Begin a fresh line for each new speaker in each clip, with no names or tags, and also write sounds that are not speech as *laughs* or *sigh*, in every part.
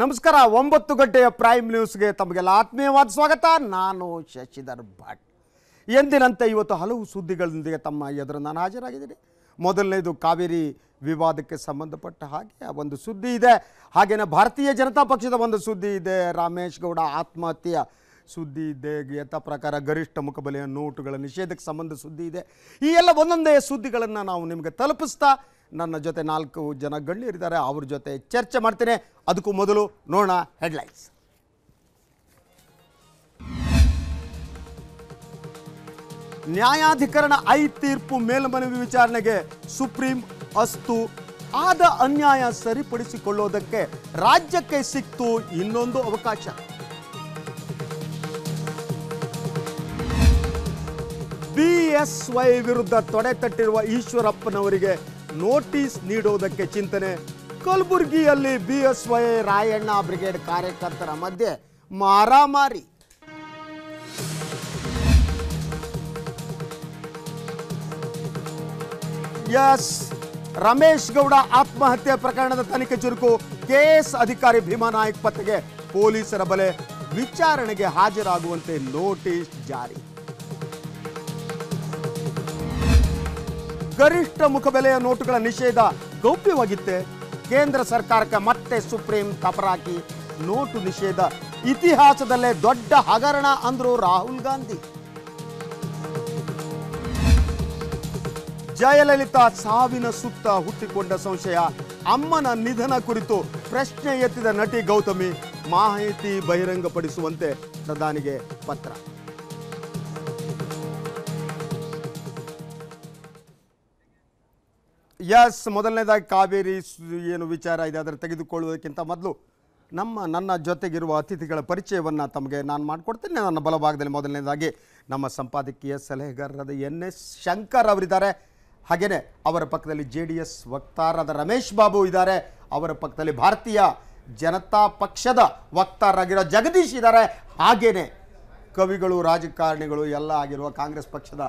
ನಮಸ್ಕಾರ ಒಂಬತ್ತು ಗಂಟೆಯ ಪ್ರೈಮ್ ನ್ಯೂಸ್ಗೆ ತಮಗೆಲ್ಲ ಆತ್ಮೀಯವಾದ ಸ್ವಾಗತ ನಾನು ಶಶಿಧರ್ ಭಟ್ ಎಂದಿನಂತೆ ಇವತ್ತು ಹಲವು ಸುದ್ದಿಗಳೊಂದಿಗೆ ತಮ್ಮ ಎದುರು ನಾನು ಹಾಜರಾಗಿದ್ದೀನಿ ಮೊದಲನೇದು ಕಾವೇರಿ ವಿವಾದಕ್ಕೆ ಸಂಬಂಧಪಟ್ಟ ಹಾಗೆ ಒಂದು ಸುದ್ದಿ ಇದೆ ಹಾಗೆಯೇ ಭಾರತೀಯ ಜನತಾ ಪಕ್ಷದ ಒಂದು ಸುದ್ದಿ ಇದೆ ರಾಮೇಶ್ ಗೌಡ ಆತ್ಮಹತ್ಯೆಯ ಸುದ್ದಿ ಇದೆ ಯಥ ಪ್ರಕಾರ ಗರಿಷ್ಠ ಮುಖಬಲೆಯ ನೋಟುಗಳ ನಿಷೇಧಕ್ಕೆ ಸಂಬಂಧ ಸುದ್ದಿ ಇದೆ ಈ ಎಲ್ಲ ಒಂದೊಂದೇ ಸುದ್ದಿಗಳನ್ನು ನಾವು ನಿಮಗೆ ತಲುಪಿಸ್ತಾ ನನ್ನ ಜೊತೆ ನಾಲ್ಕು ಜನ ಗಣ್ಯರಿದ್ದಾರೆ ಅವ್ರ ಜೊತೆ ಚರ್ಚೆ ಮಾಡ್ತೇನೆ ಅದಕ್ಕೂ ಮೊದಲು ನೋಡೋಣ ಹೆಡ್ಲೈನ್ಸ್ ನ್ಯಾಯಾಧಿಕರಣ ಐ ತೀರ್ಪು ಮೇಲ್ಮನವಿ ವಿಚಾರಣೆಗೆ ಸುಪ್ರೀಂ ಅಸ್ತು ಆದ ಅನ್ಯಾಯ ಸರಿಪಡಿಸಿಕೊಳ್ಳೋದಕ್ಕೆ ರಾಜ್ಯಕ್ಕೆ ಸಿಕ್ತು ಇನ್ನೊಂದು ಅವಕಾಶ ಬಿಎಸ್ವೈ ವಿರುದ್ಧ ತೊಡೆ ತಟ್ಟಿರುವ ಈಶ್ವರಪ್ಪನವರಿಗೆ ನೋಟಿಸ್ ನೀಡುವುದಕ್ಕೆ ಚಿಂತನೆ ಕಲಬುರಗಿಯಲ್ಲಿ B S Y Rayanna brigade ಕಾರ್ಯಕರ್ತರ ಮಧ್ಯೆ ಮಾರಾಮಾರಿ ಎಸ್ ರಮೇಶ್ ಗೌಡ ಆತ್ಮಹತ್ಯೆ ಪ್ರಕರಣದ ತನಿಖೆ ಚುರುಕು ಕೆಎಸ್ ಅಧಿಕಾರಿ ಭೀಮಾ ನಾಯಕ್ ಪತ್ತೆಗೆ ಪೊಲೀಸರ ಬಲೆ ವಿಚಾರಣೆಗೆ ಹಾಜರಾಗುವಂತೆ ನೋಟಿಸ್ ಜಾರಿ ಗರಿಷ್ಠ ಮುಖಬೆಲೆಯ ನೋಟುಗಳ ನಿಷೇಧ ಗೌಪ್ಯವಾಗಿತ್ತೆ ಕೇಂದ್ರ ಸರ್ಕಾರಕ್ಕೆ ಮತ್ತೆ ಸುಪ್ರೀಂ ತಪರಾಕಿ ನೋಟು ನಿಷೇಧ ಇತಿಹಾಸದಲ್ಲೇ ದೊಡ್ಡ ಹಗರಣ ಅಂದ್ರು ರಾಹುಲ್ ಗಾಂಧಿ ಜಯಲಲಿತಾ ಸಾವಿನ ಸುತ್ತ ಹುಟ್ಟಿಕೊಂಡ ಸಂಶಯ ಅಮ್ಮನ ನಿಧನ ಕುರಿತು ಪ್ರಶ್ನೆ ಎತ್ತಿದ ನಟಿ ಗೌತಮಿ ಮಾಹಿತಿ ಬಹಿರಂಗಪಡಿಸುವಂತೆ ಪ್ರಧಾನಿಗೆ ಪತ್ರ ಎಸ್ ಮೊದಲನೇದಾಗಿ ಕಾವೇರಿ ಏನು ವಿಚಾರ ಇದೆ ಅದರ ತೆಗೆದುಕೊಳ್ಳುವುದಕ್ಕಿಂತ ಮೊದಲು ನಮ್ಮ ನನ್ನ ಜೊತೆಗಿರುವ ಅತಿಥಿಗಳ ಪರಿಚಯವನ್ನು ತಮಗೆ ನಾನು ಮಾಡಿಕೊಡ್ತೇನೆ ನನ್ನ ಬಲಭಾಗದಲ್ಲಿ ಮೊದಲನೇದಾಗಿ ನಮ್ಮ ಸಂಪಾದಕೀಯ ಸಲಹೆಗಾರರಾದ ಎನ್ ಎಸ್ ಶಂಕರ್ ಅವರಿದ್ದಾರೆ ಹಾಗೆಯೇ ಅವರ ಪಕ್ಕದಲ್ಲಿ ಜೆ ಡಿ ಎಸ್ ವಕ್ತಾರಾದ ರಮೇಶ್ ಬಾಬು ಇದ್ದಾರೆ ಅವರ ಪಕ್ಕದಲ್ಲಿ ಭಾರತೀಯ ಜನತಾ ಪಕ್ಷದ ವಕ್ತಾರರಾಗಿರೋ ಜಗದೀಶ್ ಇದ್ದಾರೆ ಹಾಗೆಯೇ ಕವಿಗಳು ರಾಜಕಾರಣಿಗಳು ಎಲ್ಲ ಆಗಿರುವ ಕಾಂಗ್ರೆಸ್ ಪಕ್ಷದ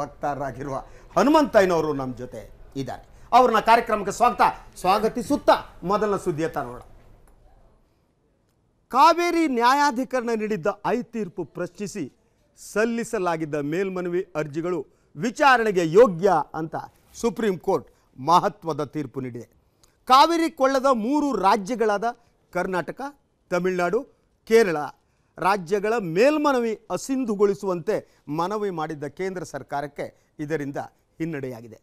ವಕ್ತಾರರಾಗಿರುವ ಹನುಮಂತಯ್ಯನವರು ನಮ್ಮ ಜೊತೆ ಇದ್ದಾರೆ ಅವ್ರನ್ನ ಕಾರ್ಯಕ್ರಮಕ್ಕೆ ಸ್ವಾಗತ ಸ್ವಾಗತಿಸುತ್ತ ಮೊದಲನ ಸುದ್ದಿಯತ್ತ ನೋಡ ಕಾವೇರಿ ನ್ಯಾಯಾಧಿಕರಣ ನೀಡಿದ್ದ ಐ ತೀರ್ಪು ಪ್ರಶ್ನಿಸಿ ಸಲ್ಲಿಸಲಾಗಿದ್ದ ಮೇಲ್ಮನವಿ ಅರ್ಜಿಗಳು ವಿಚಾರಣೆಗೆ ಯೋಗ್ಯ ಅಂತ ಸುಪ್ರೀಂ ಕೋರ್ಟ್ ಮಹತ್ವದ ತೀರ್ಪು ನೀಡಿದೆ ಕಾವೇರಿ ಕೊಳ್ಳದ ಮೂರು ರಾಜ್ಯಗಳಾದ ಕರ್ನಾಟಕ ತಮಿಳುನಾಡು ಕೇರಳ ರಾಜ್ಯಗಳ ಮೇಲ್ಮನವಿ ಅಸಿಂಧುಗೊಳಿಸುವಂತೆ ಮನವಿ ಮಾಡಿದ್ದ ಕೇಂದ್ರ ಸರ್ಕಾರಕ್ಕೆ ಇದರಿಂದ ಹಿನ್ನಡೆಯಾಗಿದೆ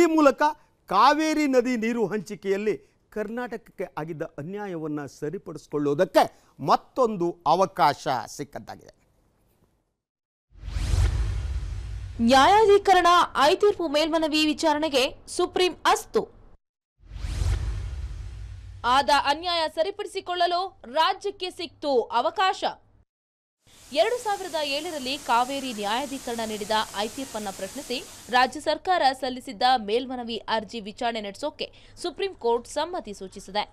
ಈ ಮೂಲಕ ಕಾವೇರಿ ನದಿ ನೀರು ಹಂಚಿಕೆಯಲ್ಲಿ ಕರ್ನಾಟಕಕ್ಕೆ ಆಗಿದ್ದ ಅನ್ಯಾಯವನ್ನು ಸರಿಪಡಿಸಿಕೊಳ್ಳುವುದಕ್ಕೆ ಮತ್ತೊಂದು ಅವಕಾಶ ಸಿಕ್ಕದ್ದಾಗಿದೆ
ನ್ಯಾಯಾಧೀಕರಣ ಐತೀರ್ಪು ಮೇಲ್ಮನವಿ ವಿಚಾರಣೆಗೆ ಸುಪ್ರೀಂ ಅಸ್ತು ಆದ ಅನ್ಯಾಯ ಸರಿಪಡಿಸಿಕೊಳ್ಳಲು ರಾಜ್ಯಕ್ಕೆ ಸಿಕ್ತು ಅವಕಾಶ ಎರಡು ಸಾವಿರದ ಏಳರಲ್ಲಿ ಕಾವೇರಿ ನ್ಯಾಯಾಧೀಕರಣ ನೀಡಿದ ಐತೀರ್ಪನ್ನು ಪ್ರಶ್ನಿಸಿ ರಾಜ್ಯ ಸರ್ಕಾರ ಸಲ್ಲಿಸಿದ್ದ ಮೇಲ್ಮನವಿ ಅರ್ಜಿ ವಿಚಾರಣೆ ನಡೆಸೋಕೆ ಸುಪ್ರೀಂ ಕೋರ್ಟ್ ಸಮ್ಮತಿ ಸೂಚಿಸಿದೆ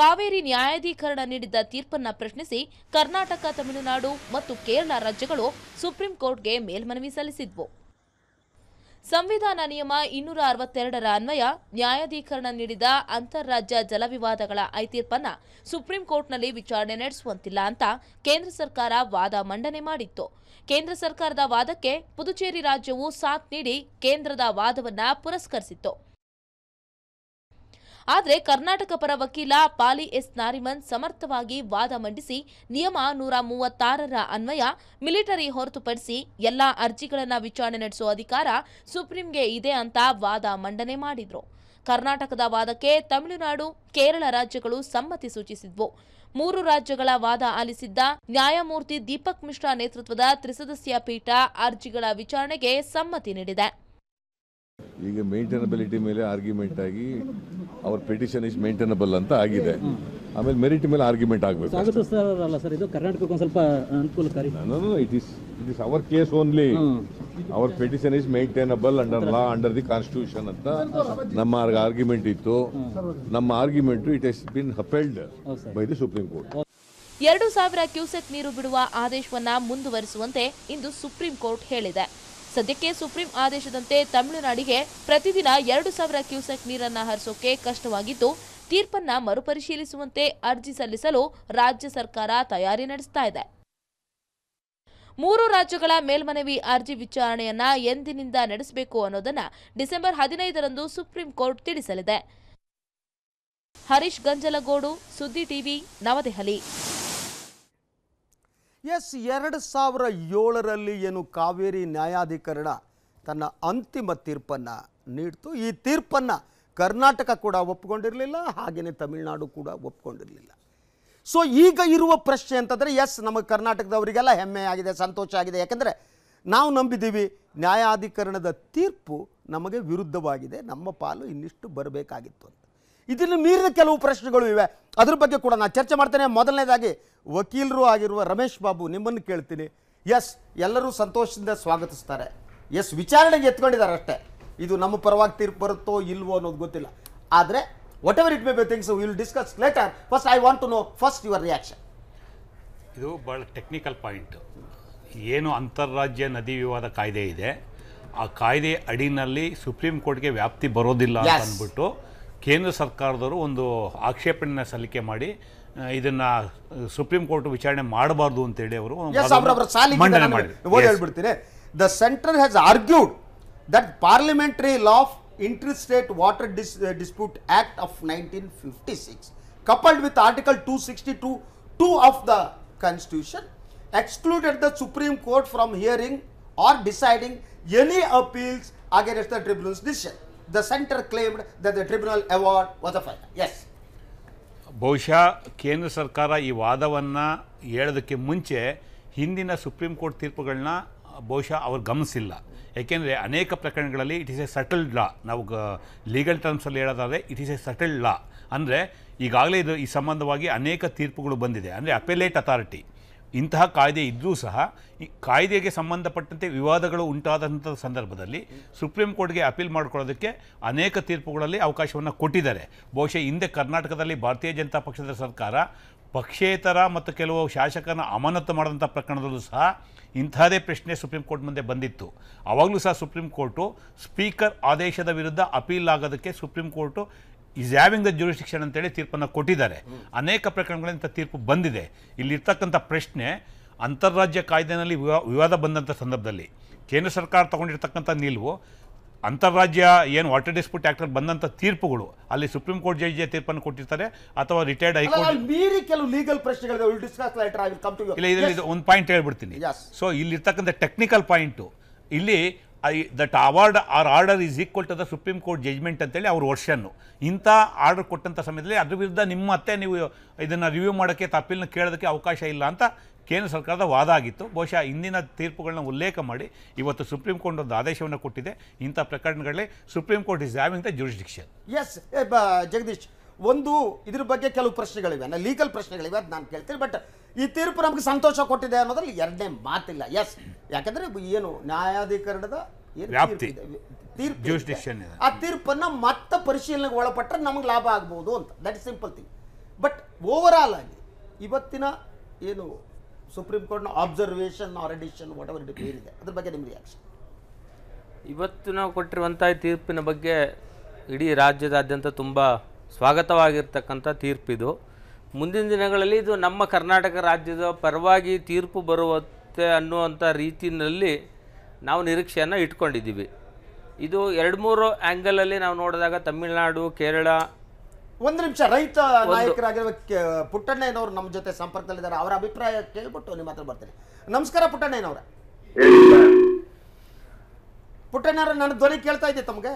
ಕಾವೇರಿ ನ್ಯಾಯಾಧೀಕರಣ ನೀಡಿದ್ದ ತೀರ್ಪನ್ನು ಪ್ರಶ್ನಿಸಿ ಕರ್ನಾಟಕ ತಮಿಳುನಾಡು ಮತ್ತು ಕೇರಳ ರಾಜ್ಯಗಳು ಸುಪ್ರೀಂ ಕೋರ್ಟ್ಗೆ ಮೇಲ್ಮನವಿ ಸಲ್ಲಿಸಿದ್ವು ಸಂವಿಧಾನ ನಿಯಮ ಇನ್ನೂರ ಅರವತ್ತೆರಡರ ಅನ್ವಯ ನ್ಯಾಯಾಧೀಕರಣ ನೀಡಿದ ಅಂತಾರಾಜ್ಯ ಜಲವಿವಾದಗಳ ಐತೀರ್ಪನ್ನ ಸುಪ್ರೀಂ ಕೋರ್ಟ್ನಲ್ಲಿ ವಿಚಾರಣೆ ನಡೆಸುವಂತಿಲ್ಲ ಅಂತ ಕೇಂದ್ರ ಸರ್ಕಾರ ವಾದ ಮಂಡನೆ ಮಾಡಿತ್ತು ಕೇಂದ್ರ ಸರ್ಕಾರದ ವಾದಕ್ಕೆ ಪುದುಚೇರಿ ರಾಜ್ಯವು ಸಾಥ್ ನೀಡಿ ಕೇಂದ್ರದ ವಾದವನ್ನು ಪುರಸ್ಕರಿಸಿತ್ತು ಆದರೆ ಕರ್ನಾಟಕ ಪರ ವಕೀಲ ಪಾಲಿ ಎಸ್ ನಾರಿಮನ್ ಸಮರ್ಥವಾಗಿ ವಾದ ಮಂಡಿಸಿ ನಿಯಮ ನೂರ ಮೂವತ್ತಾರರ ಅನ್ವಯ ಮಿಲಿಟರಿ ಹೊರತುಪಡಿಸಿ ಎಲ್ಲಾ ಅರ್ಜಿಗಳನ್ನು ವಿಚಾರಣೆ ನಡೆಸುವ ಅಧಿಕಾರ ಸುಪ್ರೀಂಗೆ ಇದೆ ಅಂತ ವಾದ ಮಂಡನೆ ಮಾಡಿದ್ರು ಕರ್ನಾಟಕದ ವಾದಕ್ಕೆ ತಮಿಳುನಾಡು ಕೇರಳ ರಾಜ್ಯಗಳು ಸಮ್ಮತಿ ಸೂಚಿಸಿದ್ವು ಮೂರು ರಾಜ್ಯಗಳ ವಾದ ಆಲಿಸಿದ್ದ ನ್ಯಾಯಮೂರ್ತಿ ದೀಪಕ್ ಮಿಶ್ರಾ ನೇತೃತ್ವದ ತ್ರಿಸದಸ್ಯ ಪೀಠ ಅರ್ಜಿಗಳ ವಿಚಾರಣೆಗೆ ಸಮ್ಮತಿ ನೀಡಿದೆ
ಈಗ ಮೇಂಟೆನಬಿಲಿಟಿ ಮೇಲೆ ಆರ್ಗ್ಯುಮೆಂಟ್ ಆಗಿ ಅವರ್ ಪಿಟಿಷನ್ ಇಸ್ ಮೇಂಟೆನಬಲ್ ಅಂತ ಆಗಿದೆ ಆಮೇಲೆ ಮೆರಿಟ್ ಮೇಲೆ ಆರ್ಗ್ಯುಮೆಂಟ್ ಆಗಬೇಕು
ಸರ್ ಅಲ್ಲ ಸರ್ ಇದು ಕರ್ನಾಟಕಕ್ಕೆ ಒಂದು ಸ್ವಲ್ಪ ಅನುಕೂಲಕಾರಿ
it is it is our case only our petition is maintainable under law under the constitution ಅಂತ ನಮ್ಮ ಆರ್ಗ್ಯುಮೆಂಟ್ ಇತ್ತು ನಮ್ಮ argument it has been upheld by the supreme court
ಎರಡು ಸಾವಿರ ಕ್ಯೂಸೆಕ್ ನೀರು ಬಿಡುವ ಆದೇಶವನ್ನ ಮುಂದುವರಿಸುವಂತೆ ಇಂದು ಸುಪ್ರೀಂ ಕೋರ್ಟ್ ಹೇಳಿದೆ ಸದ್ಯಕ್ಕೆ ಸುಪ್ರೀಂ ಆದೇಶದಂತೆ ತಮಿಳುನಾಡಿಗೆ ಪ್ರತಿದಿನ ಎರಡು ಸಾವಿರ ಕ್ಯೂಸೆಕ್ ನೀರನ್ನು ಹರಿಸೋಕೆ ಕಷ್ಟವಾಗಿದ್ದು ತೀರ್ಪನ್ನ ಮರುಪರಿಶೀಲಿಸುವಂತೆ ಅರ್ಜಿ ಸಲ್ಲಿಸಲು ರಾಜ್ಯ ಸರ್ಕಾರ ತಯಾರಿ ನಡೆಸ್ತಾ ಇದೆ ಮೂರು ರಾಜ್ಯಗಳ ಮೇಲ್ಮನವಿ ಅರ್ಜಿ ವಿಚಾರಣೆಯನ್ನ ಎಂದಿನಿಂದ ನಡೆಸಬೇಕು ಅನ್ನೋದನ್ನ ಡಿಸೆಂಬರ್ ಹದಿನೈದರಂದು ಸುಪ್ರೀಂ ಕೋರ್ಟ್ ತಿಳಿಸಲಿದೆ ಹರೀಶ್ ಗಂಜಲಗೋಡು ಸುದ್ದಿ ಟಿವಿ ನವದೆಹಲಿ
ಎಸ್ ಎರಡು ಸಾವಿರ ಏಳರಲ್ಲಿ ಏನು ಕಾವೇರಿ ನ್ಯಾಯಾಧಿಕರಣ ತನ್ನ ಅಂತಿಮ ತೀರ್ಪನ್ನು ನೀಡ್ತು ಈ ತೀರ್ಪನ್ನು ಕರ್ನಾಟಕ ಕೂಡ ಒಪ್ಕೊಂಡಿರಲಿಲ್ಲ ಹಾಗೆಯೇ ತಮಿಳುನಾಡು ಕೂಡ ಒಪ್ಕೊಂಡಿರಲಿಲ್ಲ ಸೊ ಈಗ ಇರುವ ಪ್ರಶ್ನೆ ಅಂತಂದರೆ ಎಸ್ ನಮಗೆ ಕರ್ನಾಟಕದವರಿಗೆಲ್ಲ ಹೆಮ್ಮೆ ಆಗಿದೆ ಸಂತೋಷ ಆಗಿದೆ ಯಾಕೆಂದರೆ ನಾವು ನಂಬಿದ್ದೀವಿ ನ್ಯಾಯಾಧಿಕರಣದ ತೀರ್ಪು ನಮಗೆ ವಿರುದ್ಧವಾಗಿದೆ ನಮ್ಮ ಪಾಲು ಇನ್ನಿಷ್ಟು ಬರಬೇಕಾಗಿತ್ತು ಅಂತ ಇದನ್ನು ಮೀರಿದ ಕೆಲವು ಪ್ರಶ್ನೆಗಳು ಇವೆ ಅದ್ರ ಬಗ್ಗೆ ಕೂಡ ನಾನು ಚರ್ಚೆ ಮಾಡ್ತೇನೆ ಮೊದಲನೇದಾಗಿ ವಕೀಲರು ಆಗಿರುವ ರಮೇಶ್ ಬಾಬು ನಿಮ್ಮನ್ನು ಕೇಳ್ತೀನಿ ಎಸ್ ಎಲ್ಲರೂ ಸಂತೋಷದಿಂದ ಸ್ವಾಗತಿಸ್ತಾರೆ ಎಸ್ ವಿಚಾರಣೆಗೆ ಎತ್ಕೊಂಡಿದ್ದಾರೆ ಅಷ್ಟೇ ಇದು ನಮ್ಮ ಪರವಾಗಿ ತೀರ್ಪು ಬರುತ್ತೋ ಇಲ್ವೋ ಅನ್ನೋದು ಗೊತ್ತಿಲ್ಲ ಆದರೆ whatever it may be things will discuss later first I want to know first your reaction
ಇದು ಭಾಳ ಟೆಕ್ನಿಕಲ್ ಪಾಯಿಂಟ್ ಏನು ಅಂತಾರಾಜ್ಯ ನದಿ ವಿವಾದ ಕಾಯ್ದೆ ಇದೆ ಆ ಕಾಯ್ದೆ ಅಡಿನಲ್ಲಿ ಸುಪ್ರೀಂ ಕೋರ್ಟ್ಗೆ ವ್ಯಾಪ್ತಿ ಬರೋದಿಲ್ಲ ಅಂತ ಅಂದ್ಬಿಟ್ಟು ಕೇಂದ್ರ ಸರ್ಕಾರದವರು ಒಂದು ಆಕ್ಷೇಪಣೆಯನ್ನು ಸಲ್ಲಿಕೆ ಮಾಡಿ ಇದನ್ನ ಸುಪ್ರೀಂ ಕೋರ್ಟ್ ವಿಚಾರಣೆ ಮಾಡಬಾರ್ದು ಹೇಳಿ ಅವರು ಹೇಳ್ಬಿಡ್ತೀನಿ
the central has argued that parliamentary law of inter state water dispute act of nineteen fifty six coupled with article two sixty two two of the constitution excluded the supreme court from hearing or deciding any appeals against the tribunal's decision the centre claimed the tribunal tribunal award was a ಎಸ್
ಬಹುಶಃ ಕೇಂದ್ರ ಸರ್ಕಾರ ಈ ವಾದವನ್ನು ಹೇಳೋದಕ್ಕೆ ಮುಂಚೆ ಹಿಂದಿನ supreme court ತೀರ್ಪುಗಳನ್ನ ಬಹುಶಃ ಅವ್ರು ಗಮನಿಸಿಲ್ಲ ಏಕೆಂದರೆ ಅನೇಕ ಪ್ರಕರಣಗಳಲ್ಲಿ it is a settled law ನಾವು ಲೀಗಲ್ ಟರ್ಮ್ಸಲ್ಲಿ ಹೇಳೋದಾದರೆ it is a settled law ಅಂದರೆ ಈಗಾಗಲೇ ಇದು ಈ ಸಂಬಂಧವಾಗಿ ಅನೇಕ ತೀರ್ಪುಗಳು ಬಂದಿದೆ ಅಂದರೆ ಅಪೆಲೇಟ್ ಅಥಾರಿಟಿ ಇಂತಹ ಕಾಯ್ದೆ ಇದ್ದರೂ ಸಹ ಈ ಕಾಯ್ದೆಗೆ ಸಂಬಂಧಪಟ್ಟಂತೆ ವಿವಾದಗಳು ಉಂಟಾದಂಥ ಸಂದರ್ಭದಲ್ಲಿ ಸುಪ್ರೀಂ ಕೋರ್ಟ್ಗೆ ಅಪೀಲ್ ಮಾಡಿಕೊಳ್ಳೋದಕ್ಕೆ ಅನೇಕ ತೀರ್ಪುಗಳಲ್ಲಿ ಅವಕಾಶವನ್ನು ಕೊಟ್ಟಿದ್ದಾರೆ ಬಹುಶಃ ಹಿಂದೆ ಕರ್ನಾಟಕದಲ್ಲಿ ಭಾರತೀಯ ಜನತಾ ಪಕ್ಷದ ಸರ್ಕಾರ ಪಕ್ಷೇತರ ಮತ್ತು ಕೆಲವು ಶಾಸಕರನ್ನು ಅಮಾನತು ಮಾಡಿದಂಥ ಪ್ರಕರಣದಲ್ಲೂ ಸಹ ಇಂಥದೇ ಪ್ರಶ್ನೆ ಸುಪ್ರೀಂ ಕೋರ್ಟ್ ಮುಂದೆ ಬಂದಿತ್ತು ಆವಾಗಲೂ ಸಹ ಸುಪ್ರೀಂ ಕೋರ್ಟು ಸ್ಪೀಕರ್ ಆದೇಶದ ವಿರುದ್ಧ ಅಪೀಲ್ ಆಗೋದಕ್ಕೆ supreme court is having the ಶಿಕ್ಷಣ ಅಂತೇಳಿ ತೀರ್ಪನ್ನು ಕೊಟ್ಟಿದ್ದಾರೆ ಅನೇಕ ಪ್ರಕರಣಗಳಿಂದ ತೀರ್ಪು ಬಂದಿದೆ ಇಲ್ಲಿರ್ತಕ್ಕಂಥ ಪ್ರಶ್ನೆ ಅಂತಾರಾಜ್ಯ ಕಾಯ್ದೆನಲ್ಲಿ ವಿವಾದ ಬಂದಂಥ ಸಂದರ್ಭದಲ್ಲಿ ಕೇಂದ್ರ ಸರ್ಕಾರ ತಗೊಂಡಿರ್ತಕ್ಕಂಥ ನಿಲುವು ಅಂತಾರಾಜ್ಯ ಏನು ವಾಟರ್ ಡಿಸ್ಪ್ಯೂಟ್ ಆ್ಯಕ್ಟ್ ಬಂದಂಥ ತೀರ್ಪುಗಳು ಅಲ್ಲಿ ಸುಪ್ರೀಂ ಕೋರ್ಟ್ ಜಡ್ಜ್ ತೀರ್ಪನ್ನು ಕೊಟ್ಟಿರ್ತಾರೆ ಅಥವಾ ರಿಟೈರ್ಡ್
ಹೈಕೋರ್ಟ್ ಕೆಲವು ಲೀಗಲ್
ಒಂದು ಪಾಯಿಂಟ್ ಹೇಳ್ಬಿಡ್ತೀನಿ ಸೊ ಇಲ್ಲಿರ್ತಕ್ಕಂಥ ಟೆಕ್ನಿಕಲ್ ಪಾಯಿಂಟು ಇಲ್ಲಿ I that award or order is equal to the supreme court judgement ಅಂತೇಳಿ ಅವ್ರ ವರ್ಷನ್ನು ಇಂಥ ಆರ್ಡರ್ ಕೊಟ್ಟಂಥ ಸಮಯದಲ್ಲಿ ಅದ್ರ ವಿರುದ್ಧ ನಿಮ್ಮ ಮತ್ತೆ ನೀವು ಇದನ್ನು ರಿವ್ಯೂ ಮಾಡೋಕ್ಕೆ ತಪ್ಪಿಲ್ನ ಕೇಳೋದಕ್ಕೆ ಅವಕಾಶ ಇಲ್ಲ ಅಂತ ಕೇಂದ್ರ ಸರ್ಕಾರದ ವಾದ ಆಗಿತ್ತು ಬಹುಶಃ ಇಂದಿನ ತೀರ್ಪುಗಳನ್ನ ಉಲ್ಲೇಖ ಮಾಡಿ ಇವತ್ತು ಸುಪ್ರೀಂ ಕೋರ್ಟ್ ಒಂದು ಆದೇಶವನ್ನು ಕೊಟ್ಟಿದೆ ಇಂಥ ಪ್ರಕರಣಗಳಲ್ಲಿ supreme court is having the jurisdiction
S Jagadish ಒಂದು ಇದ್ರ ಬಗ್ಗೆ ಕೆಲವು ಪ್ರಶ್ನೆಗಳಿವೆ ನಾನು ಲೀಗಲ್ ಪ್ರಶ್ನೆಗಳಿವೆ ಅದು ನಾನು ಕೇಳ್ತೀನಿ ಬಟ್ ಈ ತೀರ್ಪು ನಮಗೆ ಸಂತೋಷ ಕೊಟ್ಟಿದೆ ಅನ್ನೋದ್ರಲ್ಲಿ ಎರಡನೇ ಮಾತಿಲ್ಲ ಎಸ್ ಯಾಕಂದರೆ ಏನು ನ್ಯಾಯಾಧಿಕರಣದ ತೀರ್ಪು ಆ ತೀರ್ಪನ್ನು ಮತ್ತೆ ಪರಿಶೀಲನೆಗೆ ಒಳಪಟ್ಟರೆ ನಮಗೆ ಲಾಭ ಆಗ್ಬೋದು ಅಂತ that is simple thing but overall ಆಗಿ ಇವತ್ತಿನ ಏನು ಸುಪ್ರೀಂ ಕೋರ್ಟ್ನ observation or edition whatever it ಏನಿದೆ ಅದ್ರ ಬಗ್ಗೆ ನಿಮ್ಮ ರಿಯಾಕ್ಷನ್
ಇವತ್ತು ನಾವು ಕೊಟ್ಟಿರುವಂಥ ತೀರ್ಪಿನ ಬಗ್ಗೆ ಇಡೀ ರಾಜ್ಯದಾದ್ಯಂತ ತುಂಬ ಸ್ವಾಗತವಾಗಿರ್ತಕ್ಕಂಥ ತೀರ್ಪಿದು ಮುಂದಿನ ದಿನಗಳಲ್ಲಿ ಇದು ನಮ್ಮ ಕರ್ನಾಟಕ ರಾಜ್ಯದ ಪರವಾಗಿ ತೀರ್ಪು ಬರುವಂತೆ ಅನ್ನುವಂಥ ರೀತಿಯಲ್ಲಿ ನಾವು ನಿರೀಕ್ಷೆಯನ್ನು ಇಟ್ಕೊಂಡಿದ್ದೀವಿ ಇದು ಎರಡು ಮೂರು ಆ್ಯಂಗಲಲ್ಲಿ ನಾವು ನೋಡಿದಾಗ ತಮಿಳುನಾಡು ಕೇರಳ
ಒಂದು ನಿಮಿಷ ರೈತ ನಾಯಕರಾಗಿರುವ ಪುಟ್ಟಣ್ಣಯ್ಯನವರು ನಮ್ಮ ಜೊತೆ ಸಂಪರ್ಕದಲ್ಲಿದ್ದಾರೆ ಅವರ ಅಭಿಪ್ರಾಯ ಕೇಳ್ಬಿಟ್ಟು ನಿಮ್ಮ ಹತ್ರ ಬರ್ತೀನಿ ನಮಸ್ಕಾರ ಪುಟ್ಟಣ್ಣಯ್ಯನವರ ಪುಟ್ಟಣ್ಣವರ ನನ್ನ ಧ್ವನಿ ಕೇಳ್ತಾ ಇದೆ ತಮಗೆ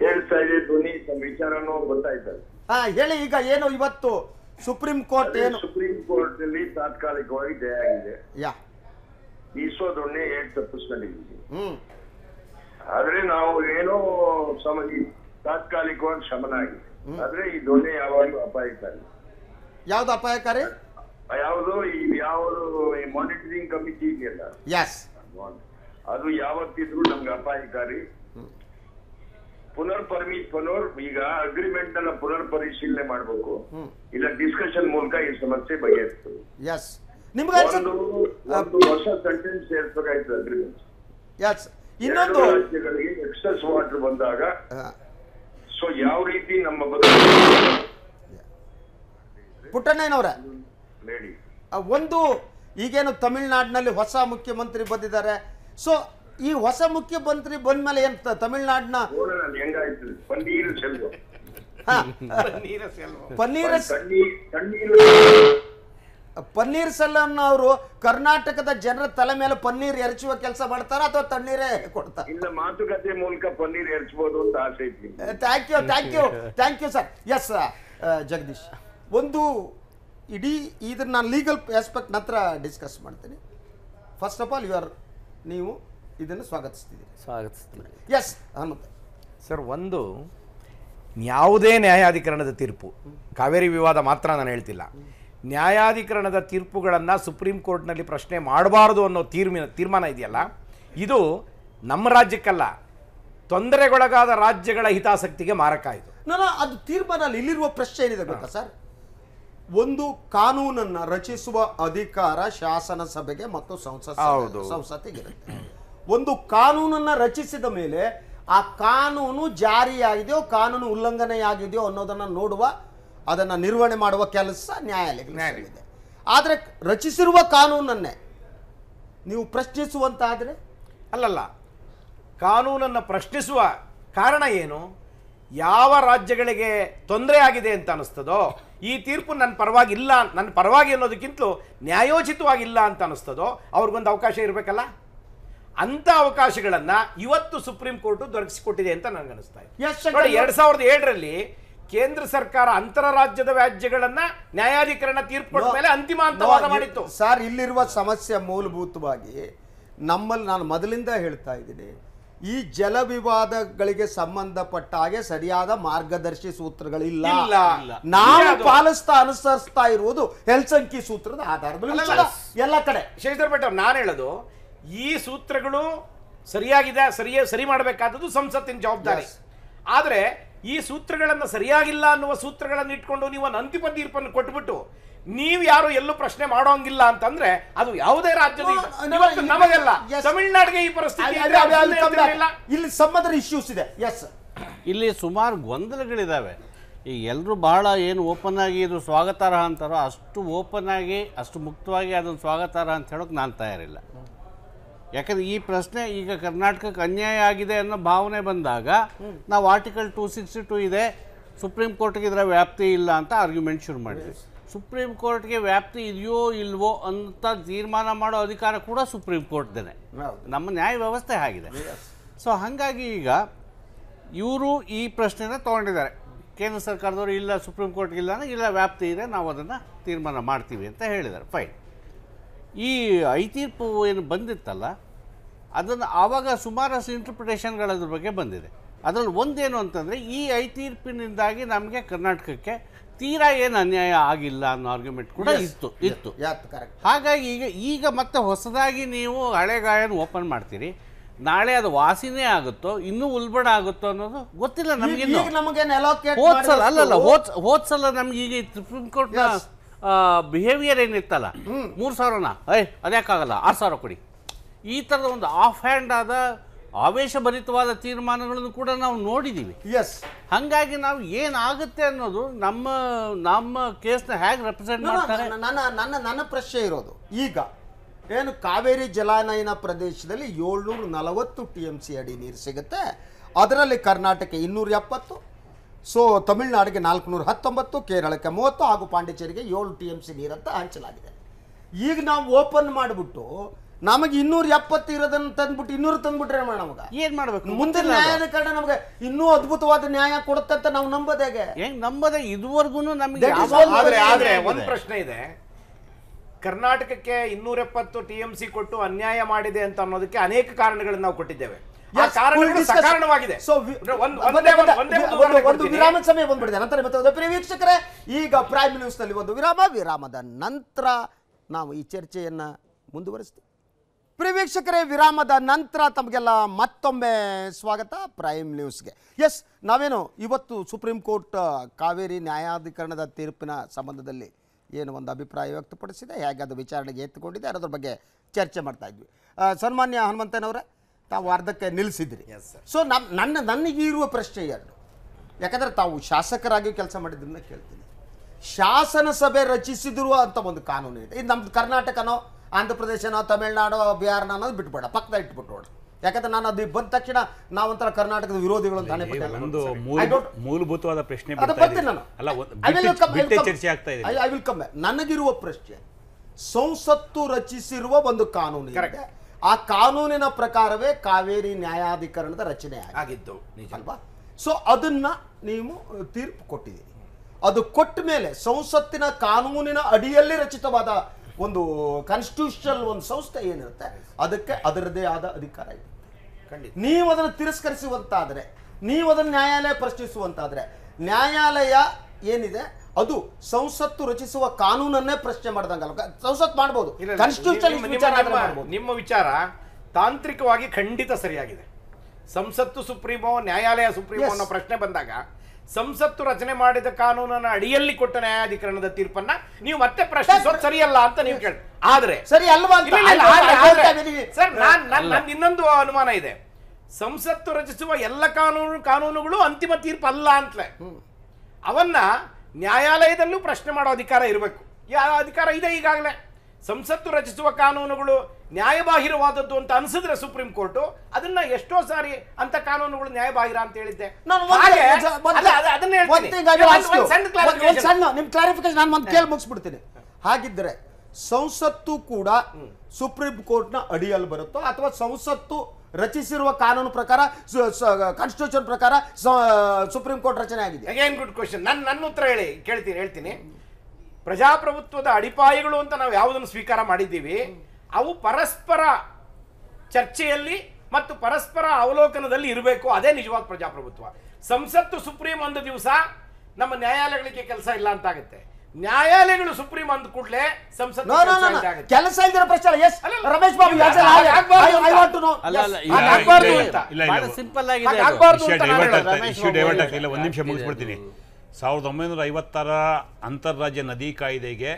ಕೇಳಿಸ್ತಾ ಇದೆ ಧ್ವನಿ ನಮ್ಮ ವಿಚಾರನೂ ಗೊತ್ತಾಯ್ತದೆ ಹಾ ಹೇಳಿ ಈಗ ಏನು ಇವತ್ತು ಸುಪ್ರೀಂ ಕೋರ್ಟ್ ಏನು ಸುಪ್ರೀಂ ಕೋರ್ಟ್ ನಲ್ಲಿ ತಾತ್ಕಾಲಿಕವಾಗಿ ಜಯ ಆಗಿದೆ ಯಾ ದೊಣ್ಣೆ ಏಟ್ ತಪ್ಪಿಸ್ಕೊಂಡಿದ್ದೀವಿ ಹ್ಮ್ ಆದ್ರೆ ನಾವು ಏನೋ ಸಮ ತಾತ್ಕಾಲಿಕವಾಗಿ ಶಮನ ಆಗಿದೆ ಆದ್ರೆ ಈ ದೊಣ್ಣೆ ಯಾವಾಗಲೂ ಅಪಾಯಕಾರಿ ಯಾವ್ದು ಅಪಾಯಕಾರಿ ಯಾವುದು ಈ ಯಾವುದು ಈ ಮಾನಿಟರಿಂಗ್ ಕಮಿಟಿ ಇದೆಯಲ್ಲ ಎಸ್ ಅದು ಯಾವತ್ತಿದ್ರು ನಮ್ಗೆ ಅಪಾಯಕಾರಿ ಪುನರ್ ಪರ್ಮಿ ಪುನರ್ ಈಗ ಅಗ್ರಿಮೆಂಟ್ ನ ಪುನರ್ ಪರಿಶೀಲನೆ ಮಾಡಬೇಕು ಇಲ್ಲ ಡಿಸ್ಕಷನ್ ಮೂಲಕ ಈ ಸಮಸ್ಯೆ ಬಗೆಹರಿಸ್ತದೆ ಹೊಸ ಸೆಂಟೆನ್ಸ್ ಸೇರ್ಬೇಕಾಯ್ತು ಅಗ್ರಿಮೆಂಟ್ ಇನ್ನೊಂದು ರಾಜ್ಯಗಳಿಗೆ ಎಕ್ಸಸ್ ವಾಟರ್ ಬಂದಾಗ ಸೊ ಯಾವ ರೀತಿ ನಮ್ಮ ಪುಟ್ಟಣ್ಣಯ್ಯನವರ ಒಂದು ಈಗೇನು ತಮಿಳುನಾಡಿನಲ್ಲಿ ಹೊಸ ಮುಖ್ಯಮಂತ್ರಿ ಬಂದಿದ್ದಾರೆ ಸೊ ಈ ಹೊಸ ಮುಖ್ಯಮಂತ್ರಿ ಬಂದ ಮೇಲೆ ಏನ್ ತಮಿಳ್ನಾಡಿನ ಪನ್ನೀರ್ ಪನ್ನೀರ್ ಪನ್ನೀರ್ ಅವರು ಕರ್ನಾಟಕದ ಜನರ ತಲೆ ಮೇಲೆ ಪನ್ನೀರ್ ಎರಚುವ ಕೆಲಸ ಮಾಡ್ತಾರ ಅಥವಾ ತಣ್ಣೀರೇ ಕೊಡ್ತಾರೆ ಇಲ್ಲ ಮಾತುಕತೆ ಮೂಲಕ ಪನ್ನೀರ್ ಎರಚಬಹುದು ಅಂತ ಆಸೆ thank you thank you thank you sir S Jagadish ಒಂದು ಇಡೀ ಇದನ್ನ ನಾನು ಲೀಗಲ್ ಆಸ್ಪೆಕ್ಟ್ ನಂತರ ಡಿಸ್ಕಸ್ ಮಾಡ್ತೀನಿ first of all you are ನೀವು ಇದನ್ನು ಸ್ವಾಗತಿಸ್ತಿದ್ದೀರಿ ಸ್ವಾಗತಿಸ್ತೀನಿ ಎಸ್ ಹನುಮಂತ ಸರ್ ಒಂದು
ಯಾವುದೇ ನ್ಯಾಯಾಧಿಕರಣದ ತೀರ್ಪು ಕಾವೇರಿ ವಿವಾದ ಮಾತ್ರ ನಾನು ಹೇಳ್ತಿಲ್ಲ ನ್ಯಾಯಾಧಿಕರಣದ ತೀರ್ಪುಗಳನ್ನು ಸುಪ್ರೀಂ ಕೋರ್ಟ್ನಲ್ಲಿ ಪ್ರಶ್ನೆ ಮಾಡಬಾರ್ದು ಅನ್ನೋ ತೀರ್ಮಿನ ತೀರ್ಮಾನ ಇದೆಯಲ್ಲ ಇದು ನಮ್ಮ ರಾಜ್ಯಕ್ಕಲ್ಲ ತೊಂದರೆಗೊಳಗಾದ ರಾಜ್ಯಗಳ ಹಿತಾಸಕ್ತಿಗೆ ಮಾರಕ ಇದು
ನಾನು ಅದು ತೀರ್ಮಾನ ಇಲ್ಲಿರುವ ಪ್ರಶ್ನೆ ಏನಿದೆ ಗೊತ್ತಾ ಸರ್ ಒಂದು ಕಾನೂನನ್ನು ರಚಿಸುವ ಅಧಿಕಾರ ಶಾಸನ ಸಭೆಗೆ ಮತ್ತು ಸಂಸತ್ ಸಂಸತ್ತಿಗೆ ಒಂದು ಕಾನೂನನ್ನು ರಚಿಸಿದ ಮೇಲೆ ಆ ಕಾನೂನು ಜಾರಿಯಾಗಿದೆಯೋ ಕಾನೂನು ಉಲ್ಲಂಘನೆಯಾಗಿದೆಯೋ ಅನ್ನೋದನ್ನು ನೋಡುವ ಅದನ್ನು ನಿರ್ವಹಣೆ ಮಾಡುವ ಕೆಲಸ
ನ್ಯಾಯಾಲಯಗಳಿದೆ
ಆದರೆ ರಚಿಸಿರುವ ಕಾನೂನನ್ನೇ ನೀವು ಪ್ರಶ್ನಿಸುವಂತಾದರೆ ಅಲ್ಲಲ್ಲ ಕಾನೂನನ್ನು ಪ್ರಶ್ನಿಸುವ ಕಾರಣ ಏನು ಯಾವ
ರಾಜ್ಯಗಳಿಗೆ ತೊಂದರೆ ಆಗಿದೆ ಅಂತ ಅನ್ನಿಸ್ತದೋ ಈ ತೀರ್ಪು ನನ್ನ ಪರವಾಗಿಲ್ಲ ನನ್ನ ಪರವಾಗಿ ಅನ್ನೋದಕ್ಕಿಂತಲೂ ನ್ಯಾಯೋಚಿತವಾಗಿಲ್ಲ ಅಂತ ಅನ್ನಿಸ್ತದೋ ಅವ್ರಿಗೊಂದು ಅವಕಾಶ ಇರಬೇಕಲ್ಲ ಅಂತ ಅವಕಾಶಗಳನ್ನ ಇವತ್ತು ಸುಪ್ರೀಂ ಕೋರ್ಟ್ ದೊರಕಿಸಿಕೊಟ್ಟಿದೆ ಅಂತ ಅನಿಸ್ತಾ
ಇದೆ ಎರಡ್ ಸಾವಿರದ
ಏಳರಲ್ಲಿ ಕೇಂದ್ರ ಸರ್ಕಾರ ಅಂತರ ರಾಜ್ಯದ ವ್ಯಾಜ್ಯಗಳನ್ನ ನ್ಯಾಯಾಧಿಕರಣ ತೀರ್ಪು ಮೇಲೆ ಅಂತಿಮ ಮಾಡಿತ್ತು
ಸರ್ ಇಲ್ಲಿರುವ ಸಮಸ್ಯೆ ಮೂಲಭೂತವಾಗಿ ನಮ್ಮಲ್ಲಿ ನಾನು ಮೊದಲಿಂದ ಹೇಳ್ತಾ ಇದ್ದೀನಿ ಈ ಜಲ ವಿವಾದಗಳಿಗೆ ಸಂಬಂಧಪಟ್ಟ ಹಾಗೆ ಸರಿಯಾದ ಮಾರ್ಗದರ್ಶಿ ಸೂತ್ರಗಳಿಲ್ಲ ನಾವು ಪಾಲಿಸ್ತಾ ಅನುಸರಿಸ್ತಾ ಇರುವುದು ಹೆಲ್ಸಂಕಿ ಸೂತ್ರದ ಆಧಾರದ
ಎಲ್ಲ ಕಡೆ ಶೇಷರ್ ಭಟ್ ನಾನು ಹೇಳೋದು ಈ ಸೂತ್ರಗಳು ಸರಿಯಾಗಿದೆ ಸರಿಯೇ ಸರಿ ಮಾಡಬೇಕಾದದ್ದು ಸಂಸತ್ತಿನ ಜವಾಬ್ದಾರಿ ಆದರೆ ಈ ಸೂತ್ರಗಳನ್ನು ಸರಿಯಾಗಿಲ್ಲ ಅನ್ನುವ ಸೂತ್ರಗಳನ್ನು ಇಟ್ಕೊಂಡು ನೀವು ಒಂದು ಅಂತಿಮ ತೀರ್ಪನ್ನು ಕೊಟ್ಬಿಟ್ಟು ನೀವು ಯಾರು ಎಲ್ಲೂ ಪ್ರಶ್ನೆ ಮಾಡೋಂಗಿಲ್ಲ ಅಂತಂದ್ರೆ ಅದು ಯಾವುದೇ ರಾಜ್ಯದ ನಮಗಲ್ಲ ತಮಿಳ್ನಾಡಿಗೆ ಈ ಪರಿಸ್ಥಿತಿ
ಇಲ್ಲಿ ಸಂಬಂಧದ ಇಶ್ಯೂಸ್ ಇದೆ ಎಸ್
ಇಲ್ಲಿ ಸುಮಾರು ಗೊಂದಲಗಳಿದ್ದಾವೆ ಈಗ ಎಲ್ಲರೂ ಬಹಳ ಏನು ಓಪನ್ ಆಗಿ ಇದು ಸ್ವಾಗತಾರ್ಹ ಅಂತಾರೋ ಅಷ್ಟು ಓಪನ್ ಆಗಿ ಅಷ್ಟು ಮುಕ್ತವಾಗಿ ಅದನ್ನು ಸ್ವಾಗತಾರ್ಹ ಅಂತ ಹೇಳೋಕೆ ನಾನು ತಯಾರಿಲ್ಲ ಯಾಕಂದ್ರೆ ಈ ಪ್ರಶ್ನೆ ಈಗ ಕರ್ನಾಟಕಕ್ಕೆ ಅನ್ಯಾಯ ಆಗಿದೆ ಅನ್ನೋ ಭಾವನೆ ಬಂದಾಗ ನಾವು ಆರ್ಟಿಕಲ್ ಟೂ ಸಿಕ್ಸ್ಟಿ ಟೂ ಇದೆ ಸುಪ್ರೀಂ ಕೋರ್ಟ್ಗೆ ಇದರ ವ್ಯಾಪ್ತಿ ಇಲ್ಲ ಅಂತ ಆರ್ಗ್ಯುಮೆಂಟ್ ಶುರು ಮಾಡಿದ್ವಿ ಸುಪ್ರೀಂ ಕೋರ್ಟ್ಗೆ ವ್ಯಾಪ್ತಿ ಇದೆಯೋ ಇಲ್ವೋ ಅಂತ ತೀರ್ಮಾನ ಮಾಡೋ ಅಧಿಕಾರ ಕೂಡ ಸುಪ್ರೀಂ ಕೋರ್ಟ್ದೇ ನಮ್ಮ ನ್ಯಾಯ ವ್ಯವಸ್ಥೆ ಆಗಿದೆ ಸೊ ಹಾಗಾಗಿ ಈಗ ಇವರು ಈ ಪ್ರಶ್ನೆನ ತೊಗೊಂಡಿದ್ದಾರೆ ಕೇಂದ್ರ ಸರ್ಕಾರದವರು ಇಲ್ಲ ಸುಪ್ರೀಂ ಇಲ್ಲ ಇಲ್ಲ ವ್ಯಾಪ್ತಿ ಇದೆ ನಾವು ಅದನ್ನು ತೀರ್ಮಾನ ಮಾಡ್ತೀವಿ ಅಂತ ಹೇಳಿದ್ದಾರೆ ಫೈನ್ ಈ ಐತೀರ್ಪು ಏನು ಬಂದಿತ್ತಲ್ಲ ಅದನ್ನು ಆವಾಗ ಸುಮಾರಷ್ಟು ಇಂಟರ್ಪ್ರಿಟೇಷನ್ಗಳು ಅದ್ರ ಬಗ್ಗೆ ಬಂದಿದೆ ಅದರಲ್ಲಿ ಒಂದೇನು ಅಂತಂದರೆ ಈ ಐತೀರ್ಪಿನಿಂದಾಗಿ ನಮಗೆ ಕರ್ನಾಟಕಕ್ಕೆ ತೀರಾ ಏನು ಅನ್ಯಾಯ ಆಗಿಲ್ಲ ಅನ್ನೋ ಆರ್ಗ್ಯುಮೆಂಟ್ ಕೂಡ ಇತ್ತು ಇತ್ತು ಹಾಗಾಗಿ ಈಗ ಈಗ ಮತ್ತೆ ಹೊಸದಾಗಿ ನೀವು ಹಳೆ ಗಾಯನ ಓಪನ್ ಮಾಡ್ತೀರಿ ನಾಳೆ ಅದು ವಾಸಿನೇ ಆಗುತ್ತೋ ಇನ್ನೂ ಉಲ್ಬಣ ಆಗುತ್ತೋ ಅನ್ನೋದು ಗೊತ್ತಿಲ್ಲ
ನಮಗೆ ಹೋದ್ಸಲ ಅಲ್ಲಲ್ಲ
ಹೋದ್ಸಲ ನಮ್ಗೆ ಈಗ ಸುಪ್ರೀಂ ಕೋರ್ಟ್ನ ಬಿಹೇವಿಯರ್ ಏನಿರ್ತಲ್ಲ ಮೂರು ಸಾವಿರನ ಏಯ್ ಅದ್ಯಾಕಾಗಲ್ಲ ಆರು ಸಾವಿರ ಕೊಡಿ ಈ ಥರದ ಒಂದು ಆಫ್ ಹ್ಯಾಂಡ್ ಆದ ಆವೇಶಭರಿತವಾದ ತೀರ್ಮಾನಗಳನ್ನು ಕೂಡ ನಾವು ನೋಡಿದ್ದೀವಿ ಎಸ್ ಹಂಗಾಗಿ ನಾವು ಏನಾಗುತ್ತೆ ಅನ್ನೋದು ನಮ್ಮ ನಮ್ಮ ಕೇಸ್ನ ಹೇಗೆ ರೆಪ್ರೆಸೆಂಟ್ ಮಾಡ್ತಾರೆ ನನ್ನ
ನನ್ನ ನನ್ನ ಪ್ರಶ್ನೆ ಇರೋದು ಈಗ ಏನು ಕಾವೇರಿ ಜಲಾನಯನ ಪ್ರದೇಶದಲ್ಲಿ ಏಳ್ನೂರ ನಲವತ್ತು ಟಿ ಎಮ್ ಸಿ ಅಡಿ ನೀರು ಸಿಗುತ್ತೆ ಅದರಲ್ಲಿ ಕರ್ನಾಟಕ ಇನ್ನೂರ ಎಪ್ಪತ್ತು ಸೊ ತಮಿಳುನಾಡಿಗೆ ನಾಲ್ಕುನೂರ ಹತ್ತೊಂಬತ್ತು ಕೇರಳಕ್ಕೆ ಮೂವತ್ತು ಹಾಗೂ ಪಾಂಡಿಚೇರಿಗೆ ಏಳು ಟಿ ಎಮ್ ಸಿ ನೀರಂತ ಹಂಚಲಾಗಿದೆ ಈಗ ನಾವು ಓಪನ್ ಮಾಡಿಬಿಟ್ಟು ನಮಗೆ ಇನ್ನೂರ ಎಪ್ಪತ್ತು ಇರೋದನ್ನು ತಂದ್ಬಿಟ್ಟು ಇನ್ನೂರು ತಂದ್ಬಿಟ್ರೆ ನಮಗೆ ಏನ್ ಮಾಡ್ಬೇಕು ಮುಂದೆ ನ್ಯಾಯಾಧಿಕರಣ ನಮಗೆ ಇನ್ನೂ ಅದ್ಭುತವಾದ ನ್ಯಾಯ ಕೊಡುತ್ತೆ ನಾವು ಹೆಂಗ್ ನಂಬದೆ ಇದುವರೆಗೂ ನಮಗೆ ಒಂದು ಪ್ರಶ್ನೆ ಇದೆ
ಕರ್ನಾಟಕಕ್ಕೆ ಇನ್ನೂರ ಎಪ್ಪತ್ತು ಟಿ ಎಂ ಸಿ ಕೊಟ್ಟು ಅನ್ಯಾಯ ಮಾಡಿದೆ ಅಂತ ಅನ್ನೋದಕ್ಕೆ ಅನೇಕ ಕಾರಣಗಳನ್ನು
ನಾವು ಕೊಟ್ಟಿದ್ದೇವೆ ಒಂದು ವಿರಾಮದ ಸಮಯ ಬಂದ್ಬಿಡಿದೆ ನಂತರ ವೀಕ್ಷಕರೇ ಈಗ ಪ್ರೈಮ್ ನ್ಯೂಸ್ ನಲ್ಲಿ ಒಂದು ವಿರಾಮ ವಿರಾಮದ ನಂತರ ನಾವು ಈ ಚರ್ಚೆಯನ್ನ ಮುಂದುವರಿಸ್ತೀವಿ ಪ್ರಿಯ ವೀಕ್ಷಕರೇ ವಿರಾಮದ ನಂತರ ತಮಗೆಲ್ಲ ಮತ್ತೊಮ್ಮೆ ಸ್ವಾಗತ ಪ್ರೈಮ್ ನ್ಯೂಸ್ಗೆ ಎಸ್ ನಾವೇನು ಇವತ್ತು ಸುಪ್ರೀಂ ಕೋರ್ಟ್ ಕಾವೇರಿ ನ್ಯಾಯಾಧಿಕರಣದ ತೀರ್ಪಿನ ಸಂಬಂಧದಲ್ಲಿ ಏನು ಒಂದು ಅಭಿಪ್ರಾಯ ವ್ಯಕ್ತಪಡಿಸಿದೆ ಹೇಗೆ ಅದು ವಿಚಾರಣೆಗೆ ಎತ್ತುಕೊಂಡಿದೆ ಅದರ ಬಗ್ಗೆ ಚರ್ಚೆ ಮಾಡ್ತಾ ಇದ್ವಿ ಸನ್ಮಾನ್ಯ ಹನುಮಂತನವರೇ ತಾವು ಅರ್ಧಕ್ಕೆ ನಿಲ್ಲಿಸಿದ್ರಿ ಸೊ ನಮ್ಮ ನನ್ನ ನನಗೆ ಇರುವ ಪ್ರಶ್ನೆ ಎರಡು ಯಾಕಂದ್ರೆ ತಾವು ಶಾಸಕರಾಗಿ ಕೆಲಸ ಮಾಡಿದ್ರಿಂದ ಕೇಳ್ತೀನಿ ಶಾಸನ ಸಭೆ ರಚಿಸಿದ್ರು ಅಂತ ಒಂದು ಕಾನೂನು ಇದೆ ಇದು ನಮ್ದು ಕರ್ನಾಟಕನೋ ಆಂಧ್ರ ಪ್ರದೇಶನೋ ತಮಿಳ್ನಾಡೋ ಬಿಹಾರನ ಅನ್ನೋದು ಬಿಟ್ಬೇಡ ಪಕ್ಕದ ಇಟ್ಬಿಟ್ಬೇಡ ಯಾಕಂದ್ರೆ ನಾನು ಅದು ಬಂದ ತಕ್ಷಣ ನಾವಂತರ ಕರ್ನಾಟಕದ ವಿರೋಧಿಗಳು ಮೂಲಭೂತವಾದ ಪ್ರಶ್ನೆ ನನಗಿರುವ ಪ್ರಶ್ನೆ ಸಂಸತ್ತು ರಚಿಸಿರುವ ಒಂದು ಕಾನೂನು ಆ ಕಾನೂನಿನ ಪ್ರಕಾರವೇ ಕಾವೇರಿ ನ್ಯಾಯಾಧಿಕರಣದ ರಚನೆ ಆಗಿದ್ದು ಅಲ್ವಾ ಸೊ ಅದನ್ನ ನೀವು ತೀರ್ಪು ಕೊಟ್ಟಿದ್ದೀರಿ ಅದು ಕೊಟ್ಟ ಮೇಲೆ ಸಂಸತ್ತಿನ ಕಾನೂನಿನ ಅಡಿಯಲ್ಲಿ ರಚಿತವಾದ ಒಂದು ಕಾನ್ಸ್ಟಿಟ್ಯೂಷನಲ್ ಒಂದು ಸಂಸ್ಥೆ ಏನಿರುತ್ತೆ ಅದಕ್ಕೆ ಅದರದೇ ಆದ ಅಧಿಕಾರ ಇದೆ ನೀವು ಅದನ್ನು ತಿರಸ್ಕರಿಸುವಂತಾದ್ರೆ ನೀವು ಅದನ್ನು ನ್ಯಾಯಾಲಯ ಪ್ರಶ್ನಿಸುವಂತಾದ್ರೆ ನ್ಯಾಯಾಲಯ ಏನಿದೆ ಅದು ಸಂಸತ್ತು ರಚಿಸುವ ಕಾನೂನನ್ನೇ ಪ್ರಶ್ನೆ ಮಾಡ್ದಂಗಲ್ಲ ಸಂಸತ್ ಮಾಡಬಹುದು ನಿಮ್ಮ ವಿಚಾರ ತಾಂತ್ರಿಕವಾಗಿ
ಖಂಡಿತ ಸರಿಯಾಗಿದೆ ಸಂಸತ್ತು ಸುಪ್ರೀಮೋ ನ್ಯಾಯಾಲಯ ಸುಪ್ರೀಮೋ ಅನ್ನೋ ಪ್ರಶ್ನೆ ಬಂದಾಗ ಸಂಸತ್ತು ರಚನೆ ಮಾಡಿದ ಕಾನೂನನ್ನ ಅಡಿಯಲ್ಲಿ ಕೊಟ್ಟ ನ್ಯಾಯಾಧಿಕರಣದ ತೀರ್ಪನ್ನ ನೀವು ಮತ್ತೆ ಪ್ರಶ್ನಿಸೋದು ಸರಿಯಲ್ಲ ಅಂತ ನೀವು ಕೇಳಿ ಆದ್ರೆ ಸರಿ ಅಲ್ವಾ ಇನ್ನೊಂದು ಅನುಮಾನ ಇದೆ ಸಂಸತ್ತು ರಚಿಸುವ ಎಲ್ಲ ಕಾನೂನು ಕಾನೂನುಗಳು ಅಂತಿಮ ತೀರ್ಪು ಅಲ್ಲ ಅಂತಲೇ ಅವನ್ನ ನ್ಯಾಯಾಲಯದಲ್ಲೂ ಪ್ರಶ್ನೆ ಮಾಡೋ ಅಧಿಕಾರ ಇರಬೇಕು ಯಾವ ಅಧಿಕಾರ ಇದೆ ಈಗಾಗಲೇ ಸಂಸತ್ತು ರಚಿಸುವ ಕಾನೂನುಗಳು ನ್ಯಾಯಬಾಹಿರವಾದದ್ದು ಅಂತ ಅನಿಸಿದ್ರೆ ಸುಪ್ರೀಂ ಕೋರ್ಟು ಅದನ್ನ ಎಷ್ಟೋ ಸಾರಿ ಅಂತ ಕಾನೂನುಗಳು ನ್ಯಾಯಬಾಹಿರ ಅಂತ ಹೇಳಿದ್ದೆ ನಾನು ಒಂದು
ಕೇಳಿ ಮುಗಿಸ್ಬಿಡ್ತೀನಿ ಹಾಗಿದ್ರೆ ಸಂಸತ್ತು ಕೂಡ ಸುಪ್ರೀಂ ಕೋರ್ಟ್ ನ ಅಡಿಯಲ್ಲಿ ಬರುತ್ತೋ ಅಥವಾ ಸಂಸತ್ತು ರಚಿಸಿರುವ ಕಾನೂನು ಪ್ರಕಾರ ಕಾನ್ಸ್ಟಿಟ್ಯೂಷನ್ ಪ್ರಕಾರ ಸುಪ್ರೀಂ ಕೋರ್ಟ್ ರಚನೆ ಆಗಿದೆ ಅಗೇನ್ ಗುಡ್ ಕ್ವಶನ್ ನನ್ನ ನನ್ನ ಉತ್ತರ ಹೇಳಿ ಕೇಳ್ತೀನಿ ಹೇಳ್ತೀನಿ ಪ್ರಜಾಪ್ರಭುತ್ವದ ಅಡಿಪಾಯಗಳು
ಅಂತ ನಾವು ಯಾವುದನ್ನು ಸ್ವೀಕಾರ ಮಾಡಿದ್ದೀವಿ ಅವು ಪರಸ್ಪರ ಚರ್ಚೆಯಲ್ಲಿ ಮತ್ತು ಪರಸ್ಪರ ಅವಲೋಕನದಲ್ಲಿ ಇರಬೇಕು ಅದೇ ನಿಜವಾದ ಪ್ರಜಾಪ್ರಭುತ್ವ ಸಂಸತ್ತು ಸುಪ್ರೀಂ ಒಂದು ದಿವಸ ನಮ್ಮ ನ್ಯಾಯಾಲಯಗಳಿಗೆ ಕೆಲಸ ಇಲ್ಲ ಅಂತಾಗುತ್ತೆ ನ್ಯಾಯಾಲಯಗಳು ಸುಪ್ರೀಂ ಅಂದ ಕೂಡಲೇ
ಕೆಲಸ ಇಲ್ದಿರೋ ಪ್ರಶ್ನೆ ಎಸ್ ರಮೇಶ್ ಬಾಬು ಸಿಂಪಲ್ ಆಗಿದೆ
ಒಂದು ನಿಮಿಷ ಮುಗಿಸ್ಬಿಡ್ತೀನಿ ಸಾವಿರದ ಒಂಬೈನೂರ ಐವತ್ತರ ಅಂತಾರಾಜ್ಯ ನದಿ ಕಾಯ್ದೆಗೆ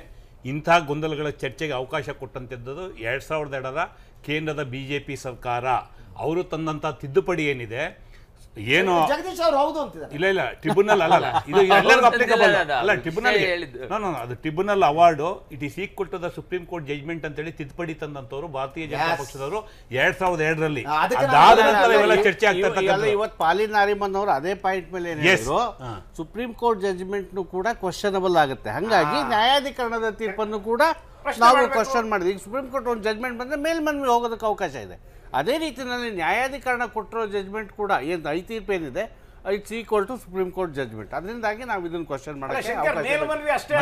ಇಂತಹ ಗೊಂದಲಗಳ ಚರ್ಚೆಗೆ ಅವಕಾಶ ಕೊಟ್ಟಂತದ್ದು ಎರಡು ಸಾವಿರದ ಎರಡರ ಕೇಂದ್ರದ ಬಿಜೆಪಿ ಸರ್ಕಾರ ಅವರು ತಂದಂತಹ ತಿದ್ದುಪಡಿ ಏನಿದೆ ಏನು ಜಗದೀಶ್ ಅವರು ಹೌದು ಇಲ್ಲ ಇಲ್ಲ ಟ್ರಿಬ್ಯುನಲ್ ಅಲ್ಲ *laughs* ಇದು ಎಲ್ಲರಿಗೂ ಅಪ್ಲಿಕಬಲ್ ಅಲ್ಲ ಟ್ರಿಬ್ಯುನಲ್ ನಾನು ಅದು tribunal award it is equal to supreme court judgement ಹೇಳಿ ತಿದ್ದುಪಡಿ ತಂದಂತವರು ಭಾರತೀಯ ಜನತಾ ಪಕ್ಷದವರು ಎರಡ್ ಸಾವಿರದ ಎರಡರಲ್ಲಿ ಅದಾದ ನಂತರ ಇವೆಲ್ಲ ಚರ್ಚೆ ಆಗ್ತಾ
ಇವತ್ತು ಪಾಲಿ ನಾರಿಮನ್ ಅವರು ಅದೇ ಪಾಯಿಂಟ್ ಮೇಲೆ ಸುಪ್ರೀಂ ಕೋರ್ಟ್ ಜಜ್ಮೆಂಟ್ ಕೂಡ ಕ್ವಶನಬಲ್ ಆಗುತ್ತೆ ಹಂಗಾಗಿ ನ್ಯಾಯಾಧಿಕರಣದ ತೀರ್ಪನ್ನು ಕೂಡ ನಾವು ಕ್ವಶನ್ ಮಾಡಿದ್ವಿ ಈಗ ಸುಪ್ರೀಂ ಕೋರ್ಟ್ ಒಂದು ಜಜ್ಮೆಂಟ್ ಬಂದರೆ ಮೇಲ್ಮನವಿ ಹೋಗೋದಕ್ಕೆ ಅವಕಾಶ ಇದೆ ಅದೇ ರೀತಿಯಲ್ಲಿ ನ್ಯಾಯಾಧಿಕರಣ ಕೊಟ್ಟಿರೋ ಜಜ್ಮೆಂಟ್ ಕೂಡ ಏನು ಐ ತೀರ್ಪು ಏನಿದೆ it's equal to supreme court judgement ಅದರಿಂದಾಗಿ ನಾವು ಇದನ್ನ ಕ್ವಶನ್ ಅಷ್ಟೇ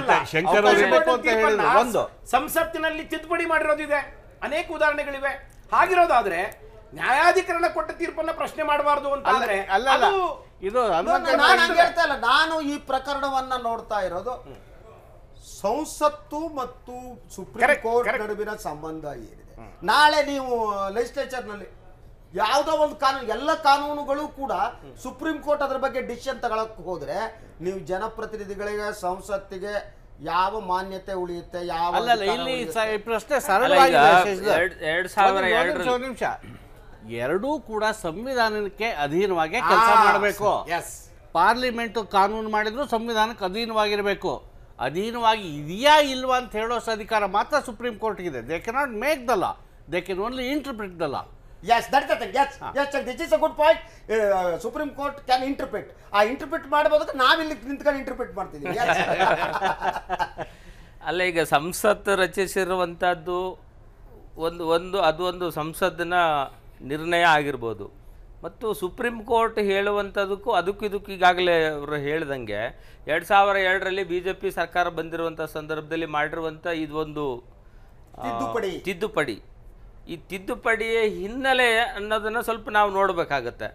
ಸಂಸತ್ತಿನಲ್ಲಿ ತಿದ್ದುಪಡಿ ಮಾಡಿರೋದಿದೆ ಅನೇಕ ಉದಾಹರಣೆಗಳಿವೆ ಹಾಗಿರೋದಾದ್ರೆ
ನ್ಯಾಯಾಧಿಕರಣ ಕೊಟ್ಟ ತೀರ್ಪನ್ನ ಪ್ರಶ್ನೆ ಮಾಡಬಾರದು
ಅಂತ ಅಲ್ಲ
ಇದು ಹೇಳ್ತಾ
ಇಲ್ಲ ನಾನು ಈ ಪ್ರಕರಣವನ್ನ ನೋಡ್ತಾ ಇರೋದು ಸಂಸತ್ತು ಮತ್ತು ಸುಪ್ರೀಂ ಕೋರ್ಟ್ ನಡುವಿನ ಸಂಬಂಧ ಏನಿದೆ ನಾಳೆ ನೀವು ನಲ್ಲಿ ಯಾವ್ದೋ ಒಂದು ಕಾನೂನು ಎಲ್ಲ ಕಾನೂನುಗಳು ಕೂಡ ಸುಪ್ರೀಂ ಕೋರ್ಟ್ ಅದ್ರ ಬಗ್ಗೆ ಡಿಸಿಷನ್ ತಗೊಳಕ್ ಹೋದ್ರೆ ನೀವು ಜನಪ್ರತಿನಿಧಿಗಳಿಗೆ ಸಂಸತ್ತಿಗೆ ಯಾವ ಮಾನ್ಯತೆ ಉಳಿಯುತ್ತೆ ಯಾವ ಇಲ್ಲಿ
ಪ್ರಶ್ನೆ ನಿಮಿಷ ಎರಡೂ ಕೂಡ ಸಂವಿಧಾನಕ್ಕೆ ಅಧೀನವಾಗಿ ಕೆಲಸ ಮಾಡಬೇಕು ಪಾರ್ಲಿಮೆಂಟ್ ಕಾನೂನು ಮಾಡಿದ್ರು ಸಂವಿಧಾನಕ್ಕೆ ಅಧೀನವಾಗಿರಬೇಕು ಅಧೀನವಾಗಿ ಇದೆಯಾ ಇಲ್ವಾ ಅಂತ ಹೇಳೋಷ್ಟು ಅಧಿಕಾರ ಮಾತ್ರ ಸುಪ್ರೀಂ ಕೋರ್ಟ್ಗಿದೆ ದೇ ಕೆ ನಾಟ್ ಮೇಕ್ ದಲ್ಲ ದೇ ಕೆನ್ ಓನ್ಲಿ ಇಂಟರ್ಪ್ರಿಟ್ ದಲ್ಲ law yes that yes this is a good point supreme court can interpret ಆ ಇಂಟರ್ಪ್ರಿಟ್ ನಾವು
ನಾವಿಲ್ಲಿ ನಿಂತ್ಕೊಂಡು ಇಂಟರ್ಪ್ರಿಟ್ ಮಾಡ್ತೀವಿ *laughs*
ಅಲ್ಲ ಈಗ ಸಂಸತ್ ರಚಿಸಿರುವಂಥದ್ದು ಒಂದು ಒಂದು ಅದು ಒಂದು ಸಂಸತ್ತಿನ ನಿರ್ಣಯ ಆಗಿರ್ಬೋದು ಮತ್ತು ಸುಪ್ರೀಂ ಕೋರ್ಟ್ ಹೇಳುವಂಥದಕ್ಕೂ ಅದಕ್ಕೂ ಈಗಾಗಲೇ ಅವರು ಹೇಳ್ದಂಗೆ ಎರಡು ಸಾವಿರ ಎರಡರಲ್ಲಿ ಬಿ ಜೆ ಪಿ ಸರ್ಕಾರ ಬಂದಿರುವಂಥ ಸಂದರ್ಭದಲ್ಲಿ ಮಾಡಿರುವಂಥ ಇದೊಂದು ತಿದ್ದುಪಡಿ ತಿದ್ದುಪಡಿ ಈ ತಿದ್ದುಪಡಿಯ ಹಿನ್ನೆಲೆ ಅನ್ನೋದನ್ನು ಸ್ವಲ್ಪ ನಾವು ನೋಡಬೇಕಾಗತ್ತೆ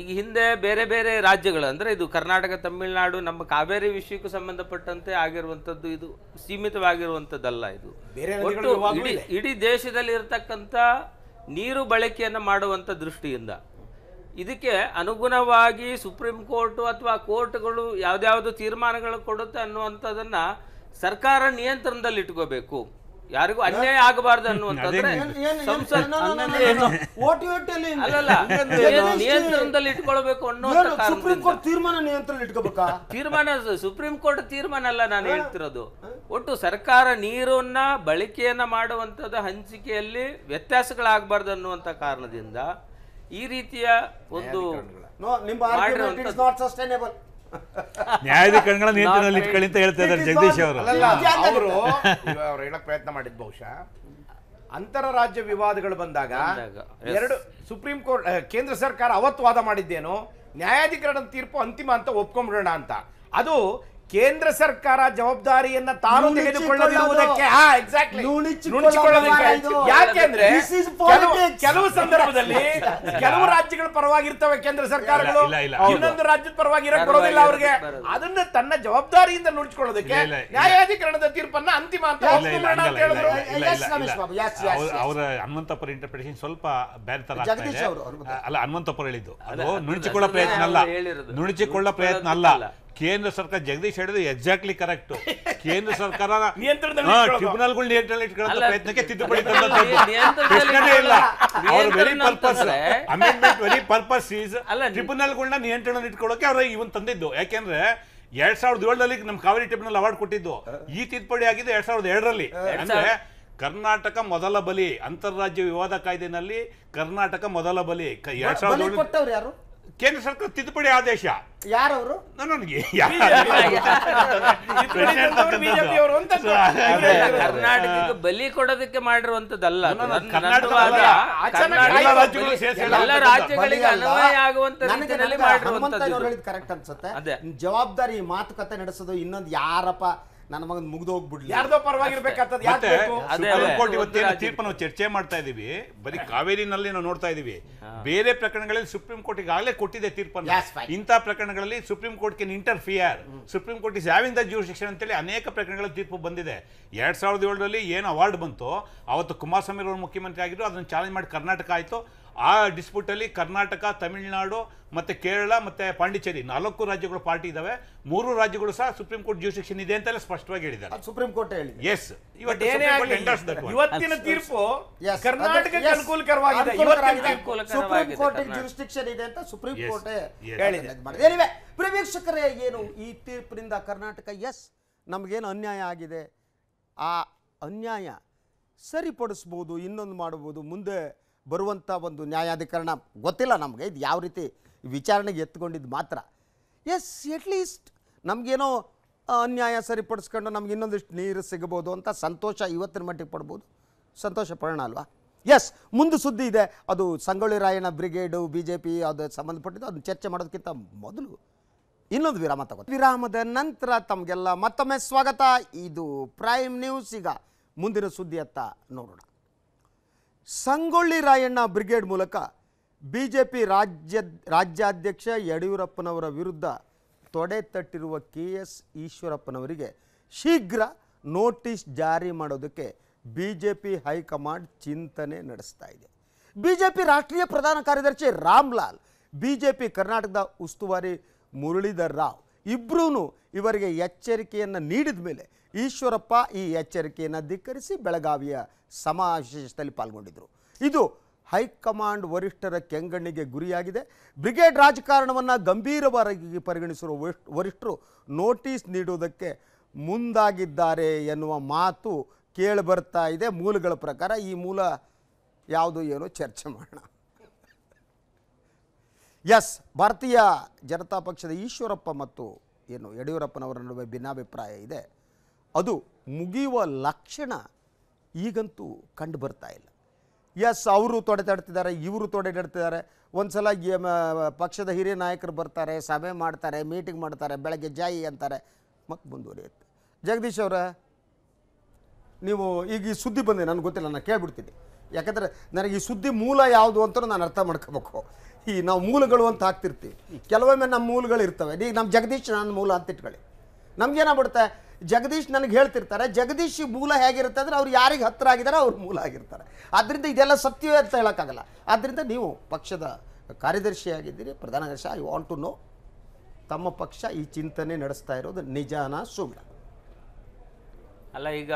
ಈಗ ಹಿಂದೆ ಬೇರೆ ಬೇರೆ ರಾಜ್ಯಗಳು ಅಂದರೆ ಇದು ಕರ್ನಾಟಕ ತಮಿಳುನಾಡು ನಮ್ಮ ಕಾವೇರಿ ವಿಷಯಕ್ಕೂ ಸಂಬಂಧಪಟ್ಟಂತೆ ಆಗಿರುವಂಥದ್ದು ಇದು ಸೀಮಿತವಾಗಿರುವಂಥದ್ದಲ್ಲ ಇದು ಇಡೀ ಇಡೀ ದೇಶದಲ್ಲಿ ಇರತಕ್ಕಂಥ ನೀರು ಬಳಕೆಯನ್ನು ಮಾಡುವಂಥ ದೃಷ್ಟಿಯಿಂದ ಇದಕ್ಕೆ ಅನುಗುಣವಾಗಿ ಸುಪ್ರೀಂ ಕೋರ್ಟು ಅಥವಾ ಕೋರ್ಟ್ಗಳು ಯಾವುದ್ಯಾವುದು ತೀರ್ಮಾನಗಳು ಕೊಡುತ್ತೆ ಅನ್ನುವಂಥದ್ದನ್ನು ಸರ್ಕಾರ ನಿಯಂತ್ರಣದಲ್ಲಿ ಇಟ್ಕೋಬೇಕು ಯಾರಿಗೂ ಅನ್ಯಾಯ ಆಗಬಾರ್ದು ಅನ್ನುವಂಥದ್ರೆ
ನಿಯಂತ್ರಣದಲ್ಲಿ ಇಟ್ಕೊಳ್ಬೇಕು ಅನ್ನೋ ತೀರ್ಮಾನ
ತೀರ್ಮಾನ ಸುಪ್ರೀಂ ಕೋರ್ಟ್ ತೀರ್ಮಾನ ಅಲ್ಲ ನಾನು ಹೇಳ್ತಿರೋದು ಒಟ್ಟು ಸರ್ಕಾರ ನೀರನ್ನ ಬಳಕೆಯನ್ನ ಮಾಡುವಂತದ ಹಂಚಿಕೆಯಲ್ಲಿ ವ್ಯತ್ಯಾಸಗಳಾಗಬಾರ್ದು ಅನ್ನುವಂಥ ಕಾರಣದಿಂದ
ಈ ರೀತಿಯ ಒಂದು
ನ್ಯಾಯಾಧಿಕರಣಗಳ ನಿಯಂತ್ರಣದಲ್ಲಿ ಇಟ್ಕೊಳ್ಳಿ ಅಂತ ಹೇಳ್ತಾ ಇದ್ದಾರೆ ಜಗದೀಶ್ ಅವರು ಅವರು
ಅವ್ರು ಹೇಳಕ್
ಪ್ರಯತ್ನ ಮಾಡಿದ್ ಬಹುಶಃ ಅಂತರ ರಾಜ್ಯ ವಿವಾದಗಳು ಬಂದಾಗ ಎರಡು ಸುಪ್ರೀಂ ಕೋರ್ಟ್ ಕೇಂದ್ರ ಸರ್ಕಾರ ಅವತ್ತು ವಾದ ಮಾಡಿದ್ದೇನು ನ್ಯಾಯಾಧಿಕರಣದ ತೀರ್ಪು ಅಂತಿಮ ಅಂತ ಒಪ್ಕೊಂಡ್ಬಿಡೋಣ ಅಂತ ಅದು ಕೇಂದ್ರ ಸರ್ಕಾರ ಜವಾಬ್ದಾರಿಯನ್ನ ತಾನು ತೆಗೆದುಕೊಳ್ಳದಿರುವುದಕ್ಕೆ ಯಾಕೆಂದ್ರೆ ಕೆಲವು ಸಂದರ್ಭದಲ್ಲಿ *laughs* ಕೆಲವು ರಾಜ್ಯಗಳ ಪರವಾಗಿರ್ತವೆ ಕೇಂದ್ರ ಸರ್ಕಾರಗಳು ಇನ್ನೊಂದು ರಾಜ್ಯದ ಪರವಾಗಿ ಇರಕ್ ಬರೋದಿಲ್ಲ ಅವ್ರಿಗೆ ಅದನ್ನ ತನ್ನ ಜವಾಬ್ದಾರಿಯಿಂದ ನುಡಿಸಿಕೊಳ್ಳೋದಕ್ಕೆ ನ್ಯಾಯಾಧಿಕರಣದ ತೀರ್ಪನ್ನ ಅಂತಿಮ ಅಂತ ಹೇಳಿದ್ರು ಅವರ
ಹನುಮಂತಪುರ ಇಂಟರ್ಪ್ರಿಟೇಷನ್ ಸ್ವಲ್ಪ ಬೇರೆ ತರ ಅಲ್ಲ ಹನುಮಂತಪುರ ಹೇಳಿದ್ದು ಅದು ನುಣಚಿಕೊಳ್ಳೋ ಪ್ರಯತ್ನ ಅಲ್ಲ ನುಣಚಿಕೊಳ್ಳೋ ಪ್ರಯತ್ನ ಅಲ್ಲ ಕೇಂದ್ರ ಸರ್ಕಾರ ಜಗದೀಶ್ ಹೇಳಿದ್ರೆ ಎಕ್ಸಾಕ್ಟ್ಲಿ ಕರೆಕ್ಟ್ ಕೇಂದ್ರ ಸರ್ಕಾರ ಟ್ರಿಬ್ಯುನಲ್ಗಳು ನಿಯಂತ್ರಣ ಇಟ್ಕೊಳ್ಳೋ ಪ್ರಯತ್ನಕ್ಕೆ ತಿದ್ದುಪಡಿ ಟ್ರಿಬ್ಯುನಲ್ ಇಲ್ಲ ಪರ್ಪಸ್ ಈಸ್ ಟ್ರಿಬ್ಯುನಲ್ಗಳನ್ನ ನಿಯಂತ್ರಣ ಇಟ್ಕೊಳ್ಳೋಕೆ ಅವರು ಇವನ್ ತಂದಿದ್ದು ಯಾಕೆಂದ್ರೆ ಎರಡ್ ಸಾವಿರದ ಏಳರಲ್ಲಿ ನಮ್ ಕಾವೇರಿ ಟ್ರಿಬ್ಯುನಲ್ ಅವಾರ್ಡ್ ಕೊಟ್ಟಿದ್ದು ಈ ತಿದ್ದುಪಡಿ ಆಗಿದ್ದು ಎರಡ್ ಸಾವಿರದ ಎರಡರಲ್ಲಿ ಅಂದ್ರೆ ಕರ್ನಾಟಕ ಮೊದಲ ಬಲಿ ಅಂತಾರಾಜ್ಯ ವಿವಾದ ಕಾಯ್ದೆನಲ್ಲಿ ಕರ್ನಾಟಕ ಮೊದಲ ಬಲಿ ಎರಡ್ ಸಾವಿರದ ಕೇಂದ್ರ ಸರ್ಕಾರ ತಿದ್ದುಪಡಿ ಆದೇಶ ಯಾರವರು ನನಗೆ ಕರ್ನಾಟಕಕ್ಕೆ
ಬಲಿ ಕೊಡೋದಕ್ಕೆ ಮಾಡಿರುವಂತದ್ದಲ್ಲ ಎಲ್ಲ ರಾಜ್ಯಗಳಿಗೆ ಅನ್ವಯ ಆಗುವಂತ
ಕರೆಕ್ಟ್ ಅನ್ಸುತ್ತೆ ಜವಾಬ್ದಾರಿ ಮಾತುಕತೆ ನಡೆಸೋದು ಇನ್ನೊಂದು ಯಾರಪ್ಪ ನನ್ನ ಮಗನ್ ಮುಗ್ದು ಹೋಗ್ಬಿಡ್ಲಿ ಯಾರ್ದೋ ಪರವಾಗಿರ್ಬೇಕಾಗ್ತದೆ
ಯಾಕೆ ಚರ್ಚೆ ಮಾಡ್ತಾ ಇದೀವಿ ಬರೀ ಕಾವೇರಿನಲ್ಲಿ ನಾವು ನೋಡ್ತಾ ಇದೀವಿ ಬೇರೆ ಪ್ರಕರಣಗಳಲ್ಲಿ ಸುಪ್ರೀಂ ಕೋರ್ಟ್ ಈಗಾಗಲೇ ಕೊಟ್ಟಿದೆ ತೀರ್ಪನ್ನು ಇಂಥ ಪ್ರಕರಣಗಳಲ್ಲಿ ಸುಪ್ರೀಂ ಗೆ ಇಂಟರ್ಫಿಯರ್ ಸುಪ್ರೀಂ ಕೋರ್ಟ್ ಇಸ್ ಜೀವ ದ ಅಂತೇಳಿ ಅನೇಕ ಪ್ರಕರಣಗಳ ತೀರ್ಪು ಬಂದಿದೆ ಎರಡ್ ಸಾವಿರದ ಏಳರಲ್ಲಿ ಏನು ಅವಾರ್ಡ್ ಬಂತು ಅವತ್ತು ಕುಮಾರಸ್ವಾಮಿ ಅವರು ಮುಖ್ಯಮಂತ್ರಿ ಆಗಿದ್ರು ಅದನ್ನು ಚಾಲೆಂಜ್ ಮಾಡಿ ಕರ್ನಾಟಕ ಆಯ್ತು ಆ ಡಿಸ್ಪ್ಯೂಟಲ್ಲಿ ಕರ್ನಾಟಕ ತಮಿಳುನಾಡು ಮತ್ತು ಕೇರಳ ಮತ್ತು ಪಾಂಡಿಚೇರಿ ನಾಲ್ಕು ರಾಜ್ಯಗಳು ಪಾರ್ಟಿ ಇದ್ದಾವೆ ಮೂರು ರಾಜ್ಯಗಳು ಸಹ ಸುಪ್ರೀಂ ಕೋರ್ಟ್ ಜ್ಯೂರಿಸ್ಟಿಕ್ಷನ್ ಇದೆ ಅಂತಲೇ ಸ್ಪಷ್ಟವಾಗಿ ಹೇಳಿದ್ದಾರೆ ಸುಪ್ರೀಂ ಕೋರ್ಟ್ ಹೇಳಿ ಎಸ್ ಇವತ್ತಿನ ತೀರ್ಪು ಕರ್ನಾಟಕಕ್ಕೆ ಅನುಕೂಲಕರವಾಗಿದೆ
ಸುಪ್ರೀಂ ಕೋರ್ಟ್
ಇದೆ ಅಂತ ಸುಪ್ರೀಂ ಕೋರ್ಟ್ ಹೇಳಿದೆ ಪ್ರೇಕ್ಷಕರೇ ಏನು ಈ ತೀರ್ಪಿನಿಂದ ಕರ್ನಾಟಕ ಎಸ್ ನಮ್ಗೇನು ಅನ್ಯಾಯ ಆಗಿದೆ ಆ ಅನ್ಯಾಯ ಸರಿಪಡಿಸ್ಬೋದು ಇನ್ನೊಂದು ಮಾಡ್ಬೋದು ಮುಂದೆ ಬರುವಂಥ ಒಂದು ನ್ಯಾಯಾಧಿಕರಣ ಗೊತ್ತಿಲ್ಲ ನಮಗೆ ಇದು ಯಾವ ರೀತಿ ವಿಚಾರಣೆಗೆ ಎತ್ಕೊಂಡಿದ್ದು ಮಾತ್ರ ಎಸ್ ಎಟ್ಲೀಸ್ಟ್ ನಮಗೇನೋ ಅನ್ಯಾಯ ಸರಿಪಡಿಸ್ಕೊಂಡು ನಮ್ಗೆ ಇನ್ನೊಂದಿಷ್ಟು ನೀರು ಸಿಗಬಹುದು ಅಂತ ಸಂತೋಷ ಇವತ್ತಿನ ಮಟ್ಟಿಗೆ ಪಡ್ಬೋದು ಸಂತೋಷ ಪಡೋಣ ಅಲ್ವಾ ಎಸ್ ಮುಂದೆ ಸುದ್ದಿ ಇದೆ ಅದು Sangolli Rayanna brigade B J P ಅದು ಸಂಬಂಧಪಟ್ಟಿದ್ದು ಅದನ್ನು ಚರ್ಚೆ ಮಾಡೋದಕ್ಕಿಂತ ಮೊದಲು ಇನ್ನೊಂದು ವಿರಾಮ ತಗೋ ವಿರಾಮದ ನಂತರ ತಮಗೆಲ್ಲ ಮತ್ತೊಮ್ಮೆ ಸ್ವಾಗತ ಇದು ಪ್ರೈಮ್ ನ್ಯೂಸ್ ಈಗ ಮುಂದಿನ ಸುದ್ದಿಯತ್ತ ನೋಡೋಣ ಸಂಗೊಳ್ಳಿ ರಾಯಣ್ಣ ಬ್ರಿಗೇಡ್ ಮೂಲಕ ಬಿ ಜೆ ಪಿ ರಾಜ್ಯ ರಾಜ್ಯಾಧ್ಯಕ್ಷ ಯಡಿಯೂರಪ್ಪನವರ ವಿರುದ್ಧ ತೊಡೆ ತಟ್ಟಿರುವ ಕೆ ಎಸ್ ಈಶ್ವರಪ್ಪನವರಿಗೆ ಶೀಘ್ರ ನೋಟಿಸ್ ಜಾರಿ ಮಾಡೋದಕ್ಕೆ ಬಿ ಜೆ ಪಿ ಹೈಕಮಾಂಡ್ ಚಿಂತನೆ ನಡೆಸ್ತಾ ಇದೆ ಬಿ ಜೆ ಪಿ ರಾಷ್ಟ್ರೀಯ ಪ್ರಧಾನ ಕಾರ್ಯದರ್ಶಿ ರಾಮ್ಲಾಲ್ ಬಿ ಜೆ ಪಿ ಕರ್ನಾಟಕದ ಉಸ್ತುವಾರಿ ಮುರಳೀಧರ್ ರಾವ್ ಇಬ್ಬರೂ ಇವರಿಗೆ ಎಚ್ಚರಿಕೆಯನ್ನು ನೀಡಿದ ಮೇಲೆ ಈಶ್ವರಪ್ಪ ಈ ಎಚ್ಚರಿಕೆಯನ್ನು ಧಿಕ್ಕರಿಸಿ ಬೆಳಗಾವಿಯ ಸಮಾವೇಶದಲ್ಲಿ ಪಾಲ್ಗೊಂಡಿದ್ದರು ಇದು ಹೈಕಮಾಂಡ್ ವರಿಷ್ಠರ ಕೆಂಗಣ್ಣಿಗೆ ಗುರಿಯಾಗಿದೆ ಬ್ರಿಗೇಡ್ ರಾಜಕಾರಣವನ್ನು ಗಂಭೀರವಾಗಿ ಪರಿಗಣಿಸಿರುವ ವರಿಷ್ಠರು ನೋಟಿಸ್ ನೀಡುವುದಕ್ಕೆ ಮುಂದಾಗಿದ್ದಾರೆ ಎನ್ನುವ ಮಾತು ಕೇಳಿಬರ್ತಾ ಇದೆ ಮೂಲಗಳ ಪ್ರಕಾರ ಈ ಮೂಲ ಯಾವುದು ಏನು ಚರ್ಚೆ ಮಾಡೋಣ ಎಸ್ ಭಾರತೀಯ ಜನತಾ ಪಕ್ಷದ ಈಶ್ವರಪ್ಪ ಮತ್ತು ಏನು ಯಡಿಯೂರಪ್ಪನವರ ನಡುವೆ ಭಿನ್ನಾಭಿಪ್ರಾಯ ಇದೆ ಅದು ಮುಗಿಯುವ ಲಕ್ಷಣ ಈಗಂತೂ ಕಂಡು ಬರ್ತಾ ಇಲ್ಲ ಎಸ್ ಅವರು ತೊಡೆದಾಡ್ತಿದ್ದಾರೆ ಇವರು ತೊಡೆದಾಡ್ತಿದ್ದಾರೆ ಒಂದು ಸಲ ಪಕ್ಷದ ಹಿರಿಯ ನಾಯಕರು ಬರ್ತಾರೆ ಸಭೆ ಮಾಡ್ತಾರೆ ಮೀಟಿಂಗ್ ಮಾಡ್ತಾರೆ ಬೆಳಗ್ಗೆ ಜಾಯಿ ಅಂತಾರೆ ಮಕ್ ಮುಂದುವರಿಯುತ್ತೆ ಜಗದೀಶ್ ಅವರ ನೀವು ಈಗ ಈ ಸುದ್ದಿ ಬಂದೆ ನನಗೆ ಗೊತ್ತಿಲ್ಲ ನಾನು ಕೇಳ್ಬಿಡ್ತೀನಿ ಯಾಕಂದರೆ ನನಗೆ ಈ ಸುದ್ದಿ ಮೂಲ ಯಾವುದು ಅಂತ ನಾನು ಅರ್ಥ ಮಾಡ್ಕೋಬೇಕು ಈ ನಾವು ಮೂಲಗಳು ಅಂತ ಹಾಕ್ತಿರ್ತೀವಿ ಕೆಲವೊಮ್ಮೆ ನಮ್ಮ ಮೂಲಗಳು ಇರ್ತವೆ ಈಗ ನಮ್ಮ ಜಗದೀಶ್ ನನ್ನ ಮೂಲ ಅಂತ ಇಟ್ಕೊಳ್ಳಿ ನಮ್ಗೇನಾಗ್ಬಿಡುತ್ತೆ ಜಗದೀಶ್ ನನಗೆ ಹೇಳ್ತಿರ್ತಾರೆ ಜಗದೀಶ್ ಮೂಲ ಹೇಗಿರುತ್ತೆ ಅಂದರೆ ಅವ್ರು ಯಾರಿಗೆ ಹತ್ತಿರ ಆಗಿದ್ದಾರೆ ಅವ್ರ ಮೂಲ ಆಗಿರ್ತಾರೆ ಆದ್ದರಿಂದ ಇದೆಲ್ಲ ಸತ್ಯವೇ ಅಂತ ಹೇಳೋಕ್ಕಾಗಲ್ಲ ಆದ್ದರಿಂದ ನೀವು ಪಕ್ಷದ ಕಾರ್ಯದರ್ಶಿಯಾಗಿದ್ದೀರಿ ಪ್ರಧಾನ ಕಾರ್ಯದರ್ಶಿ ಐ ವಾಂಟ್ ಟು ನೋ ತಮ್ಮ ಪಕ್ಷ ಈ ಚಿಂತನೆ ನಡೆಸ್ತಾ ಇರೋದು ನಿಜಾನ ಸುಭ
ಅಲ್ಲ ಈಗ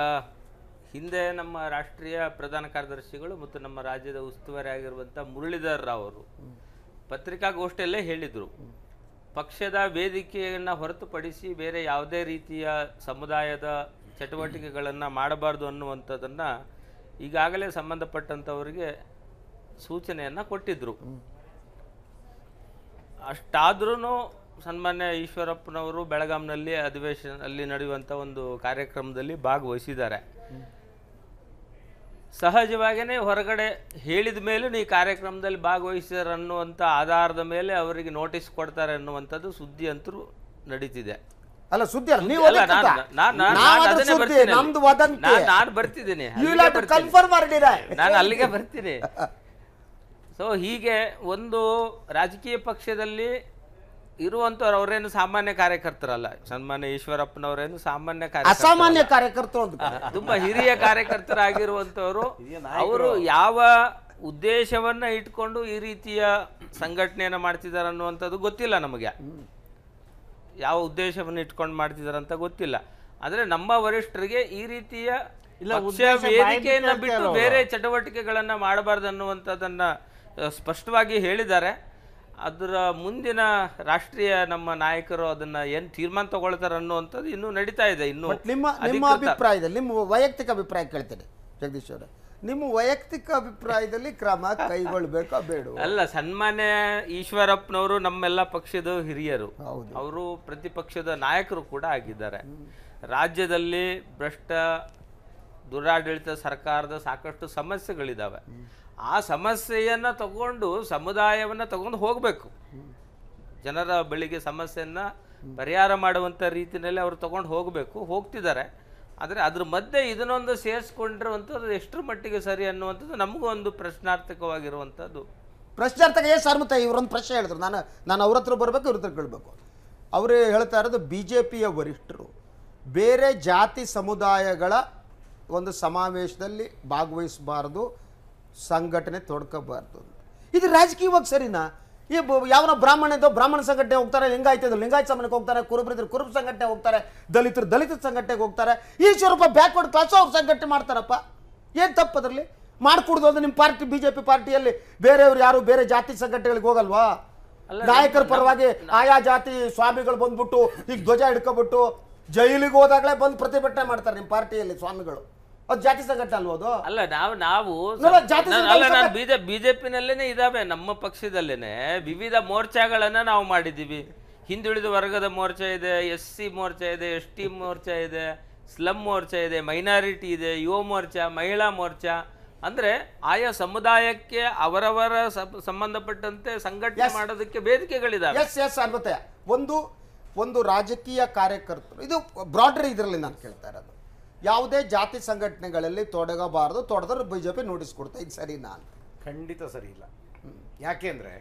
ಹಿಂದೆ ನಮ್ಮ ರಾಷ್ಟ್ರೀಯ ಪ್ರಧಾನ ಕಾರ್ಯದರ್ಶಿಗಳು ಮತ್ತು ನಮ್ಮ ರಾಜ್ಯದ ಉಸ್ತುವಾರಿ ಆಗಿರುವಂಥ ಮುರಳೀಧರ್ ರಾವ್ ಅವರು ಪತ್ರಿಕಾಗೋಷ್ಠಿಯಲ್ಲೇ ಹೇಳಿದರು ಪಕ್ಷದ ವೇದಿಕೆಯನ್ನು ಹೊರತುಪಡಿಸಿ ಬೇರೆ ಯಾವುದೇ ರೀತಿಯ ಸಮುದಾಯದ ಚಟುವಟಿಕೆಗಳನ್ನು ಮಾಡಬಾರ್ದು ಅನ್ನುವಂಥದ್ದನ್ನು ಈಗಾಗಲೇ ಸಂಬಂಧಪಟ್ಟಂಥವರಿಗೆ ಸೂಚನೆಯನ್ನು ಕೊಟ್ಟಿದ್ದರು ಅಷ್ಟಾದ್ರೂ ಸನ್ಮಾನ್ಯ ಈಶ್ವರಪ್ಪನವರು ಬೆಳಗಾಂನಲ್ಲಿ ಅಧಿವೇಶನದಲ್ಲಿ ನಡೆಯುವಂಥ ಒಂದು ಕಾರ್ಯಕ್ರಮದಲ್ಲಿ ಭಾಗವಹಿಸಿದ್ದಾರೆ ಸಹಜವಾಗಿಯೇ ಹೊರಗಡೆ ಹೇಳಿದ ಮೇಲೂ ನೀ ಕಾರ್ಯಕ್ರಮದಲ್ಲಿ ಭಾಗವಹಿಸಿದರನ್ನುವಂಥ ಆಧಾರದ ಮೇಲೆ ಅವರಿಗೆ ನೋಟಿಸ್ ಕೊಡ್ತಾರೆ ಅನ್ನುವಂಥದ್ದು ಸುದ್ದಿ ಅಂತೂ ನಡೀತಿದೆ
ಅಲ್ಲ ಸುದ್ದಿ ಅಲ್ಲ ನೀವು ನಾನು ಬರ್ತಿದ್ದೀನಿ ನಾನು ಅಲ್ಲಿಗೆ
ಬರ್ತೀನಿ ಸೊ ಹೀಗೆ ಒಂದು ರಾಜಕೀಯ ಪಕ್ಷದಲ್ಲಿ ಇರುವಂತವ್ರು ಅವರೇನು ಸಾಮಾನ್ಯ ಕಾರ್ಯಕರ್ತರಲ್ಲ ಸನ್ಮಾನ್ಯ ಈಶ್ವರಪ್ಪನವರೇನು ಸಾಮಾನ್ಯ ಅಸಾಮಾನ್ಯ ಕಾರ್ಯಕರ್ತರು ತುಂಬಾ ಹಿರಿಯ ಕಾರ್ಯಕರ್ತರಾಗಿರುವಂತವರು ಅವರು ಯಾವ ಉದ್ದೇಶವನ್ನ ಇಟ್ಕೊಂಡು ಈ ರೀತಿಯ ಸಂಘಟನೆಯನ್ನ ಮಾಡ್ತಿದ್ದಾರೆ ಅನ್ನುವಂಥದ್ದು ಗೊತ್ತಿಲ್ಲ ನಮಗೆ ಯಾವ ಉದ್ದೇಶವನ್ನು ಇಟ್ಕೊಂಡು ಮಾಡ್ತಿದಾರಂತ ಗೊತ್ತಿಲ್ಲ ಆದ್ರೆ ನಮ್ಮ ವರಿಷ್ಠರಿಗೆ ಈ ರೀತಿಯ ವೇದಿಕೆಯನ್ನ ಬಿಟ್ಟು ಬೇರೆ ಚಟುವಟಿಕೆಗಳನ್ನ ಮಾಡಬಾರ್ದು ಅನ್ನುವಂಥದ್ದನ್ನ ಸ್ಪಷ್ಟವಾಗಿ ಹೇಳಿದ್ದಾರೆ ಅದರ ಮುಂದಿನ ರಾಷ್ಟ್ರೀಯ ನಮ್ಮ ನಾಯಕರು ಅದನ್ನ ಏನ್ ತೀರ್ಮಾನ ತಗೊಳ್ತಾರ ಅನ್ನುವಂಥದ್ದು ಇನ್ನೂ ನಡೀತಾ ಇದೆ ಇನ್ನು ನಿಮ್ಮ ನಿಮ್ಮ
ಅಭಿಪ್ರಾಯದಲ್ಲಿ ನಿಮ್ಮ ವೈಯಕ್ತಿಕ ಅಭಿಪ್ರಾಯ ಕೇಳ್ತೇನೆ ಜಗದೀಶ್ ನಿಮ್ಮ ವೈಯಕ್ತಿಕ ಅಭಿಪ್ರಾಯದಲ್ಲಿ ಕ್ರಮ ಕೈಗೊಳ್ಬೇಕಾ ಬೇಡ
ಅಲ್ಲ ಸನ್ಮಾನ್ಯ ಈಶ್ವರಪ್ಪನವರು ನಮ್ಮೆಲ್ಲ ಪಕ್ಷದ ಹಿರಿಯರು ಅವರು ಪ್ರತಿಪಕ್ಷದ ನಾಯಕರು ಕೂಡ ಆಗಿದ್ದಾರೆ ರಾಜ್ಯದಲ್ಲಿ ಭ್ರಷ್ಟ ದುರಾಡಳಿತ ಸರ್ಕಾರದ ಸಾಕಷ್ಟು ಸಮಸ್ಯೆಗಳಿದ್ದಾವೆ ಆ ಸಮಸ್ಯೆಯನ್ನು ತಗೊಂಡು ಸಮುದಾಯವನ್ನು ತಗೊಂಡು ಹೋಗಬೇಕು ಜನರ ಬೆಳಿಗ್ಗೆ ಸಮಸ್ಯೆಯನ್ನು ಪರಿಹಾರ ಮಾಡುವಂಥ ರೀತಿಯಲ್ಲಿ ಅವರು ತಗೊಂಡು ಹೋಗಬೇಕು ಹೋಗ್ತಿದ್ದಾರೆ ಆದರೆ ಅದ್ರ ಮಧ್ಯೆ ಇದನ್ನೊಂದು ಸೇರಿಸ್ಕೊಂಡಿರುವಂಥದ್ದು ಎಷ್ಟು ಮಟ್ಟಿಗೆ ಸರಿ ಅನ್ನುವಂಥದ್ದು ನಮಗೂ ಒಂದು ಪ್ರಶ್ನಾರ್ಥಕವಾಗಿರುವಂಥದ್ದು
ಪ್ರಶ್ನಾರ್ಥಕ ಏ ಸರ್ ಮತ್ತೆ ಇವರೊಂದು ಪ್ರಶ್ನೆ ಹೇಳಿದ್ರು ನಾನು ನಾನು ಅವ್ರ ಹತ್ರ ಬರಬೇಕು ಇವ್ರ ಹತ್ರ ಕೇಳಬೇಕು ಅವರು ಹೇಳ್ತಾ ಇರೋದು ಬಿ ಜೆ ಪಿಯ ವರಿಷ್ಠರು ಬೇರೆ ಜಾತಿ ಸಮುದಾಯಗಳ ಒಂದು ಸಮಾವೇಶದಲ್ಲಿ ಭಾಗವಹಿಸಬಾರ್ದು ಸಂಘಟನೆ ತೊಡ್ಕೋಬಾರ್ದು ಇದು ರಾಜಕೀಯವಾಗಿ ಸರಿನಾ ಈ ಯಾವನ ಬ್ರಾಹ್ಮಣ ಇದ್ದೋ ಬ್ರಾಹ್ಮಣ ಸಂಘಟನೆ ಹೋಗ್ತಾರೆ ಲಿಂಗಾಯತ ಇದ್ದು ಲಿಂಗಾಯತ ಸಮನಕ್ಕೆ ಹೋಗ್ತಾರೆ ಕುರುಬ್ರಿದ್ರು ಕುರುಬ್ ಸಂಘಟನೆ ಹೋಗ್ತಾರೆ ದಲಿತರು ದಲಿತ ಸಂಘಟನೆಗೆ ಹೋಗ್ತಾರೆ ಈಶ್ವರಪ್ಪ ಬ್ಯಾಕ್ವರ್ಡ್ ಕ್ಲಾಸ್ ಅವ್ರು ಸಂಘಟನೆ ಮಾಡ್ತಾರಪ್ಪ ಏನು ತಪ್ಪು ಅದರಲ್ಲಿ ಮಾಡ್ಕೊಡ್ದು ಅಂದ್ರೆ ನಿಮ್ಮ ಪಾರ್ಟಿ ಬಿ ಜೆ ಪಿ ಪಾರ್ಟಿಯಲ್ಲಿ ಬೇರೆಯವರು ಯಾರು ಬೇರೆ ಜಾತಿ ಸಂಘಟನೆಗಳಿಗೆ ಹೋಗಲ್ವಾ
ನಾಯಕರ ಪರವಾಗಿ
ಆಯಾ ಜಾತಿ ಸ್ವಾಮಿಗಳು ಬಂದ್ಬಿಟ್ಟು ಈಗ ಧ್ವಜ ಹಿಡ್ಕೊಬಿಟ್ಟು ಜೈಲಿಗೆ ಹೋದಾಗಲೇ ಬಂದು ಪ್ರತಿಭಟನೆ ಮಾಡ್ತಾರೆ ನಿಮ್ಮ ಪಾರ್ಟಿಯಲ್ಲಿ ಸ್ವಾಮಿಗಳು ಜಾತಿ ಸಂಘಟನೆ ಅದು
ಅಲ್ಲ ನಾವು ನಾವು ಬಿಜೆಪಿನಲ್ಲೇನೆ ಇದಾವೆ ನಮ್ಮ ಪಕ್ಷದಲ್ಲೇನೆ ವಿವಿಧ ಮೋರ್ಚಾಗಳನ್ನ ನಾವು ಮಾಡಿದ್ದೀವಿ ಹಿಂದುಳಿದ ವರ್ಗದ ಮೋರ್ಚಾ ಇದೆ ಎಸ್ ಸಿ ಮೋರ್ಚಾ ಇದೆ ಎಸ್ ಟಿ ಮೋರ್ಚಾ ಇದೆ ಸ್ಲಮ್ ಮೋರ್ಚಾ ಇದೆ ಮೈನಾರಿಟಿ ಇದೆ ಯುವ ಮೋರ್ಚಾ ಮಹಿಳಾ ಮೋರ್ಚಾ ಅಂದ್ರೆ ಆಯಾ ಸಮುದಾಯಕ್ಕೆ ಅವರವರ ಸಂಬಂಧಪಟ್ಟಂತೆ ಸಂಘಟನೆ ಮಾಡೋದಕ್ಕೆ ವೇದಿಕೆಗಳಿದಾವೆ ಎಸ್
ಎಸ್ ಒಂದು ಒಂದು ರಾಜಕೀಯ ಕಾರ್ಯಕರ್ತರು ಇದು ಬ್ರಾಡ್ರಿ ಇದರಲ್ಲಿ ನಾನು ಕೇಳ್ತಾ ಇರೋದು ಯಾವುದೇ ಜಾತಿ ಸಂಘಟನೆಗಳಲ್ಲಿ ತೊಡಗಬಾರದು ತೊಡೆದ್ರೆ ಬಿ ಜೆ ಪಿ ನೋಟಿಸ್ ಕೊಡ್ತಾ ಇದು ಸರಿ ನಾನು ಖಂಡಿತ ಸರಿ ಇಲ್ಲ ಯಾಕೆಂದರೆ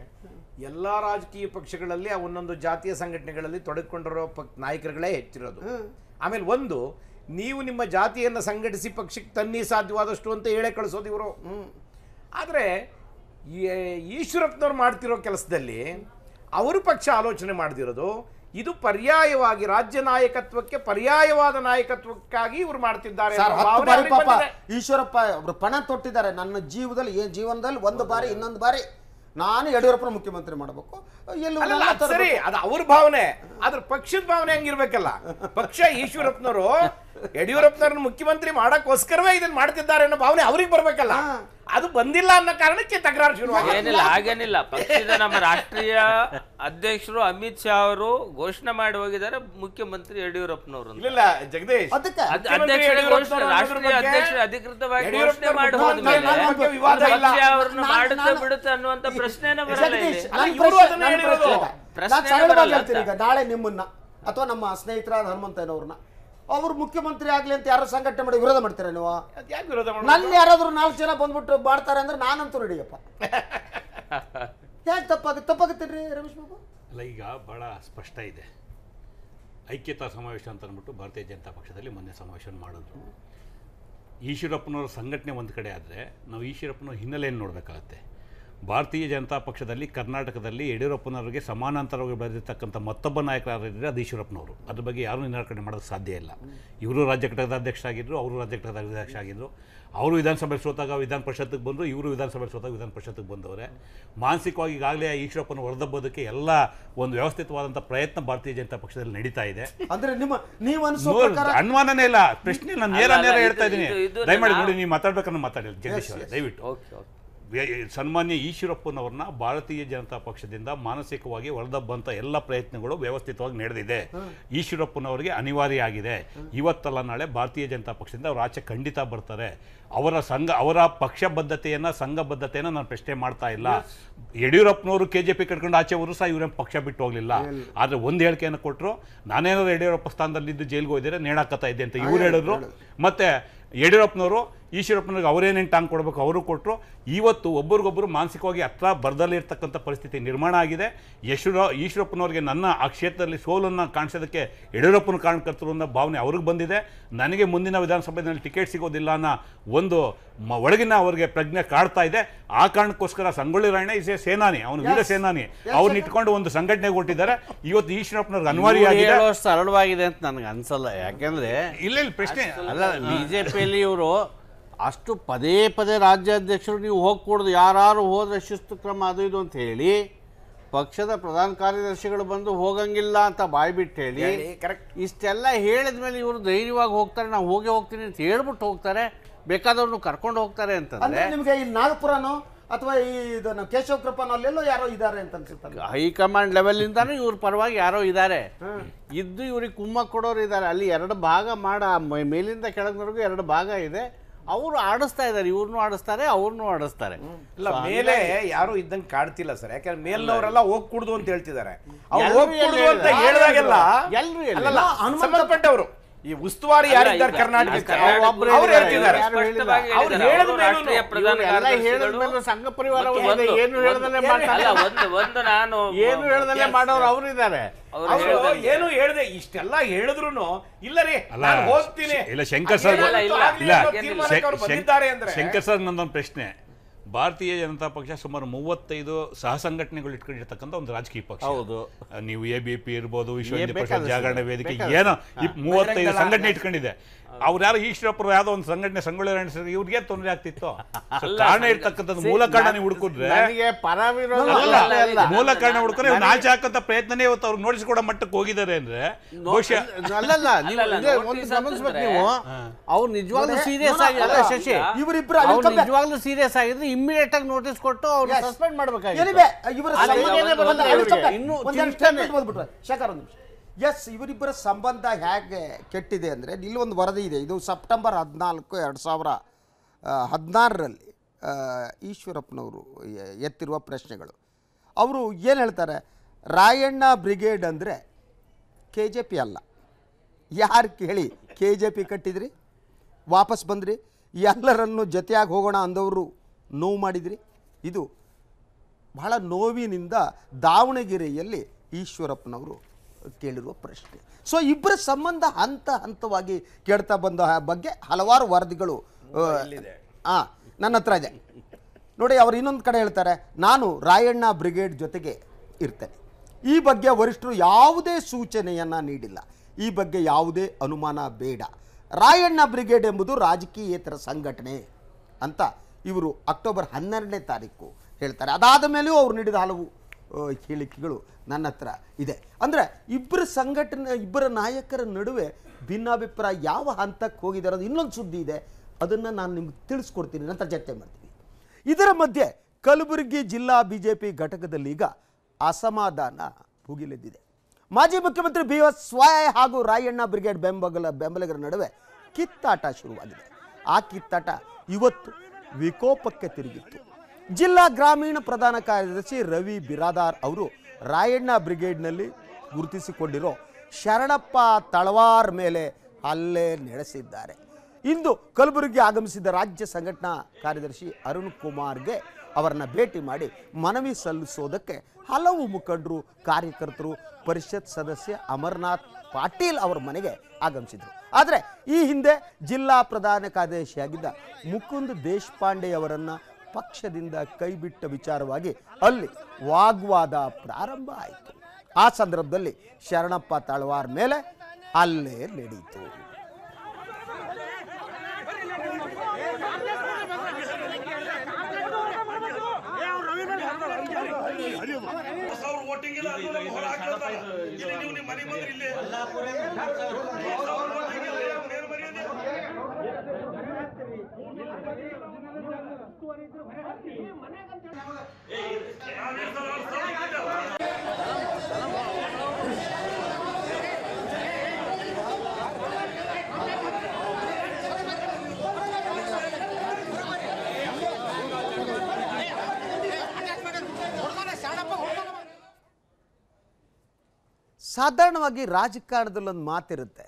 ಎಲ್ಲ ರಾಜಕೀಯ ಪಕ್ಷಗಳಲ್ಲಿ ಆ ಒಂದೊಂದು ಜಾತಿಯ ಸಂಘಟನೆಗಳಲ್ಲಿ ತೊಡಗಿಕೊಂಡಿರೋ ಪಕ್ ನಾಯಕರುಗಳೇ ಹೆಚ್ಚಿರೋದು ಆಮೇಲೆ ಒಂದು ನೀವು ನಿಮ್ಮ ಜಾತಿಯನ್ನು ಸಂಘಟಿಸಿ ಪಕ್ಷಕ್ಕೆ ತನ್ನಿ ಸಾಧ್ಯವಾದಷ್ಟು ಅಂತ ಹೇಳೇ ಕಳಿಸೋದು ಇವರು ಆದರೆ ಈಶ್ವರಪ್ಪನವ್ರು ಮಾಡ್ತಿರೋ ಕೆಲಸದಲ್ಲಿ ಅವರು ಪಕ್ಷ ಆಲೋಚನೆ ಮಾಡದಿರೋದು ಇದು ಪರ್ಯಾಯವಾಗಿ ರಾಜ್ಯ ನಾಯಕತ್ವಕ್ಕೆ ಪರ್ಯಾಯವಾದ ನಾಯಕತ್ವಕ್ಕಾಗಿ ಇವ್ರು ಮಾಡ್ತಿದ್ದಾರೆ
ಈಶ್ವರಪ್ಪ ಅವರು ಪಣ ತೊಟ್ಟಿದ್ದಾರೆ ನನ್ನ ಜೀವದಲ್ಲಿ ಜೀವನದಲ್ಲಿ ಒಂದು ಬಾರಿ ಇನ್ನೊಂದು ಬಾರಿ ನಾನು ಯಡಿಯೂರಪ್ಪನ ಮುಖ್ಯಮಂತ್ರಿ ಮಾಡಬೇಕು ಸರಿ ಅದು ಅವ್ರ ಭಾವನೆ
ಆದ್ರೆ ಪಕ್ಷದ ಭಾವನೆ ಹಂಗಿರ್ಬೇಕಲ್ಲ ಪಕ್ಷ ಈಶ್ವರಪ್ಪನವರು ಯಡಿಯೂರಪ್ಪನವ್ರನ್ನ ಮುಖ್ಯಮಂತ್ರಿ ಮಾಡಕ್ಕೋಸ್ಕರವೇ ಇದನ್ನ ಮಾಡ್ತಿದ್ದಾರೆ ಅನ್ನೋ ಭಾವನೆ ಅವ್ರಿಗೆ ಬರ್ಬೇಕಲ್ಲ ಅದು ಬಂದಿಲ್ಲ ಅನ್ನೋ ಕಾರಣಕ್ಕೆ ತಕರಾರು ಶುರು ಏನಿಲ್ಲ
ಹಾಗೇನಿಲ್ಲ ಪಕ್ಷದ ನಮ್ಮ ರಾಷ್ಟ್ರೀಯ ಅಧ್ಯಕ್ಷರು ಅಮಿತ್ ಶಾ ಅವರು ಘೋಷಣೆ ಮಾಡಿ ಹೋಗಿದ್ದಾರೆ ಮುಖ್ಯಮಂತ್ರಿ ಯಡಿಯೂರಪ್ಪನವರು ಜಗದೀಶ್ ರಾಷ್ಟ್ರೀಯ ಅಧ್ಯಕ್ಷರು ಅಧಿಕೃತವಾಗಿ ಘೋಷಣೆ ಮಾಡಿ ಅವ್ರನ್ನ ಬಿಡುತ್ತೆ ಅನ್ನುವಂತ ಪ್ರಶ್ನೆನೇ ಪ್ರಶ್ನೆ
ನಾಳೆ ನಿಮ್ಮನ್ನ ಅಥವಾ ನಮ್ಮ ಸ್ನೇಹಿತರಾದ ಹನುಮಂತಯ್ಯನವ್ರನ್ನ ಅವರು ಮುಖ್ಯಮಂತ್ರಿ ಆಗ್ಲಿ ಅಂತ ಯಾರು ಸಂಘಟನೆ ಮಾಡಿ ವಿರೋಧ ಮಾಡ್ತೀರಾ ನೀವು ಯಾಕೆ ವಿರೋಧ ನನ್ನ ಯಾರಾದ್ರೂ ನಾಲ್ಕು ಜನ ಬಂದ್ಬಿಟ್ಟು ಮಾಡ್ತಾರೆ ಅಂದ್ರೆ ನಾನಂತೂ ರೆಡಿಯಪ್ಪ *laughs* ಯಾಕೆ ತಪ್ಪಾಗುತ್ತೆ ತಪ್ಪಾಗುತ್ತೇನ್ರಿ ರಮೇಶ್ ಬಾಬು
ಅಲ್ಲ ಈಗ ಭಾಳ ಸ್ಪಷ್ಟ ಇದೆ ಐಕ್ಯತಾ ಸಮಾವೇಶ ಅಂತ ಅಂದ್ಬಿಟ್ಟು ಭಾರತೀಯ ಜನತಾ ಪಕ್ಷದಲ್ಲಿ ಮೊನ್ನೆ ಸಮಾವೇಶವನ್ನು ಮಾಡಿದ್ರು ಈಶ್ವರಪ್ಪನವರ ಸಂಘಟನೆ ಒಂದು ಕಡೆ ಆದರೆ ನಾವು ಈಶ್ವರಪ್ಪನವ್ರ ಹಿನ್ನೆಲೆಯನ್ನು ನೋಡಬೇಕಾಗತ್ತೆ ಭಾರತೀಯ ಜನತಾ ಪಕ್ಷದಲ್ಲಿ ಕರ್ನಾಟಕದಲ್ಲಿ ಯಡಿಯೂರಪ್ಪನವರಿಗೆ ಸಮಾನಾಂತರವಾಗಿ ಬೆಳೆದಿರ್ತಕ್ಕಂಥ ಮತ್ತೊಬ್ಬ ನಾಯಕರಾದರೆ ಅದು ಈಶ್ವರಪ್ಪನವರು ಅದ್ರ ಬಗ್ಗೆ ಯಾರೂ ನಿರಾಕರಣೆ ಮಾಡೋಕ್ಕೆ ಸಾಧ್ಯ ಇಲ್ಲ ಇವರು ರಾಜ್ಯ ಘಟಕದ ಅಧ್ಯಕ್ಷರಾಗಿದ್ದರು ಅವರು ರಾಜ್ಯ ಘಟಕದ ಅಧ್ಯಕ್ಷ ಆಗಿದ್ದರು ಅವರು ವಿಧಾನಸಭೆ ಸೋತಾಗ ವಿಧಾನ ಪರಿಷತ್ತಿಗೆ ಬಂದರು ಇವರು ವಿಧಾನಸಭೆ ಸೋತಾಗ ವಿಧಾನ ಪರಿಷತ್ತಿಗೆ ಬಂದವರೇ ಮಾನಸಿಕವಾಗಿ ಈಗಾಗಲೇ ಈಶ್ವರಪ್ಪನ ಹೊರದಬ್ಬೋದಕ್ಕೆ ಎಲ್ಲ ಒಂದು ವ್ಯವಸ್ಥಿತವಾದಂಥ ಪ್ರಯತ್ನ ಭಾರತೀಯ ಜನತಾ ಪಕ್ಷದಲ್ಲಿ ನಡೀತಾ ಇದೆ ಅಂದರೆ ನಿಮ್ಮ ನೀವು ಅನುಮಾನನೇ ಇಲ್ಲ ಪ್ರಶ್ನೆ ನಾನು ನೇರ ನೇರ ಹೇಳ್ತಾ ಇದ್ದೀನಿ ದಯಮಾಡಿ ನೋಡಿ ನೀವು ಮಾತಾಡ್ಬೇಕನ್ನ ಮಾತಾಡಿ ಜಗದೀಶ್ ದಯವಿಟ್ಟು ಓಕೆ ಓಕೆ ಸನ್ಮಾನ್ಯ ಈಶ್ವರಪ್ಪನವ್ರನ್ನ ಭಾರತೀಯ ಜನತಾ ಪಕ್ಷದಿಂದ ಮಾನಸಿಕವಾಗಿ ಹೊರದಬ್ಬಂಥ ಎಲ್ಲ ಪ್ರಯತ್ನಗಳು ವ್ಯವಸ್ಥಿತವಾಗಿ ನಡೆದಿದೆ ಈಶ್ವರಪ್ಪನವರಿಗೆ ಅನಿವಾರ್ಯ ಆಗಿದೆ ಇವತ್ತಲ್ಲ ನಾಳೆ ಭಾರತೀಯ ಜನತಾ ಪಕ್ಷದಿಂದ ಅವರು ಆಚೆ ಖಂಡಿತ ಬರ್ತಾರೆ ಅವರ ಸಂಘ ಅವರ ಪಕ್ಷ ಬದ್ಧತೆಯನ್ನು ಸಂಘ ನಾನು ಪ್ರಶ್ನೆ ಮಾಡ್ತಾ ಇಲ್ಲ ಯಡಿಯೂರಪ್ಪನವರು ಕೆ ಜೆ ಪಿ ಕಟ್ಕೊಂಡು ಆಚೆವರು ಸಹ ಇವರೇನು ಪಕ್ಷ ಬಿಟ್ಟು ಹೋಗಲಿಲ್ಲ ಆದರೆ ಒಂದು ಹೇಳಿಕೆಯನ್ನು ಕೊಟ್ಟರು ನಾನೇನಾದ್ರು ಯಡಿಯೂರಪ್ಪ ಸ್ಥಾನದಲ್ಲಿದ್ದು ಜೈಲಿಗೆ ಹೋದರೆ ನೇಣಾಕತ್ತಾ ಇದ್ದೆ ಅಂತ ಇವ್ರು ಹೇಳಿದ್ರು ಮತ್ತೆ ಯಡಿಯೂರಪ್ಪನವರು ಈಶ್ವರಪ್ಪನಿಗೆ ಅವರೇನೇನು ಟಾಂಗ್ ಕೊಡಬೇಕು ಅವರು ಕೊಟ್ಟರು ಇವತ್ತು ಒಬ್ಬರಿಗೊಬ್ಬರು ಮಾನಸಿಕವಾಗಿ ಹತ್ರ ಬರದಲ್ಲಿರ್ತಕ್ಕಂಥ ಪರಿಸ್ಥಿತಿ ನಿರ್ಮಾಣ ಆಗಿದೆ ಯಶ್ವರ ಈಶ್ವರಪ್ಪನವ್ರಿಗೆ ನನ್ನ ಆ ಕ್ಷೇತ್ರದಲ್ಲಿ ಸೋಲನ್ನು ಕಾಣಿಸೋದಕ್ಕೆ ಯಡಿಯೂರಪ್ಪನ ಕಾರಣಕರ್ತರು ಅನ್ನೋ ಭಾವನೆ ಅವ್ರಿಗೆ ಬಂದಿದೆ ನನಗೆ ಮುಂದಿನ ವಿಧಾನಸಭೆಯಲ್ಲಿ ಟಿಕೆಟ್ ಸಿಗೋದಿಲ್ಲ ಅನ್ನೋ ಒಂದು ಮ ಒಳಗಿನ ಅವ್ರಿಗೆ ಪ್ರಜ್ಞೆ ಕಾಡ್ತಾ ಇದೆ ಆ ಕಾರಣಕ್ಕೋಸ್ಕರ ಸಂಗೊಳ್ಳಿ ರಾಯಣ್ಣ ಇಸ್ ಎ ಸೇನಾನಿ ಅವನು ವೀರ ಸೇನಾನಿ ಅವ್ರನ್ನ ಇಟ್ಕೊಂಡು ಒಂದು ಸಂಘಟನೆ ಕೊಟ್ಟಿದ್ದಾರೆ ಇವತ್ತು ಈಶ್ವರಪ್ಪನವ್ರಿಗೆ ಅನಿವಾರ್ಯವಾಗಿದೆ
ಸರಳವಾಗಿದೆ ಅಂತ ನನಗೆ ಅನ್ಸಲ್ಲ ಯಾಕೆಂದ್ರೆ ಇಲ್ಲ ಇಲ್ಲ ಪ್ರಶ್ನೆ ಅಲ್ಲ ಬಿಜೆಪಿಯಲ್ಲಿ ಇವರು ಅಷ್ಟು ಪದೇ ಪದೇ ರಾಜ್ಯಾಧ್ಯಕ್ಷರು ನೀವು ಹೋಗಕೂಡ್ದು ಯಾರು ಹೋದರೆ ಶಿಸ್ತು ಕ್ರಮ ಅದು ಇದು ಅಂತ ಹೇಳಿ ಪಕ್ಷದ ಪ್ರಧಾನ ಕಾರ್ಯದರ್ಶಿಗಳು ಬಂದು ಹೋಗಂಗಿಲ್ಲ ಅಂತ ಬಿಟ್ಟು ಹೇಳಿ ಇಷ್ಟೆಲ್ಲ ಹೇಳಿದ ಮೇಲೆ ಇವರು ಧೈರ್ಯವಾಗಿ ಹೋಗ್ತಾರೆ ನಾವು ಹೋಗಿ ಹೋಗ್ತೀನಿ ಅಂತ ಹೇಳ್ಬಿಟ್ಟು ಹೋಗ್ತಾರೆ ಬೇಕಾದವ್ರನ್ನು ಕರ್ಕೊಂಡು ಹೋಗ್ತಾರೆ ಅಂತ
ನಿಮಗೆ ಈ ನಾಗಪುರನೋ ಅಥವಾ ಈ ಇದನ್ನು ಕೇಶವ ಕೃಪನಲ್ಲೆಲ್ಲೋ ಯಾರೋ ಇದ್ದಾರೆ ಅಂತ ಅನ್ಸುತ್ತೆ
ಹೈಕಮಾಂಡ್ ಲೆವೆಲ್ ಇಂದಾನು ಇವ್ರ ಪರವಾಗಿ ಯಾರೋ ಇದ್ದಾರೆ ಇದ್ದು ಇವ್ರಿಗೆ ಕುಮ್ಮ ಕೊಡೋರು ಇದ್ದಾರೆ ಅಲ್ಲಿ ಎರಡು ಭಾಗ ಮಾಡ ಮೇಲಿಂದ ಕೆಳಗಿನವರೆಗೂ ಎರಡು ಭಾಗ ಇದೆ ಅವರು ಆಡಿಸ್ತಾ ಇದಾರೆ ಇವ್ರನ್ನೂ ಆಡಿಸ್ತಾರೆ ಅವ್ರನ್ನೂ ಆಡಿಸ್ತಾರೆ ಇಲ್ಲ ಮೇಲೆ ಯಾರು
ಇದ್ದಂಗೆ ಕಾಡ್ತಿಲ್ಲ ಸರ್ ಯಾಕಂದ್ರೆ ಮೇಲ್ನವರೆಲ್ಲ ಹೋಗ್ ಕುಡ್ದು ಅಂತ ಹೇಳ್ತಿದ್ದಾರೆ ಸಂಬಂಧಪಟ್ಟವರು ಈ ಉಸ್ತುವಾರಿ ಯಾರಿದ್ದಾರೆ ಕರ್ನಾಟಕ
ಸಂಘ ಪರಿವಾರ ಏನು ಹೇಳ್ದಲ್ಲೇ ಮಾಡೋರು ಅವರು ಏನು
ಇಷ್ಟೆಲ್ಲ ಹೇಳಿದ್ರು ಇಲ್ಲ ರೀ ಇಲ್ಲ ಶಂಕರ್ ಸರ್ ಶಂಕರ್
ಸರ್ ನಂದೊಂದು ಪ್ರಶ್ನೆ ಭಾರತೀಯ ಜನತಾ ಪಕ್ಷ ಸುಮಾರು ಮೂವತ್ತೈದು ಸಹ ಸಂಘಟನೆಗಳು ಇಟ್ಕೊಂಡಿರ್ತಕ್ಕಂಥ ಒಂದು ರಾಜಕೀಯ ಪಕ್ಷ ಹೌದು ನೀವು ಎ ಬಿ ಪಿ ಇರ್ಬೋದು ವಿಶ್ವ ಜಾಗರಣ ವೇದಿಕೆ ಏನೋ ಮೂವತ್ತೈದು ಸಂಘಟನೆ ಇಟ್ಕೊಂಡಿದೆ ಅವ್ರು ಯಾರು ಈಶ್ವರಪ್ಪರು ಯಾವ್ದೋ ಒಂದು ಸಂಘಟನೆ ಸಂಗೊಳ್ಳಿ ನಡೆಸಿದ್ರೆ ಇವ್ರಿಗೆ ತೊಂದರೆ ಆಗ್ತಿತ್ತು *laughs* ಕಾರಣ ಇರ್ತಕ್ಕಂಥದ್ದು ಮೂಲ ಕಾರಣ ನೀವು ಹುಡುಕಿದ್ರೆ
ಮೂಲ ಕಾರಣ ಹುಡುಕಿದ್ರೆ ಇವ್ರು ನಾಚೆ
ಹಾಕಂತ ಪ್ರಯತ್ನನೇ ಇವತ್ತು ಅವ್ರಿಗೆ ನೋಡಿಸಿಕೊಡೋ ಮಟ್ಟಕ್ಕೆ ಹೋಗಿದ್ದಾರೆ ಅಂದ್ರೆ ಬಹುಶಃ
ಅಲ್ಲಲ್ಲ ಒಂದು ಗಮನಿಸ್ಬೇಕು ನೀವು ಅವ್ರು ನಿಜವಾಗ್ಲೂ ಸೀರಿಯಸ್ ಆಗಿಲ್ಲ ಶಶಿ ಇವರಿಬ್ರು ನಿಜವಾಗ್ಲೂ ಸೀರಿಯಸ್ ಆಗಿದ್ರೆ ಇಮ್ಮಿಡಿಯೇಟ್ ಆಗಿ ನೋಟಿಸ್ ಕೊಟ್ಟು ಅವ್ರು ಸಸ್ಪೆಂಡ್ ಮಾಡ್ಬೇಕಾಗಿತ್ತು ಇನ್ನು ಶೇಖರ್ ಒಂದು ನಿಮಿಷ ಎಸ್ ಇವರಿಬ್ಬರ
ಸಂಬಂಧ ಹೇಗೆ ಕೆಟ್ಟಿದೆ ಅಂದರೆ ಒಂದು ವರದಿ ಇದೆ ಇದು ಸೆಪ್ಟೆಂಬರ್ ಹದಿನಾಲ್ಕು ಎರಡು ಸಾವಿರ ಹದಿನಾರರಲ್ಲಿ ಈಶ್ವರಪ್ಪನವರು ಎತ್ತಿರುವ ಪ್ರಶ್ನೆಗಳು ಅವರು ಏನು ಹೇಳ್ತಾರೆ ರಾಯಣ್ಣ ಬ್ರಿಗೇಡ್ ಅಂದರೆ ಕೆ ಜೆ ಪಿ ಅಲ್ಲ ಯಾರು ಕೇಳಿ ಕೆ ಜೆ ಪಿ ಕಟ್ಟಿದ್ರಿ ವಾಪಸ್ ಬಂದ್ರಿ ಎಲ್ಲರನ್ನು ಜೊತೆಯಾಗಿ ಹೋಗೋಣ ಅಂದವರು ನೋವು ಮಾಡಿದ್ರಿ ಇದು ಬಹಳ ನೋವಿನಿಂದ ದಾವಣಗೆರೆಯಲ್ಲಿ ಈಶ್ವರಪ್ಪನವರು ಕೇಳಿರುವ ಪ್ರಶ್ನೆ ಸೊ ಇಬ್ಬರ ಸಂಬಂಧ ಹಂತ ಹಂತವಾಗಿ ಕೇಳ್ತಾ ಬಂದ ಬಗ್ಗೆ ಹಲವಾರು ವರದಿಗಳು ಹಾಂ ನನ್ನ ಹತ್ರ ಇದೆ ನೋಡಿ ಅವ್ರು ಇನ್ನೊಂದು ಕಡೆ ಹೇಳ್ತಾರೆ ನಾನು ರಾಯಣ್ಣ ಬ್ರಿಗೇಡ್ ಜೊತೆಗೆ ಇರ್ತೇನೆ ಈ ಬಗ್ಗೆ ವರಿಷ್ಠರು ಯಾವುದೇ ಸೂಚನೆಯನ್ನು ನೀಡಿಲ್ಲ ಈ ಬಗ್ಗೆ ಯಾವುದೇ ಅನುಮಾನ ಬೇಡ ರಾಯಣ್ಣ ಬ್ರಿಗೇಡ್ ಎಂಬುದು ರಾಜಕೀಯೇತರ ಸಂಘಟನೆ ಅಂತ ಇವರು ಅಕ್ಟೋಬರ್ ಹನ್ನೆರಡನೇ ತಾರೀಕು ಹೇಳ್ತಾರೆ ಅದಾದ ಮೇಲೆಯೂ ಅವರು ನೀಡಿದ ಹಲವು ಹೇಳಿಕೆಗಳು ನನ್ನ ಹತ್ರ ಇದೆ ಅಂದರೆ ಇಬ್ಬರ ಸಂಘಟನೆ ಇಬ್ಬರ ನಾಯಕರ ನಡುವೆ ಭಿನ್ನಾಭಿಪ್ರಾಯ ಯಾವ ಹಂತಕ್ಕೆ ಹೋಗಿದಾರೆ ಇನ್ನೊಂದು ಸುದ್ದಿ ಇದೆ ಅದನ್ನು ನಾನು ನಿಮ್ಗೆ ತಿಳಿಸ್ಕೊಡ್ತೀನಿ ನಂತರ ಚರ್ಚೆ ಮಾಡ್ತೀನಿ ಇದರ ಮಧ್ಯೆ ಕಲಬುರಗಿ ಜಿಲ್ಲಾ ಬಿ ಜೆ ಪಿ ಘಟಕದಲ್ಲಿ ಈಗ ಅಸಮಾಧಾನ ಭುಗಿಲೆದ್ದಿದೆ ಮಾಜಿ ಮುಖ್ಯಮಂತ್ರಿ ಬಿ ಎಸ್ ಸ್ವಾಯ್ ಹಾಗೂ ರಾಯಣ್ಣ ಬ್ರಿಗೇಡ್ ಬೆಂಬಲ ಬೆಂಬಲಿಗರ ನಡುವೆ ಕಿತ್ತಾಟ ಶುರುವಾಗಿದೆ ಆ ಕಿತ್ತಾಟ ಇವತ್ತು ವಿಕೋಪಕ್ಕೆ ತಿರುಗಿತ್ತು ಜಿಲ್ಲಾ ಗ್ರಾಮೀಣ ಪ್ರಧಾನ ಕಾರ್ಯದರ್ಶಿ ರವಿ ಬಿರಾದಾರ್ ಅವರು ರಾಯಣ್ಣ ಬ್ರಿಗೇಡ್ನಲ್ಲಿ ಗುರುತಿಸಿಕೊಂಡಿರೋ ಶರಣಪ್ಪ ತಳವಾರ್ ಮೇಲೆ ಹಲ್ಲೆ ನಡೆಸಿದ್ದಾರೆ ಇಂದು ಕಲಬುರಗಿ ಆಗಮಿಸಿದ ರಾಜ್ಯ ಸಂಘಟನಾ ಕಾರ್ಯದರ್ಶಿ ಅರುಣ್ ಕುಮಾರ್ಗೆ ಅವರನ್ನ ಭೇಟಿ ಮಾಡಿ ಮನವಿ ಸಲ್ಲಿಸೋದಕ್ಕೆ ಹಲವು ಮುಖಂಡರು ಕಾರ್ಯಕರ್ತರು ಪರಿಷತ್ ಸದಸ್ಯ ಅಮರನಾಥ್ ಪಾಟೀಲ್ ಅವರ ಮನೆಗೆ ಆಗಮಿಸಿದರು ಆದರೆ ಈ ಹಿಂದೆ ಜಿಲ್ಲಾ ಪ್ರಧಾನ ಕಾರ್ಯದರ್ಶಿಯಾಗಿದ್ದ ಮುಕುಂದ್ ದೇಶಪಾಂಡೆ ಪಕ್ಷದಿಂದ ಕೈಬಿಟ್ಟ ವಿಚಾರವಾಗಿ ಅಲ್ಲಿ ವಾಗ್ವಾದ ಪ್ರಾರಂಭ ಆಯಿತು ಆ ಸಂದರ್ಭದಲ್ಲಿ ಶರಣಪ್ಪ ತಳವಾರ್ ಮೇಲೆ ಅಲ್ಲೇ ನಡೆಯಿತು ಸಾಧಾರಣವಾಗಿ ರಾಜಕಾರಣದಲ್ಲೊಂದು ಮಾತಿರುತ್ತೆ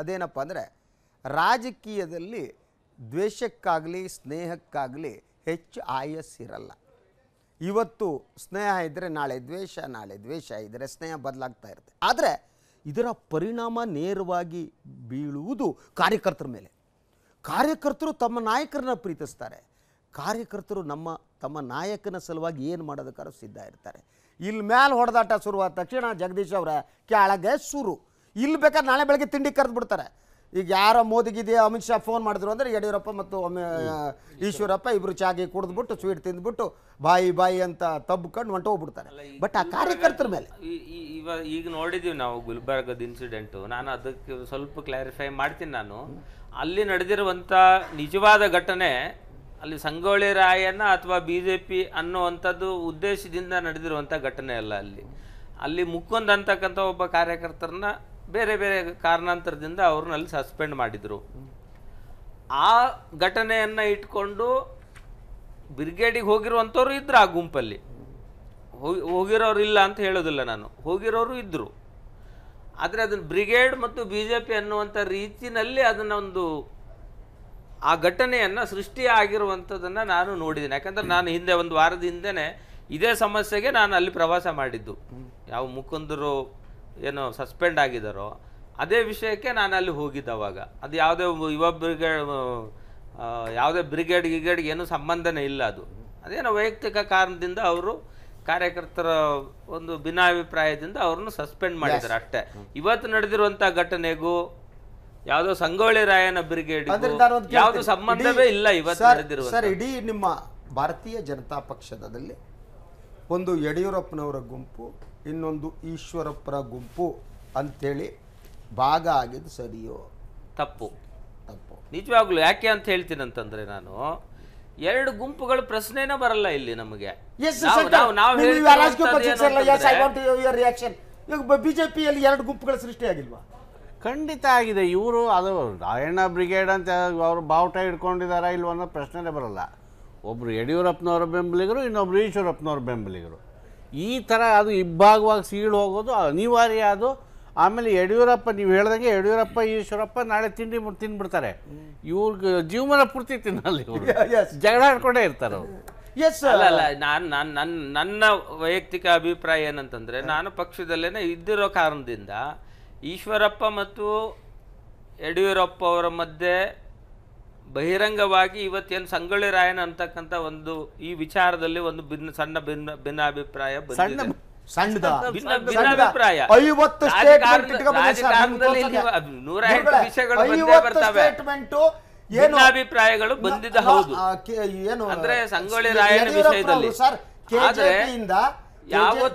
ಅದೇನಪ್ಪ ಅಂದರೆ ರಾಜಕೀಯದಲ್ಲಿ ದ್ವೇಷಕ್ಕಾಗಲಿ ಸ್ನೇಹಕ್ಕಾಗಲಿ ಹೆಚ್ಚು ಇರಲ್ಲ ಇವತ್ತು ಸ್ನೇಹ ಇದ್ದರೆ ನಾಳೆ ದ್ವೇಷ ನಾಳೆ ದ್ವೇಷ ಇದ್ದರೆ ಸ್ನೇಹ ಬದಲಾಗ್ತಾ ಇರುತ್ತೆ ಆದರೆ ಇದರ ಪರಿಣಾಮ ನೇರವಾಗಿ ಬೀಳುವುದು ಕಾರ್ಯಕರ್ತರ ಮೇಲೆ ಕಾರ್ಯಕರ್ತರು ತಮ್ಮ ನಾಯಕರನ್ನ ಪ್ರೀತಿಸ್ತಾರೆ ಕಾರ್ಯಕರ್ತರು ನಮ್ಮ ತಮ್ಮ ನಾಯಕನ ಸಲುವಾಗಿ ಏನು ಮಾಡೋದಕ್ಕಾದ್ರೂ ಸಿದ್ಧ ಇರ್ತಾರೆ ಇಲ್ಲಿ ಮೇಲೆ ಹೊಡೆದಾಟ ಶುರುವಾದ ತಕ್ಷಣ ಜಗದೀಶ್ ಅವರ ಕೆಳಗೆ ಸುರು ಇಲ್ಲಿ ಬೇಕಾದ್ರೆ ನಾಳೆ ಬೆಳಗ್ಗೆ ತಿಂಡಿ ಕರೆದು ಬಿಡ್ತಾರೆ ಈಗ ಯಾರ ಮೋದಿಗಿದೆ ಅಮಿತ್ ಶಾ ಫೋನ್ ಮಾಡಿದ್ರು ಅಂದ್ರೆ ಯಡಿಯೂರಪ್ಪ ಮತ್ತು ಈಶ್ವರಪ್ಪ ಇಬ್ರು ಚಾಗಿ ಕುಡಿದ್ಬಿಟ್ಟು ಸ್ವೀಟ್ ತಿಂದ್ಬಿಟ್ಟು ಬಾಯಿ ಬಾಯಿ ಅಂತ ತಬ್ಕೊಂಡು ಹೊಂಟು ಹೋಗ್ಬಿಡ್ತಾರೆ ಬಟ್ ಆ ಕಾರ್ಯಕರ್ತರ ಮೇಲೆ
ಈಗ ನೋಡಿದೀವಿ ನಾವು ಗುಲ್ಬರ್ಗದ ಇನ್ಸಿಡೆಂಟು ನಾನು ಅದಕ್ಕೆ ಸ್ವಲ್ಪ ಕ್ಲಾರಿಫೈ ಮಾಡ್ತೀನಿ ನಾನು ಅಲ್ಲಿ ನಡೆದಿರುವಂಥ ನಿಜವಾದ ಘಟನೆ ಅಲ್ಲಿ ಸಂಗೊಳ್ಳಿ ರಾಯನ ಅಥವಾ ಬಿ ಜೆ ಪಿ ಅನ್ನೋವಂಥದ್ದು ಉದ್ದೇಶದಿಂದ ನಡೆದಿರುವಂಥ ಘಟನೆ ಅಲ್ಲ ಅಲ್ಲಿ ಅಲ್ಲಿ ಮುಕ್ಕೊಂಡು ಅಂತಕ್ಕಂಥ ಒಬ್ಬ ಕಾರ್ಯಕರ್ತರನ್ನ ಬೇರೆ ಬೇರೆ ಕಾರಣಾಂತರದಿಂದ ಅವ್ರನ್ನ ಅಲ್ಲಿ ಸಸ್ಪೆಂಡ್ ಮಾಡಿದರು ಆ ಘಟನೆಯನ್ನು ಇಟ್ಕೊಂಡು ಬ್ರಿಗೇಡಿಗೆ ಹೋಗಿರುವಂಥವ್ರು ಇದ್ರು ಆ ಗುಂಪಲ್ಲಿ ಹೋಗಿರೋರು ಇಲ್ಲ ಅಂತ ಹೇಳೋದಿಲ್ಲ ನಾನು ಹೋಗಿರೋರು ಇದ್ದರು ಆದರೆ ಅದನ್ನು ಬ್ರಿಗೇಡ್ ಮತ್ತು ಬಿ ಜೆ ಪಿ ಅನ್ನುವಂಥ ರೀತಿಯಲ್ಲಿ ಅದನ್ನು ಒಂದು ಆ ಘಟನೆಯನ್ನು ಸೃಷ್ಟಿ ನಾನು ನೋಡಿದ್ದೀನಿ ಯಾಕಂದರೆ ನಾನು ಹಿಂದೆ ಒಂದು ವಾರದ ಹಿಂದೆ ಇದೇ ಸಮಸ್ಯೆಗೆ ನಾನು ಅಲ್ಲಿ ಪ್ರವಾಸ ಮಾಡಿದ್ದು ಯಾವ ಮುಕುಂದರು ಏನು ಸಸ್ಪೆಂಡ್ ಆಗಿದ್ದಾರೋ ಅದೇ ವಿಷಯಕ್ಕೆ ನಾನು ಅಲ್ಲಿ ಹೋಗಿದ್ದವಾಗ ಅದು ಯಾವುದೇ ಯುವ ಬ್ರಿಗೇಡ್ ಯಾವುದೇ ಬ್ರಿಗೇಡ್ ಗಿಗೇಡ್ಗೆ ಏನೂ ಸಂಬಂಧನೇ ಇಲ್ಲ ಅದು ಅದೇನೋ ವೈಯಕ್ತಿಕ ಕಾರಣದಿಂದ ಅವರು ಕಾರ್ಯಕರ್ತರ ಒಂದು ಭಿನ್ನಾಭಿಪ್ರಾಯದಿಂದ ಅವ್ರನ್ನ ಸಸ್ಪೆಂಡ್ ಮಾಡಿದ್ದಾರೆ ಅಷ್ಟೇ ಇವತ್ತು ನಡೆದಿರುವಂಥ ಘಟನೆಗೂ ಯಾವುದೋ ಸಂಗೊಳ್ಳಿ ರಾಯನ ಬ್ರಿಗೇಡ್ ಯಾವುದೋ ಸಂಬಂಧವೇ ಇಲ್ಲ ಇವತ್ತು ನಡೆದಿರುವ ಸರ್ ಇಡೀ
ನಿಮ್ಮ ಭಾರತೀಯ ಜನತಾ ಪಕ್ಷದಲ್ಲಿ ಒಂದು ಯಡಿಯೂರಪ್ಪನವರ ಗುಂಪು ಇನ್ನೊಂದು ಈಶ್ವರಪ್ಪರ ಗುಂಪು ಅಂಥೇಳಿ ಭಾಗ ಆಗಿದ್ದು ಸರಿಯೋ ತಪ್ಪು
ತಪ್ಪು ನಿಜವಾಗ್ಲೂ ಯಾಕೆ ಅಂತ ಹೇಳ್ತೀನಂತಂದರೆ ನಾನು ಎರಡು ಗುಂಪುಗಳು ಪ್ರಶ್ನೆನೇ ಬರಲ್ಲ ಇಲ್ಲಿ ನಮಗೆ
ಬಿಜೆಪಿಯಲ್ಲಿ ಎರಡು ಗುಂಪುಗಳ ಸೃಷ್ಟಿಯಾಗಿಲ್ವಾ
ಖಂಡಿತ ಆಗಿದೆ ಇವರು ಅದು ರಾಯಣ್ಣ ಬ್ರಿಗೇಡ್ ಅಂತ ಅವರು ಬಾವುಟ ಹಿಡ್ಕೊಂಡಿದಾರ ಇಲ್ವ ಅನ್ನೋ ಪ್ರಶ್ನೆನೇ ಬರಲ್ಲ ಒಬ್ರು ಯಡಿಯೂರಪ್ಪನವರ ಬೆಂಬಲಿಗರು ಇನ್ನೊಬ್ರು ಈಶ್ವರಪ್ಪನವ್ರ ಬೆಂಬಲಿಗರು ಈ ಥರ ಅದು ಇಬ್ಬಾಗವಾಗಿ ಸೀಳು ಹೋಗೋದು ಅನಿವಾರ್ಯ ಅದು ಆಮೇಲೆ ಯಡಿಯೂರಪ್ಪ ನೀವು ಹೇಳ್ದಂಗೆ ಯಡಿಯೂರಪ್ಪ ಈಶ್ವರಪ್ಪ ನಾಳೆ ತಿಂಡಿ ತಿನ್ಬಿಡ್ತಾರೆ ಇವ್ರಿಗೆ ಜೀವನ ಪೂರ್ತಿ ತಿನ್ನಲ್ಲ ಇವರು *laughs* ಜಗಳ ಆಡ್ಕೊಂಡೇ ಇರ್ತಾರೆ ಅವರು ಎಸ್ ಅಲ್ಲ ಅಲ್ಲ
ನಾನು ನಾನು ನನ್ನ ನನ್ನ ವೈಯಕ್ತಿಕ ಅಭಿಪ್ರಾಯ ಏನಂತಂದರೆ ನಾನು ಪಕ್ಷದಲ್ಲೇ ಇದ್ದಿರೋ ಕಾರಣದಿಂದ ಈಶ್ವರಪ್ಪ ಮತ್ತು ಯಡಿಯೂರಪ್ಪ ಅವರ ಮಧ್ಯೆ ಬಹಿರಂಗವಾಗಿ ಇವತ್ತೇನು ಸಂಗೊಳ್ಳಿ ರಾಯನ ಅಂತಕ್ಕಂಥ ಒಂದು ಈ ವಿಚಾರದಲ್ಲಿ ಒಂದು ಭಿನ್ನ ಸಣ್ಣ ಭಿನ್ನ ಭಿನ್ನಾಭಿಪ್ರಾಯ
ಸಣ್ಣ ಭಿನ್ನಾಭಿಪ್ರಾಯ ಎಂಟು ವಿಷಯಗಳು ಬರ್ತವೆ ಭಿನ್ನಾಭಿಪ್ರಾಯಗಳು ಬಂದಿದ್ದ ಹೌದು ಏನು ಅಂದ್ರೆ ಸಂಗೊಳ್ಳಿ ರಾಯನ ವಿಷಯದಲ್ಲಿ ಆದ್ರೆ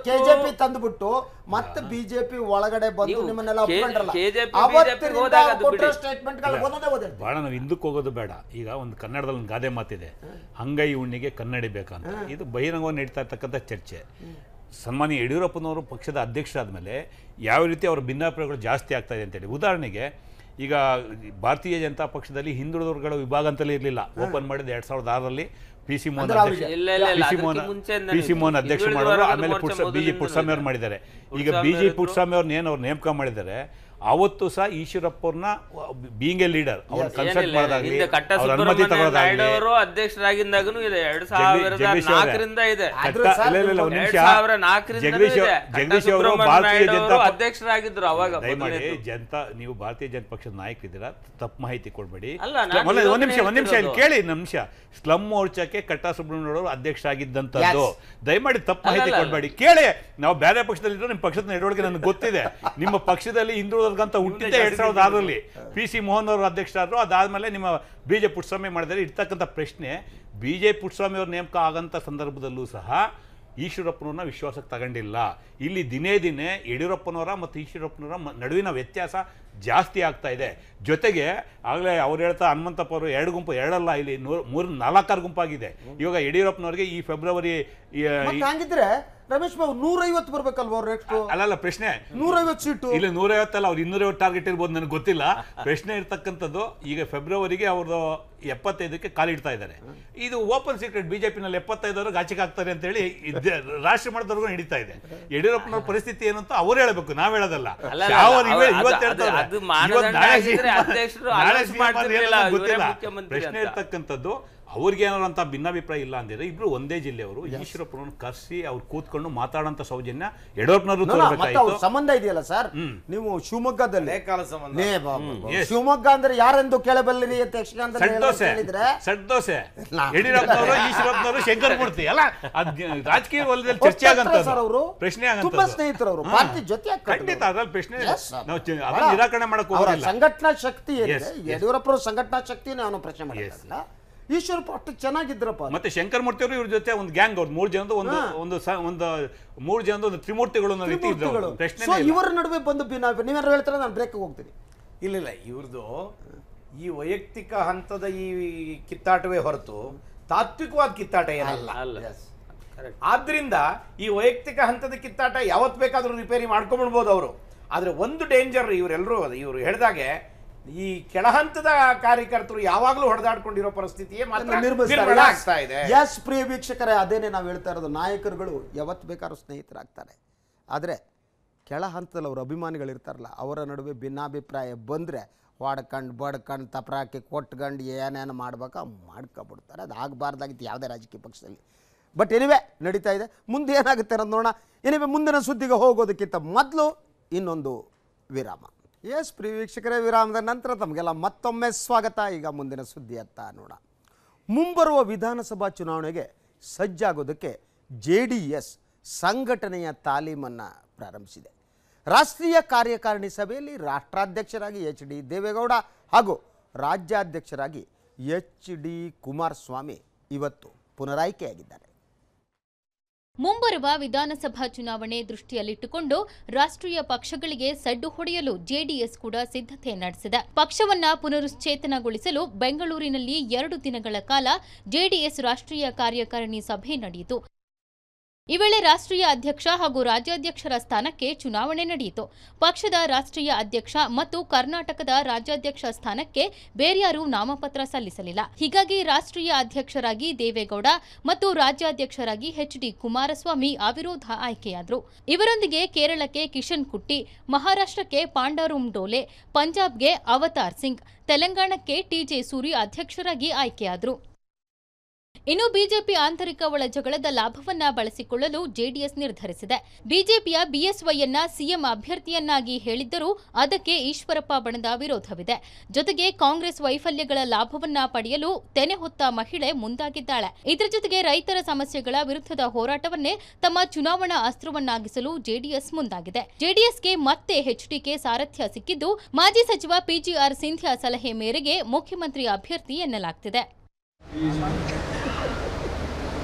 ಕೆಜೆಪಿ
ತಂದ್ಬಿಟ್ಟು ಮತ್ತೆ ಬಿಜೆಪಿ
ಒಳಗಡೆ ಬಂದು ನಿಮ್ಮನ್ನೆಲ್ಲ
ಬಹಳ ನಾವು ಹಿಂದಕ್ಕೆ ಹೋಗೋದು ಬೇಡ ಈಗ ಒಂದು ಕನ್ನಡದಲ್ಲಿ ಒಂದು ಗಾದೆ ಮಾತಿದೆ ಹಂಗೈ ಉಣ್ಣಿಗೆ ಕನ್ನಡಿ ಬೇಕಂತ ಇದು ಬಹಿರಂಗವಾಗಿ ನಡೀತಾ ಇರ್ತಕ್ಕಂಥ ಚರ್ಚೆ ಸನ್ಮಾನ್ಯ ಯಡಿಯೂರಪ್ಪನವರು ಪಕ್ಷದ ಅಧ್ಯಕ್ಷರಾದ ಮೇಲೆ ಯಾವ ರೀತಿ ಅವರ ಭಿನ್ನಾಭಿಪ್ರಾಯಗಳು ಜಾಸ್ತಿ ಆಗ್ತಾ ಇದೆ ಅಂತೇಳಿ ಉದಾಹರಣೆಗೆ ಈಗ ಭಾರತೀಯ ಜನತಾ ಪಕ್ಷದಲ್ಲಿ ಹಿಂದುಳಿದವರುಗಳ ವಿಭಾಗ ಅಂತಲೇ ಇರಲಿಲ್ಲ ಓಪನ್ ಮಾಡಿದ್ದು ಎರಡು ಸಾವಿರದ ಆರರಲ್ಲಿ P C Mohan P C Mohan ಅಧ್ಯಕ್ಷ ಮಾಡೋರು ಆಮೇಲೆ ಬಿ ಜಿ ಪುಟ್ಸ್ವಾಮಿ ಅವ್ರು ಮಾಡಿದ್ದಾರೆ ಈಗ ಬಿ ಜಿ ಪುಟ್ಸ್ವಾಮಿ ಅವ್ರನ್ನ ಏನು ನೇಮಕ ಮಾಡಿದ್ದಾರೆ ಅವತ್ತು ಸಹ ಅವ್ರನ್ನ ಬೀಂಗ್ ಎ ಲೀಡರ್ ಅವ್ರ ಕನ್ಸಲ್ಟ್ ಮಾಡೋದಾಗ್ಲಿ
ಇದೆ ಎರಡ್ ಇದೆ ಜಗದೀಶ್ ಅವರು ಭಾರತೀಯ ಜನತಾ ಅಧ್ಯಕ್ಷರಾಗಿದ್ರು ಅವಾಗ
ಜನತಾ ನೀವು ಭಾರತೀಯ ಜನತಾ ಪಕ್ಷದ ಇದ್ದೀರಾ ತಪ್ಪು ಮಾಹಿತಿ ಕೊಡಬೇಡಿ ಒಂದ್ ನಿಮಿಷ ಒಂದ್ ನಿಮಿಷ ಕೇಳಿ ನಿಮಿಷ ಸ್ಲಮ್ ಮೋರ್ಚಾಕ್ಕೆ ಕಟ್ಟಾ ಸುಬ್ರಹ್ಮಣ್ಯ ಅವರು ಆಗಿದ್ದಂತದ್ದು ದಯಮಾಡಿ ತಪ್ಪು ಮಾಹಿತಿ ಕೊಡಬೇಡಿ ಕೇಳಿ ನಾವು ಬೇರೆ ಪಕ್ಷದಲ್ಲಿ ನಿಮ್ಮ ಪಕ್ಷದ ನಡವಳಿಕೆ ನನಗೆ ಗೊತ್ತಿದೆ ನಿಮ್ಮ ಪಕ್ಷದಲ್ಲಿ ಹಿಂದುಳಿದ ಅಂತ ಹುಟ್ಟಿದ್ದೆ ಎರಡ್ ಸಾವಿರದ ಆರಲ್ಲಿ ಪಿ ಸಿ ಮೋಹನ್ ಅವರು ಅಧ್ಯಕ್ಷರಾದರು ಅದಾದಮೇಲೆ ನಿಮ್ಮ ಬಿ ಜೆ ಪುಟ್ಟಸ್ವಾಮಿ ಮಾಡಿದರೆ ಇರ್ತಕ್ಕಂಥ ಪ್ರಶ್ನೆ ಬಿ ಜೆ ಪುಟ್ಸ್ವಾಮಿ ಅವ್ರ ನೇಮಕ ಆಗಂತ ಸಂದರ್ಭದಲ್ಲೂ ಸಹ ಈಶ್ವರಪ್ಪನವ್ರನ್ನ ವಿಶ್ವಾಸಕ್ಕೆ ತಗೊಂಡಿಲ್ಲ ಇಲ್ಲಿ ದಿನೇ ದಿನೇ ಯಡಿಯೂರಪ್ಪನವರ ಮತ್ತು ಈಶ್ವರಪ್ಪನವರ ನಡುವಿನ ವ್ಯತ್ಯಾಸ ಜಾಸ್ತಿ ಆಗ್ತಾ ಇದೆ ಜೊತೆಗೆ ಆಗಲೇ ಅವ್ರು ಹೇಳ್ತಾ ಹನುಮಂತಪ್ಪ ಅವರು ಎರಡು ಗುಂಪು ಎರಡಲ್ಲ ಇಲ್ಲಿ ನೂರು ಮೂರು ನಾಲ್ಕಾರು ಗುಂಪಾಗಿದೆ ಇವಾಗ ಯಡಿಯೂರಪ್ಪನವ್ರಿಗೆ ಈ ಫೆಬ್ರವರಿ ರಮೇಶ್ ಬಾಬು ನೂರೈವತ್ತು ಬರ್ಬೇಕಲ್ವ ಅವ್ರ ನೆಕ್ಸ್ಟ್ ಅಲ್ಲ ಪ್ರಶ್ನೆ
ನೂರೈವತ್ತು ಸೀಟು ಇಲ್ಲಿ
ನೂರೈವತ್ತಲ್ಲ ಅವ್ರು ಇನ್ನೂರೈವತ್ತು ಟಾರ್ಗೆಟ್ ಇರ್ಬೋದು ನನಗೆ ಗೊತ್ತಿಲ್ಲ ಪ್ರಶ್ನೆ ಇರ್ತಕ್ಕಂಥದ್ದು ಈಗ ಫೆಬ್ರವರಿಗೆ ಅವ್ರದ್ದು ಎಪ್ಪತ್ತೈದಕ್ಕೆ ಕಾಲಿಡ್ತಾ ಇದ್ದಾರೆ ಇದು ಓಪನ್ ಸೀಕ್ರೆಟ್ ಬಿಜೆಪಿನಲ್ಲಿ ಎಪ್ಪತ್ತೈದವರು ಗಾಚಿಗೆ ಆಗ್ತಾರೆ ಅಂತೇಳಿ ರಾಷ್ಟ್ರ ಮಟ್ಟದವ್ರಿಗೂ ಹಿಡಿತಾ ಇದೆ ಯಡಿಯೂರಪ್ಪನವ್ರ ಪರಿಸ್ಥಿತಿ ಏನು ಅಂತ ಅವ್ರು ಹೇಳಬೇಕು ನಾವ್ ಹೇಳೋದಲ್ಲ *laughs* ಪ್ರಶ್ನೆ ಇರ್ತಕ್ಕಂಥದ್ದು ಅವ್ರಿಗೇನಾರು ಅಂತ ಭಿನ್ನಾಭಿಪ್ರಾಯ ಇಲ್ಲ ಅಂದಿದ್ರೆ ಇಬ್ರು ಒಂದೇ ಜಿಲ್ಲೆಯವರು ಈಶ್ವರಪ್ಪನವ್ರನ್ನ ಕರೆಸಿ ಅವ್ರು ಕೂತ್ಕೊಂಡು ಮಾತಾಡೋಂಥ ಸೌಜನ್ಯ ಯಡಿಯೂರಪ್ಪನವರು ತೋರ್ಬೇಕಾಯ್ತು
ಸಂಬಂಧ ಇದೆಯಲ್ಲ ಸರ್ ನೀವು ಶಿವಮೊಗ್ಗದಲ್ಲಿ
ಕಾಲ ಸಂಬಂಧ ಲೇ ಬಾಬು.
ಶಿವಮೊಗ್ಗ ಅಂದ್ರೆ ಯಾರೆಂದು ಕೇಳಬಲ್ಲಿರಿ ಅಂತ ಯಕ್ಷಗಾನ ಸೆಟ್ ದೋಸೆ ಹೇಳಿದ್ರೆ
ಸೆಟ್ ದೋಸೆ ಯಡಿಯೂರಪ್ಪನವರು ಈಶ್ವರಪ್ಪನವರು ಶಂಕರ್ ಮೂರ್ತಿ ಅಲ್ಲ ರಾಜಕೀಯ ವಲಯದಲ್ಲಿ ಚರ್ಚೆ ಸರ್ ಅವರು ಆಗಂತದ್ದು ಪ್ರಶ್ನೆ ತುಂಬಾ
ಸ್ನೇಹಿತರವರು ಪಾರ್ಟಿ ಜೊತೆ
ಖಂಡಿತ ಅದ್ರಲ್ಲಿ ಪ್ರಶ್ನೆ Yes, sir. ನಾವು ಚೆ- ಅದನ್ನ ನಿರಾಕರಣೆ ಮಾಡಕ್ ಅವರ ಹೋಗಿಲ್ಲ ಸಂಘಟನಾ ಶಕ್ತಿ ಏನಿದೆ Yes, yes. ಯಡಿಯೂರಪ್ಪರ ಸಂಘಟನಾ ಶಕ್ತಿಯನ್ನು ನಾನು ಪ್ರಶ್ನೆ ಮಾಡಿಲ್ಲ ಈಶ್ವರಪ್ಪ ಅಷ್ಟು ಚೆನ್ನಾಗಿದ್ರಪ್ಪ ಮತ್ತೆ ಶಂಕರ್ ಮೂರ್ತಿ ಅವರು ಇವ್ರ ಜೊತೆ ಒಂದು ಗ್ಯಾಂಗ್ ಅವ್ರು ಮೂರು ಜನದ ಒಂದು ಒಂದು ಒಂದು ಮೂರು ಜನದ ಒಂದು ತ್ರಿಮೂರ್ತಿಗಳು ಸೊ ಇವರ
ನಡುವೆ ಬಂದು ನೀವೇನಾರು ಹೇಳ್ತಾರೆ ನಾನು ಬ್ರೇಕ್ ಹೋಗ್ತೀನಿ
ಇಲ್ಲ ಇಲ್ಲ ಇವ್ರದ್ದು ಈ ವೈಯಕ್ತಿಕ ಹಂತದ ಈ ಕಿತ್ತಾಟವೇ ಹೊರತು ತಾತ್ವಿಕವಾದ ಕಿತ್ತಾಟ ಏನಲ್ಲ ಆದ್ರಿಂದ ಈ ವೈಯಕ್ತಿಕ ಹಂತದ ಕಿತ್ತಾಟ ಯಾವತ್ತು ಬೇಕಾದ್ರೂ ರಿಪೇರಿ ಮಾಡ್ಕೊಂಡ್ಬಿಡ್ಬೋದು ಅವರು ಆದರೆ ಒಂದು ಡೇಂಜರ್ ಇವರೆಲ್ಲರೂ
ಇವರು ಹೇಳಿದಾಗೆ ಈ ಕೆಳಹಂತದ
ಕಾರ್ಯಕರ್ತರು ಯಾವಾಗಲೂ ಹೊಡೆದಾಡ್ಕೊಂಡಿರೋ ಪರಿಸ್ಥಿತಿಯೇ ಮಾತ್ರ ಇದೆ
ಎಸ್ ಪ್ರಿಯ ವೀಕ್ಷಕರೇ ಅದೇನೇ ನಾವು ಹೇಳ್ತಾ ಇರೋದು ನಾಯಕರುಗಳು ಯಾವತ್ತು ಬೇಕಾದ್ರೂ ಸ್ನೇಹಿತರಾಗ್ತಾರೆ ಆದರೆ ಕೆಳ ಹಂತದಲ್ಲಿ ಅಭಿಮಾನಿಗಳು ಇರ್ತಾರಲ್ಲ ಅವರ ನಡುವೆ ಭಿನ್ನಾಭಿಪ್ರಾಯ ಬಂದರೆ ವಾಡ್ಕಂಡು ಬಡ್ಕಂಡು ತಪ್ರಾಕಿ ಕೊಟ್ಕಂಡು ಏನೇನು ಮಾಡ್ಬೇಕಾ ಮಾಡ್ಕೊಬಿಡ್ತಾರೆ ಅದು ಆಗಬಾರ್ದಾಗಿತ್ತು ಯಾವುದೇ ರಾಜಕೀಯ ಪಕ್ಷದಲ್ಲಿ ಬಟ್ ಎನಿವೆ ನಡೀತಾ ಇದೆ ಮುಂದೆ ಏನಾಗುತ್ತೆ ಅನ್ನೋಣ ಎನಿವೆ ಮುಂದಿನ ಸುದ್ದಿಗೆ ಹೋಗೋದಕ್ಕಿಂತ ಮೊದಲು ಇನ್ನೊಂದು ವಿರಾಮ ಎಸ್ ಪ್ರಿಯ ವೀಕ್ಷಕರೇ ವಿರಾಮದ ನಂತರ ತಮಗೆಲ್ಲ ಮತ್ತೊಮ್ಮೆ ಸ್ವಾಗತ ಈಗ ಮುಂದಿನ ಸುದ್ದಿಯತ್ತ ನೋಡ ಮುಂಬರುವ ವಿಧಾನಸಭಾ ಚುನಾವಣೆಗೆ ಸಜ್ಜಾಗೋದಕ್ಕೆ ಜೆ ಡಿ ಎಸ್ ಸಂಘಟನೆಯ ತಾಲೀಮನ್ನು ಪ್ರಾರಂಭಿಸಿದೆ ರಾಷ್ಟ್ರೀಯ ಕಾರ್ಯಕಾರಿಣಿ ಸಭೆಯಲ್ಲಿ ರಾಷ್ಟ್ರಾಧ್ಯಕ್ಷರಾಗಿ ಎಚ್ ಡಿ ದೇವೇಗೌಡ ಹಾಗೂ ರಾಜ್ಯಾಧ್ಯಕ್ಷರಾಗಿ ಎಚ್ ಡಿ ಕುಮಾರಸ್ವಾಮಿ ಇವತ್ತು ಪುನರಾಯ್ಕೆಯಾಗಿದ್ದಾರೆ
ಮುಂಬರುವ ವಿಧಾನಸಭಾ ಚುನಾವಣೆ ದೃಷ್ಟಿಯಲ್ಲಿಟ್ಟುಕೊಂಡು ರಾಷ್ಟ್ರೀಯ ಪಕ್ಷಗಳಿಗೆ ಸಡ್ಡು ಹೊಡೆಯಲು ಜೆಡಿಎಸ್ ಕೂಡ ಸಿದ್ಧತೆ ನಡೆಸಿದೆ ಪಕ್ಷವನ್ನ ಪುನರುಶ್ಚೇತನಗೊಳಿಸಲು ಬೆಂಗಳೂರಿನಲ್ಲಿ ಎರಡು ದಿನಗಳ ಕಾಲ ಜೆಡಿಎಸ್ ರಾಷ್ಟ್ರೀಯ ಕಾರ್ಯಕಾರಿಣಿ ಸಭೆ ನಡೆಯಿತು ಈ ವೇಳೆ ರಾಷ್ಟ್ರೀಯ ಅಧ್ಯಕ್ಷ ಹಾಗೂ ರಾಜ್ಯಾಧ್ಯಕ್ಷರ ಸ್ಥಾನಕ್ಕೆ ಚುನಾವಣೆ ನಡೆಯಿತು ಪಕ್ಷದ ರಾಷ್ಟ್ರೀಯ ಅಧ್ಯಕ್ಷ ಮತ್ತು ಕರ್ನಾಟಕದ ರಾಜ್ಯಾಧ್ಯಕ್ಷ ಸ್ಥಾನಕ್ಕೆ ಬೇರ್ಯಾರೂ ನಾಮಪತ್ರ ಸಲ್ಲಿಸಲಿಲ್ಲ ಹೀಗಾಗಿ ರಾಷ್ಟ್ರೀಯ ಅಧ್ಯಕ್ಷರಾಗಿ ದೇವೇಗೌಡ ಮತ್ತು ರಾಜ್ಯಾಧ್ಯಕ್ಷರಾಗಿ ಎಚ್ ಡಿ ಕುಮಾರಸ್ವಾಮಿ ಅವಿರೋಧ ಆಯ್ಕೆಯಾದರು ಇವರೊಂದಿಗೆ ಕೇರಳಕ್ಕೆ ಕಿಶನ್ ಕುಟ್ಟಿ ಮಹಾರಾಷ್ಟ್ರಕ್ಕೆ ಪಾಂಡಾರುಮ್ ಡೋಲೆ ಪಂಜಾಬ್ಗೆ ಅವತಾರ್ ಸಿಂಗ್ ತೆಲಂಗಾಣಕ್ಕೆ ಟಿಜೆ ಸೂರಿ ಅಧ್ಯಕ್ಷರಾಗಿ ಆಯ್ಕೆಯಾದರು ಇನ್ನು ಬಿಜೆಪಿ ಆಂತರಿಕ ಒಳ ಜಗಳದ ಲಾಭವನ್ನ ಬಳಸಿಕೊಳ್ಳಲು ಜೆಡಿಎಸ್ ನಿರ್ಧರಿಸಿದೆ ಬಿಜೆಪಿಯ ಬಿಎಸ್ವೈಯನ್ನ ಸಿಎಂ ಅಭ್ಯರ್ಥಿಯನ್ನಾಗಿ ಹೇಳಿದ್ದರೂ ಅದಕ್ಕೆ ಈಶ್ವರಪ್ಪ ಬಣದ ವಿರೋಧವಿದೆ ಜೊತೆಗೆ ಕಾಂಗ್ರೆಸ್ ವೈಫಲ್ಯಗಳ ಲಾಭವನ್ನ ಪಡೆಯಲು ತೆನೆ ಹೊತ್ತ ಮಹಿಳೆ ಮುಂದಾಗಿದ್ದಾಳೆ ಇದರ ಜೊತೆಗೆ ರೈತರ ಸಮಸ್ಯೆಗಳ ವಿರುದ್ಧದ ಹೋರಾಟವನ್ನೇ ತಮ್ಮ ಚುನಾವಣಾ ಅಸ್ತ್ರವನ್ನಾಗಿಸಲು ಜೆಡಿಎಸ್ ಮುಂದಾಗಿದೆ ಜೆಡಿಎಸ್ಗೆ ಮತ್ತೆ ಎಚ್ಡಿಕೆ ಸಾರಥ್ಯ ಸಿಕ್ಕಿದ್ದು ಮಾಜಿ ಸಚಿವ ಪಿಜಿಆರ್ ಸಿಂಧ್ಯಾ ಸಲಹೆ ಮೇರೆಗೆ ಮುಖ್ಯಮಂತ್ರಿ ಅಭ್ಯರ್ಥಿ ಎನ್ನಲಾಗ್ತಿದೆ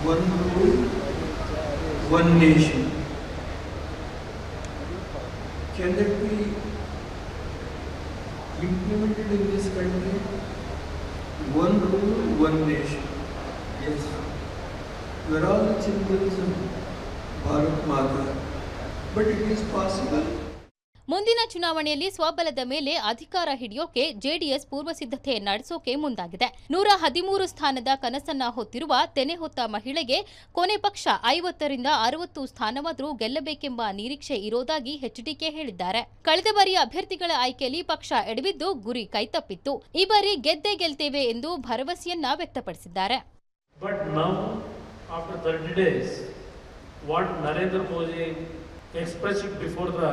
one rule, one nation.
Can that be implemented in this country? One rule, one nation. Yes. We are all the children of Bharat
Mata. But it is possible
ಮುಂದಿನ ಚುನಾವಣೆಯಲ್ಲಿ ಸ್ವಬಲದ ಮೇಲೆ ಅಧಿಕಾರ ಹಿಡಿಯೋಕೆ ಜೆಡಿಎಸ್ ಪೂರ್ವ ಸಿದ್ಧತೆ ನಡೆಸೋಕೆ ಮುಂದಾಗಿದೆ ನೂರ ಹದಿಮೂರು ಸ್ಥಾನದ ಕನಸನ್ನ ಹೊತ್ತಿರುವ ತೆನೆ ಹೊತ್ತ ಮಹಿಳೆಗೆ ಕೊನೆ ಪಕ್ಷ ಐವತ್ತರಿಂದ ಅರವತ್ತು ಸ್ಥಾನವಾದರೂ ಗೆಲ್ಲಬೇಕೆಂಬ ನಿರೀಕ್ಷೆ ಇರೋದಾಗಿ ಎಚ್ಡಿಕೆ ಹೇಳಿದ್ದಾರೆ ಕಳೆದ ಬಾರಿ ಅಭ್ಯರ್ಥಿಗಳ ಆಯ್ಕೆಯಲ್ಲಿ ಪಕ್ಷ ಎಡವಿದ್ದು ಗುರಿ ಕೈತಪ್ಪಿತ್ತು ಈ ಬಾರಿ ಗೆದ್ದೇ ಗೆಲ್ತೇವೆ ಎಂದು ಭರವಸೆಯನ್ನ ವ್ಯಕ್ತಪಡಿಸಿದ್ದಾರೆ
expressed before the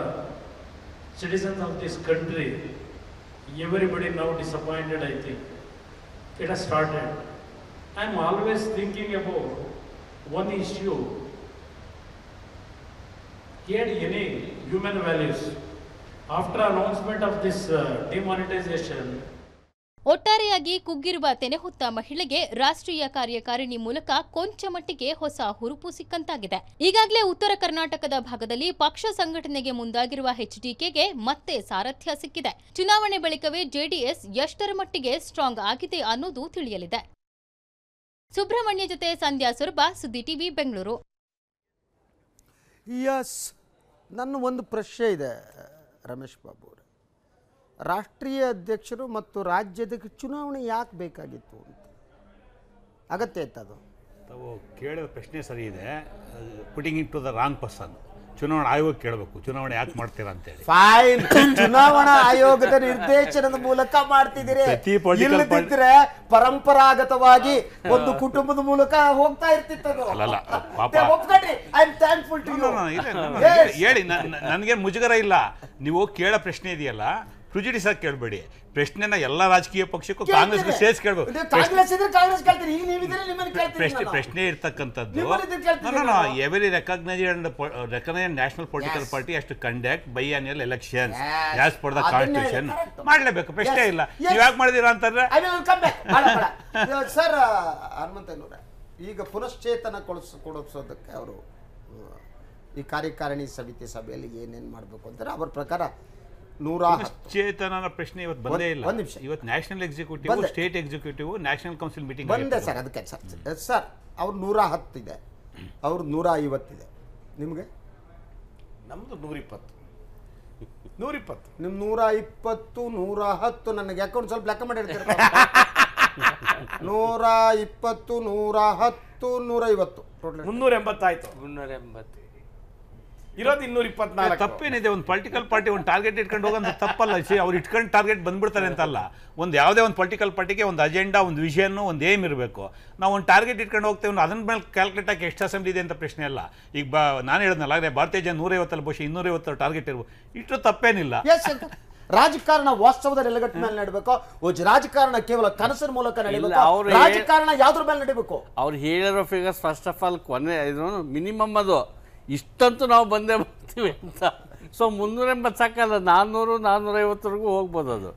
citizens of this country, everybody now disappointed, I think. It has started. I'm always thinking about one issue. He had any human values. After announcement of this uh, demonetization,
ಒಟ್ಟಾರೆಯಾಗಿ ಕುಗ್ಗಿರುವ ಹೊತ್ತ ಮಹಿಳೆಗೆ ರಾಷ್ಟ್ರೀಯ ಕಾರ್ಯಕಾರಿಣಿ ಮೂಲಕ ಕೊಂಚ ಮಟ್ಟಿಗೆ ಹೊಸ ಹುರುಪು ಸಿಕ್ಕಂತಾಗಿದೆ ಈಗಾಗಲೇ ಉತ್ತರ ಕರ್ನಾಟಕದ ಭಾಗದಲ್ಲಿ ಪಕ್ಷ ಸಂಘಟನೆಗೆ ಮುಂದಾಗಿರುವ ಎಚ್ಡಿಕೆಗೆ ಮತ್ತೆ ಸಾರಥ್ಯ ಸಿಕ್ಕಿದೆ ಚುನಾವಣೆ ಬಳಿಕವೇ ಜೆಡಿಎಸ್ ಎಷ್ಟರ ಮಟ್ಟಿಗೆ ಸ್ಟ್ರಾಂಗ್ ಆಗಿದೆ ಅನ್ನೋದು ತಿಳಿಯಲಿದೆ ಸುಬ್ರಹ್ಮಣ್ಯ ಜೊತೆ ಸಂಧ್ಯಾ ಸುರ್ಬ ಸುದ್ದಿ ಟಿವಿ ಬೆಂಗಳೂರು
ನನ್ನ ಒಂದು ಪ್ರಶ್ನೆ ಇದೆ ರಮೇಶ್ ಬಾಬು ರಾಷ್ಟ್ರೀಯ ಅಧ್ಯಕ್ಷರು ಮತ್ತು ರಾಜ್ಯದ ಚುನಾವಣೆ ಯಾಕೆ ಬೇಕಾಗಿತ್ತು ಅಂತ ಅಗತ್ಯ ಇತ್ತದು
ತಾವು ಕೇಳಿದ ಪ್ರಶ್ನೆ ಸರಿ ಇದೆ putting it to the wrong person ಚುನಾವಣಾ ಆಯೋಗ ಕೇಳಬೇಕು ಚುನಾವಣೆ ಯಾಕೆ ಮಾಡ್ತೀರಾ ಅಂತ ಹೇಳಿ
ಫೈನ್ ಚುನಾವಣಾ ಆಯೋಗದ ನಿರ್ದೇಶನದ ಮೂಲಕ ಮಾಡ್ತಿದ್ದೀರಿ ಪ್ರತಿ ಪೊಲಿಟಿಕಲ್ ಪಾರ್ಟಿ ಇಲ್ಲದಿದ್ರೆ ಪರಂಪರಾಗತವಾಗಿ ಒಂದು ಕುಟುಂಬದ ಮೂಲಕ ಹೋಗ್ತಾ ಇರ್ತಿತ್ತು ಅಲ್ಲ ಪಾಪ. ದೇ I am thankful to you
ಹೇಳಿ ನನಗೆ ಮುಜುಗರ ಇಲ್ಲ ನೀವು ಕೇಳೋ ಪ್ರಶ್ನೆ ಇದೆಯಲ್ಲ ಸರ್ ಕೇಳಬೇಡಿ ಪ್ರಶ್ನೆನ ಎಲ್ಲ ರಾಜಕೀಯ ಪಕ್ಷಕ್ಕೂ ಕಾಂಗ್ರೆಸ್ ಸೇರ್ಸ್ ಕೇಳ್ಬೇಕು ಪ್ರಶ್ನೆ ಇರ್ತಕ್ಕಂಥದ್ದು every recognise recognise national political party ಅಷ್ಟು conduct biannual election constitution ಮಾಡಲೇಬೇಕು ಪ್ರಶ್ನೆ ಇಲ್ಲ ನೀವು ಯಾಕೆ ಅಂತಂದ್ರೆ
*laughs* ಸರ್ ಹನುಮಂತ ಈಗ ಪುನಶ್ಚೇತನ ಕೊಡಿಸ್ ಕೊಡಿಸೋದಕ್ಕೆ ಅವರು ಈ ಕಾರ್ಯಕಾರಿಣಿ ಸಮಿತಿ ಸಭೆಯಲ್ಲಿ ಏನೇನು ಮಾಡಬೇಕು ಅಂತಾರೆ ಅವ್ರ ಪ್ರಕಾರ ನೂರ
ಚೇತನನ ಪ್ರಶ್ನೆ ಇವತ್ತು ಬಂದೇ ಇಲ್ಲ ಒಂದು ನಿಮಿಷ ಇವತ್ತು national executive state executive national council meeting ಬಂದೆ ಸರ್
ಅದಕ್ಕೆ ಸರ್ ಸರ್ ಅವ್ರು ನೂರ ಹತ್ತಿದೆ ಅವ್ರು ನೂರ ಐವತ್ತಿದೆ ನಿಮಗೆ ನಮ್ಮದು ನೂರಿಪ್ಪತ್ತು ನೂರಿಪ್ಪತ್ತು ನಿಮ್ಮ ನೂರ ಇಪ್ಪತ್ತು ನೂರ ಹತ್ತು ನನಗೆ ಅಕೌಂಟ್ ಸ್ವಲ್ಪ ಲೆಕ್ಕ ಮಾಡಿರ್ತಾರೆ *laughs* ನೂರ ಇಪ್ಪತ್ತು ನೂರ ಹತ್ತು ನೂರ ಐವತ್ತು ಟೋಟಲ್ ಮುನ್ನೂರ ಎಂಬತ್ತಾಯ್ತು ಮುನ್ನೂರ ಎಂಬತ್ತು
ಇರೋದು ಇನ್ನೂರ ಇಪ್ಪತ್ನಾಲ್ಕು ತಪ್ಪೇನಿದೆ ಒಂದು ಪೊಲಿಟಿಕಲ್ ಪಾರ್ಟಿ ಒಂದು ಟಾರ್ಗೆಟ್ ಇಟ್ಕೊಂಡು ಹೋಗೋದು ತಪ್ಪಲ್ಲ ಅವ್ರು ಇಟ್ಕೊಂಡು ಟಾರ್ಗೆಟ್ ಬಂದ್ಬಿಡ್ತಾರೆ ಅಂತಲ್ಲ ಒಂದು ಯಾವುದೇ ಒಂದು ಪೊಲಿಟಿಕಲ್ ಪಾರ್ಟಿಗೆ ಒಂದು ಅಜೆಂಡಾ ಒಂದು ವಿಷಯನೂ ಒಂದು ಏಮ್ ಇರಬೇಕು ನಾವು ಒಂದು ಟಾರ್ಗೆಟ್ ಇಟ್ಕೊಂಡು ಹೋಗ್ತೇವೆ ಅದನ್ನ ಮೇಲೆ ಕ್ಯಾಲ್ಕುಲೇಟ್ ಆಗಿ ಎಷ್ಟು ಅಸೆಂಬ್ಲಿ ಇದೆ ಅಂತ ಪ್ರಶ್ನೆ ಅಲ್ಲ ಈಗ ಬ ನಾನು ಹೇಳಿದ್ನಲ್ಲ ಆದರೆ ಭಾರತೀಯ ಜನ ನೂರೈವತ್ತಲ್ಲಿ ಬಹುಶಃ ಇನ್ನೂರೈವತ್ತು ಟಾರ್ಗೆಟ್ ಇರ್ಬೋದು ಇಷ್ಟು ತಪ್ಪೇನಿಲ್ಲ
ರಾಜಕಾರಣ ವಾಸ್ತವದ ನೆಲೆಗಟ್ಟ ಮೇಲೆ ನಡಬೇಕು
ರಾಜಕಾರಣ ಕೇವಲ ಕನಸಿನ ಮೂಲಕ
ನಡೀಬೇಕು ರಾಜಕಾರಣ ಯಾವ್ದ್ರ ಮೇಲೆ
ನಡೀಬೇಕು ಅವ್ರು ಹೇಳಿರೋ ಫಿಗರ್ಸ್ ಫಸ್ಟ್ ಆಫ್ ಆಲ್ ಕೊನೆ ಮಿನಿಮಮ್ ಅದು ಇಷ್ಟಂತೂ ನಾವು ಬಂದೇ ಬರ್ತೀವಿ ಅಂತ ಸೊ ಮುನ್ನೂರ ಎಂಬತ್ತು ಸಾಕಲ್ಲ ನಾನ್ನೂರು ನಾನ್ನೂರೈವತ್ತರೆಗೂ ಹೋಗ್ಬೋದು ಅದು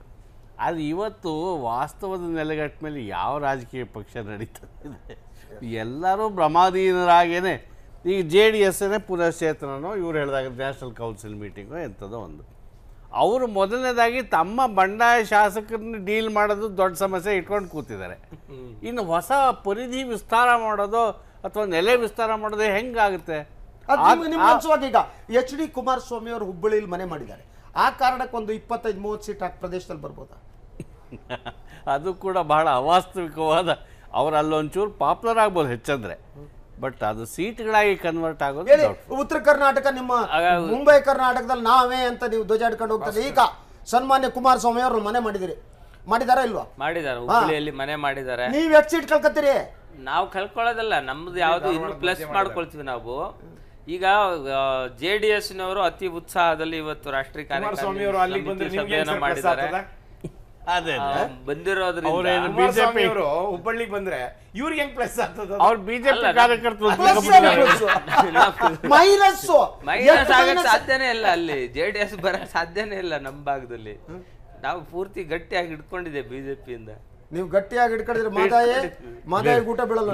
ಆದರೆ ಇವತ್ತು ವಾಸ್ತವದ ನೆಲೆಗಟ್ಟ ಮೇಲೆ ಯಾವ ರಾಜಕೀಯ ಪಕ್ಷ ನಡೀತದೆ ಎಲ್ಲರೂ ಭ್ರಮಾಧೀನರಾಗೇನೆ ಈಗ ಜೆ ಡಿ ಎಸ್ನೇ ಪುನಶ್ಚೇತನೋ ಇವ್ರು ಹೇಳಿದಾಗ ನ್ಯಾಷನಲ್ ಕೌನ್ಸಿಲ್ ಮೀಟಿಂಗು ಎಂಥದೋ ಒಂದು ಅವರು ಮೊದಲನೇದಾಗಿ ತಮ್ಮ ಬಂಡಾಯ ಶಾಸಕರನ್ನ ಡೀಲ್ ಮಾಡೋದು ದೊಡ್ಡ ಸಮಸ್ಯೆ ಇಟ್ಕೊಂಡು ಕೂತಿದ್ದಾರೆ ಇನ್ನು ಹೊಸ ಪರಿಧಿ ವಿಸ್ತಾರ ಮಾಡೋದು ಅಥವಾ ನೆಲೆ ವಿಸ್ತಾರ ಮಾಡೋದು ಹೆಂಗಾಗುತ್ತೆ
ಈಗ ಎಚ್ ಡಿ ಕುಮಾರಸ್ವಾಮಿ ಅವರು ಹುಬ್ಬಳ್ಳಿಯಲ್ಲಿ ಮನೆ ಮಾಡಿದ್ದಾರೆ ಆ ಕಾರಣಕ್ಕೆ ಒಂದು ಇಪ್ಪತ್ತೈದು ಮೂವತ್ತು ಸೀಟ್ ಆ ಪ್ರದೇಶದಲ್ಲಿ ಬರ್ಬೋದಾ
*laughs* ಅದು ಕೂಡ ಬಹಳ ಅವಾಸ್ತವಿಕವಾದ ಅವ್ರ ಅಲ್ಲೊಂಚೂರು ಪಾಪ್ಯುಲರ್ ಆಗ್ಬೋದು ಹೆಚ್ಚಂದ್ರೆ ಬಟ್ ಅದು ಸೀಟ್ಗಳಾಗಿ ಕನ್ವರ್ಟ್ ಆಗೋದು ಉತ್ತರ ಕರ್ನಾಟಕ ನಿಮ್ಮ ಮುಂಬೈ ಕರ್ನಾಟಕದಲ್ಲಿ ನಾವೇ ಅಂತ ನೀವು ಧ್ವಜ ಧ್ವಜಾಡ್ಕೊಂಡು ಹೋಗ್ತಾರೆ ಈಗ ಸನ್ಮಾನ್ಯ ಕುಮಾರಸ್ವಾಮಿ
ಅವರು ಮನೆ ಮಾಡಿದಿರಿ ಮಾಡಿದಾರ ಇಲ್ವಾ
ಮಾಡಿದ್ದಾರೆ ಹುಬ್ಬಳ್ಳಿಯಲ್ಲಿ ಮನೆ ಮಾಡಿದ್ದಾರೆ ನೀವು
ಎಷ್ಟು ಸೀಟ್ ಕಳ್ಕೊತೀರಿ
ನಾವು ಕಲ್ಕೊಳ್ಳೋದಲ್ಲ ನಮ್ದು ಯಾವ್ದು ಇನ್ನು ಪ್ಲಸ್ ಮಾಡ್ಕೊಳ್ತೀವಿ ನಾವು ಈಗ ಜೆ ಡಿ ಎಸ್ ನವರು ಅತಿ ಉತ್ಸಾಹದಲ್ಲಿ ಇವತ್ತು ರಾಷ್ಟ್ರೀಯ ಕಾರ್ಯಕ್ರಮ ಮಾಡಿದ್ದಾರೆ ಬಂದಿರೋದ್ರಿಂದ ಬಿಜೆಪಿ
ಅವರು ಹುಬ್ಬಳ್ಳಿಗೆ ಬಂದ್ರೆ ಇವ್ರಿಗೆ ಹೆಂಗ್ ಪ್ಲಸ್ ಆಗ್ತದ ಅವ್ರ ಬಿಜೆಪಿ ಕಾರ್ಯಕರ್ತರು ಮೈನಸ್ *laughs* ಮೈನಸ್ ಆಗಕ್
ಸಾಧ್ಯನೇ ಇಲ್ಲ ಅಲ್ಲಿ ಜೆ ಡಿ ಎಸ್ ಬರಕ್ ಸಾಧ್ಯನೇ ಇಲ್ಲ ನಮ್ ಭಾಗದಲ್ಲಿ ನಾವು ಪೂರ್ತಿ ಗಟ್ಟಿಯಾಗಿ ಇಟ್ಕೊಂಡಿದ್ದೆ ಬಿಜೆಪಿಯಿಂದ
ನೀವು ಗಟ್ಟಿಯಾಗಿ ಹಿಡ್ಕೊಂಡಿದ್ರೆ ಮಾದಾಯೇ ಮಾದಾಯ ಊಟ ಬೀಳಲ್ಲ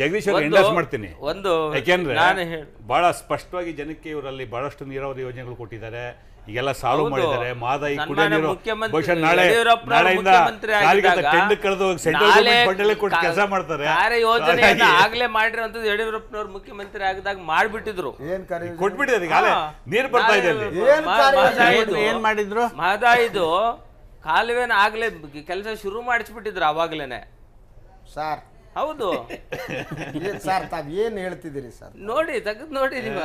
ಜಗದೀಶ್ ಎಂಡಸ್ ಮಾಡ್ತೀನಿ ಒಂದು ಯಾಕೆಂದ್ರೆ ಬಹಳ ಸ್ಪಷ್ಟವಾಗಿ ಜನಕ್ಕೆ ಇವರಲ್ಲಿ ಬಹಳಷ್ಟು ನೀರಾವರಿ ಯೋಜನೆಗಳು ಕೊಟ್ಟಿದ್ದಾರೆ ಈಗೆಲ್ಲ ಸಾಲ್ವ್ ಮಾಡಿದ್ದಾರೆ ಮಾದಾಯಿ ಕುಡಿಯೋ ನೀರು ಬಹುಶಃ ನಾಳೆ ನಾಳೆಯಿಂದ ಟೆಂಡ್ ಕರೆದು ಸೆಂಟ್ರಲ್ ಗವರ್ಮೆಂಟ್ ಕೊಟ್ಟು ಕೆಲಸ ಮಾಡ್ತಾರೆ ಯೋಜನೆ ಆಗ್ಲೇ
ಮಾಡಿರೋಂಥದ್ದು ಯಡಿಯೂರಪ್ಪನವ್ರು ಮುಖ್ಯಮಂತ್ರಿ ಆಗದಾಗ ಮಾಡ್ಬಿಟ್ಟಿದ್ರು ಏನ್ ಕಾರ್ಯ ಕೊಟ್ಬಿಟ್ಟಿದ್ದಾರೆ ನೀರು ಬರ್ತಾ ಇದೆ ಏನ್ ಮಾಡಿದ್ರು ಮಾದಾಯಿದು ಕಾಲುವೆನ ಆಗಲೇ ಕೆಲಸ ಶುರು ಮಾಡಿಸ್ಬಿಟ್ಟಿದ್ರು ಅವಾಗ್ಲೇನೆ ಸರ್ ಹೌದು
ಸರ್ ತಾವ್ ಏನ್ ಹೇಳ್ತಿದ್ದೀರಿ ಸರ್
ನೋಡಿ ತೆಗೆದು ನೋಡಿ ನೀವು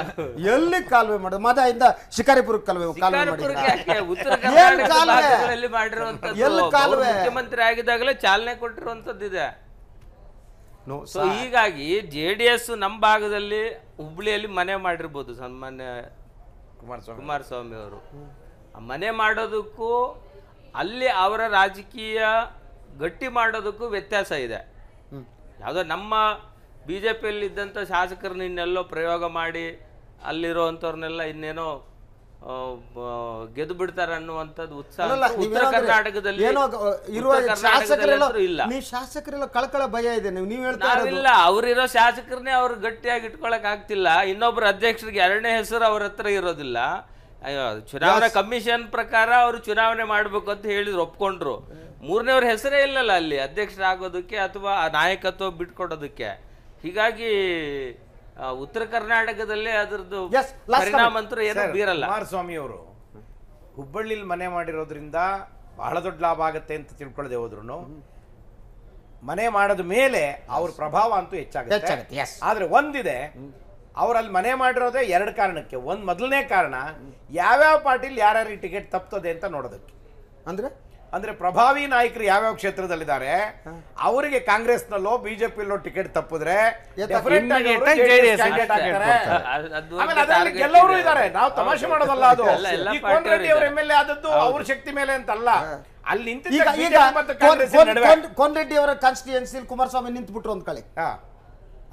ಎಲ್ಲಿ ಕಾಲುವೆ ಮದ ಇಂದ ಶಿಕಾರಿಪುರ ಕಾಲುವೆ ಕಾಲುವೆ
ಮಾಡಿರುವಂತದ್ದು ಕಾಲುವೆ ಮುಖ್ಯಮಂತ್ರಿ ಆಗಿದಾಗಲೇ ಚಾಲನೆ ಕೊಟ್ಟಿರುವಂತದ್ದು ಇದೆ ಸೊ ಹೀಗಾಗಿ ಜೆ ಡಿ ಎಸ್ ನಮ್ಮ ಭಾಗದಲ್ಲಿ ಹುಬ್ಳಿಯಲ್ಲಿ ಮನೆ ಮಾಡಿರ್ಬೋದು ಸನ್ಮಾನ್ಯ ಕುಮಾರಸ್ವಾಮಿ ಕುಮಾರಸ್ವಾಮಿ ಅವರು ಆ ಮನೆ ಮಾಡೋದಕ್ಕೂ ಅಲ್ಲಿ ಅವರ ರಾಜಕೀಯ ಗಟ್ಟಿ ಮಾಡೋದಕ್ಕೂ ವ್ಯತ್ಯಾಸ ಇದೆ ಯಾವುದೋ ನಮ್ಮ ಬಿ ಜೆ ಪಿಯಲ್ಲಿದ್ದಂಥ ಶಾಸಕರನ್ನ ಇನ್ನೆಲ್ಲೋ ಪ್ರಯೋಗ ಮಾಡಿ ಅಲ್ಲಿರೋವಂಥವ್ರನ್ನೆಲ್ಲ ಇನ್ನೇನೋ ಗೆದ್ದು ಬಿಡ್ತಾರೆ ಅನ್ನುವಂಥದ್ದು ಉತ್ಸಾಹ ಉತ್ತರ ಕರ್ನಾಟಕದಲ್ಲಿ ಇರುವ ಇಲ್ಲ
ನೀವು ಶಾಸಕರೆಲ್ಲ ಕಳಕಳ ಭಯ ಇದೆ ನೀವು ಇಲ್ಲ
ಅವರಿರೋ ಶಾಸಕರನ್ನೇ ಅವ್ರು ಗಟ್ಟಿಯಾಗಿ ಇಟ್ಕೊಳಕ್ ಆಗ್ತಿಲ್ಲ ಇನ್ನೊಬ್ರು ಅಧ್ಯಕ್ಷರಿಗೆ ಎರಡನೇ ಹೆಸರು ಅವ್ರ ಹತ್ರ ಇರೋದಿಲ್ಲ ಅಯ್ಯೋ ಚುನಾವಣಾ ಕಮಿಷನ್ ಪ್ರಕಾರ ಅವರು ಚುನಾವಣೆ ಮಾಡಬೇಕು ಅಂತ ಹೇಳಿದ್ರು ಒಪ್ಕೊಂಡ್ರು ಮೂರನೇವ್ರ ಹೆಸರೇ ಇಲ್ಲಲ್ಲ ಅಲ್ಲಿ ಅಧ್ಯಕ್ಷರಾಗೋದಕ್ಕೆ ಅಥವಾ ನಾಯಕತ್ವ ಬಿಟ್ಕೊಡೋದಕ್ಕೆ ಹೀಗಾಗಿ ಉತ್ತರ ಕರ್ನಾಟಕದಲ್ಲೇ ಅದರದ್ದು ಪರಿಣಾಮಂತರು ಏನೋ ಬೀರಲ್ಲ
ಕುಮಾರಸ್ವಾಮಿ ಅವರು ಹುಬ್ಬಳ್ಳಿಲಿ ಮನೆ ಮಾಡಿರೋದ್ರಿಂದ ಬಹಳ ದೊಡ್ಡ ಲಾಭ ಆಗುತ್ತೆ ಅಂತ ತಿಳ್ಕೊಳ್ಳದೆ ಹೋದ್ರು ಮನೆ ಮಾಡಿದ ಮೇಲೆ ಅವ್ರ ಪ್ರಭಾವ ಅಂತೂ ಹೆಚ್ಚಾಗುತ್ತೆ ಆದ್ರೆ ಒಂದಿದೆ ಅವರಲ್ಲಿ ಮನೆ ಮಾಡಿರೋದೇ ಎರಡು ಕಾರಣಕ್ಕೆ ಒಂದು ಮೊದಲನೇ ಕಾರಣ ಯಾವ್ಯಾವ ಪಾರ್ಟಿಲಿ ಯಾರ್ಯಾರಿಗೆ ಟಿಕೆಟ್ ತಪ್ತದೆ ಅಂತ ನೋಡೋದಕ್ಕೆ ಅಂದರೆ ಅಂದರೆ ಪ್ರಭಾವಿ ನಾಯಕರು ಯಾವ್ಯಾವ ಕ್ಷೇತ್ರದಲ್ಲಿದ್ದಾರೆ ಅವರಿಗೆ ಕಾಂಗ್ರೆಸ್ನಲ್ಲೋ ಬಿಜೆಪಿಯಲ್ಲೋ ಟಿಕೆಟ್ ತಪ್ಪಿದ್ರೆ
ಎಲ್ಲರೂ ಇದ್ದಾರೆ ನಾವು ತಮಾಷೆ ಮಾಡೋದಲ್ಲ ಅದು ಈ ಕೋನ್ ರೆಡ್ಡಿ ಅವ್ರ ಎಲ್ ಎ ಆದದ್ದು ಅವ್ರ
ಶಕ್ತಿ ಮೇಲೆ ಅಂತಲ್ಲ ಅಲ್ಲಿ ನಿಂತ
ಕೋನ್ ರೆಡ್ಡಿ ಅವರ ಕಾನ್ಸ್ಟಿಟ್ಯೂನ್ಸಿ ಕುಮಾರಸ್ವಾಮಿ ನಿಂತು ಬಿಟ್ರು ಕಳೆ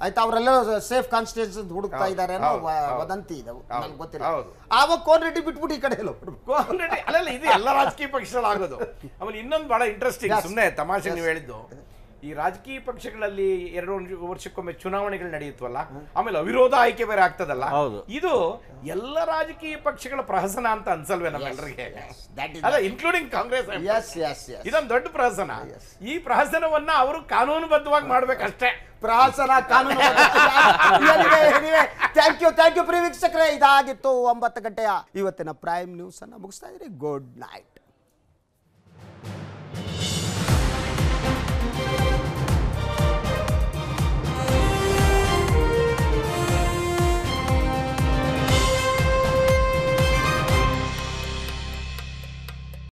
ಆಯ್ತಾ ಅವರೆಲ್ಲ ಸೇಫ್ ಕಾನ್ಸ್ಟಿಟ್ಯೂನ್ಸ್ ಹುಡುಕ್ತಾ ಇದ್ದಾರೆ ಅನ್ನೋ ವದಂತಿ ಇದಾವೆ ನನಗೆ ಗೊತ್ತಿಲ್ಲ ಆವಾಗ ಕೋನ್ ರೆಡ್ಡಿ ಬಿಟ್ಬಿಟ್ಟು ಈ ಕಡೆ ಎಲ್ಲ
ಕೋನ್ ಇದು ಎಲ್ಲ ರಾಜಕೀಯ ಪಕ್ಷಗಳು ಆಗೋದು ಆಮೇಲೆ ಇನ್ನೊಂದು ಬಹಳ ಇಂಟ್ರೆಸ್ಟಿಂಗ್ ಸುಮ್ಮನೆ ತಮಾಷೆ ನೀವು ಹೇಳಿದ್ದು ಈ ರಾಜಕೀಯ ಪಕ್ಷಗಳಲ್ಲಿ ಎರಡು ವರ್ಷಕ್ಕೊಮ್ಮೆ ಚುನಾವಣೆಗಳು ನಡೆಯುತ್ತವಲ್ಲ ಆಮೇಲೆ ಅವಿರೋಧ ಆಯ್ಕೆ ಬೇರೆ ಆಗ್ತದಲ್ಲ ಇದು ಎಲ್ಲ ರಾಜಕೀಯ ಪಕ್ಷಗಳ ಪ್ರಹಸನ ಅಂತ ಅನ್ಸಲ್ವೇ ನಮ್ಮೆಲ್ಲರಿಗೆ ಅಲ್ಲ ಇನ್ಕ್ಲೂಡಿಂಗ್ ಕಾಂಗ್ರೆಸ್ ಇದೊಂದು ದೊಡ್ಡ ಪ್ರಹಸನ ಈ
ಪ್ರಹಸನವನ್ನ ಅವರು ಕಾನೂನುಬದ್ಧವಾಗಿ ಮಾಡ್ಬೇಕಷ್ಟೇ ಪ್ರಹಸನ ಕಾನೂನು ಥ್ಯಾಂಕ್ ಯು ಥ್ಯಾಂಕ್ ಯು ಇದಾಗಿತ್ತು ಒಂಬತ್ತು ಗಂಟೆಯ ಇವತ್ತಿನ ಪ್ರೈಮ್ ನ್ಯೂಸ್ ಅನ್ನ ಮುಗಿಸ್ತಾ ಇದ್ರಿ ಗುಡ್ ನೈಟ್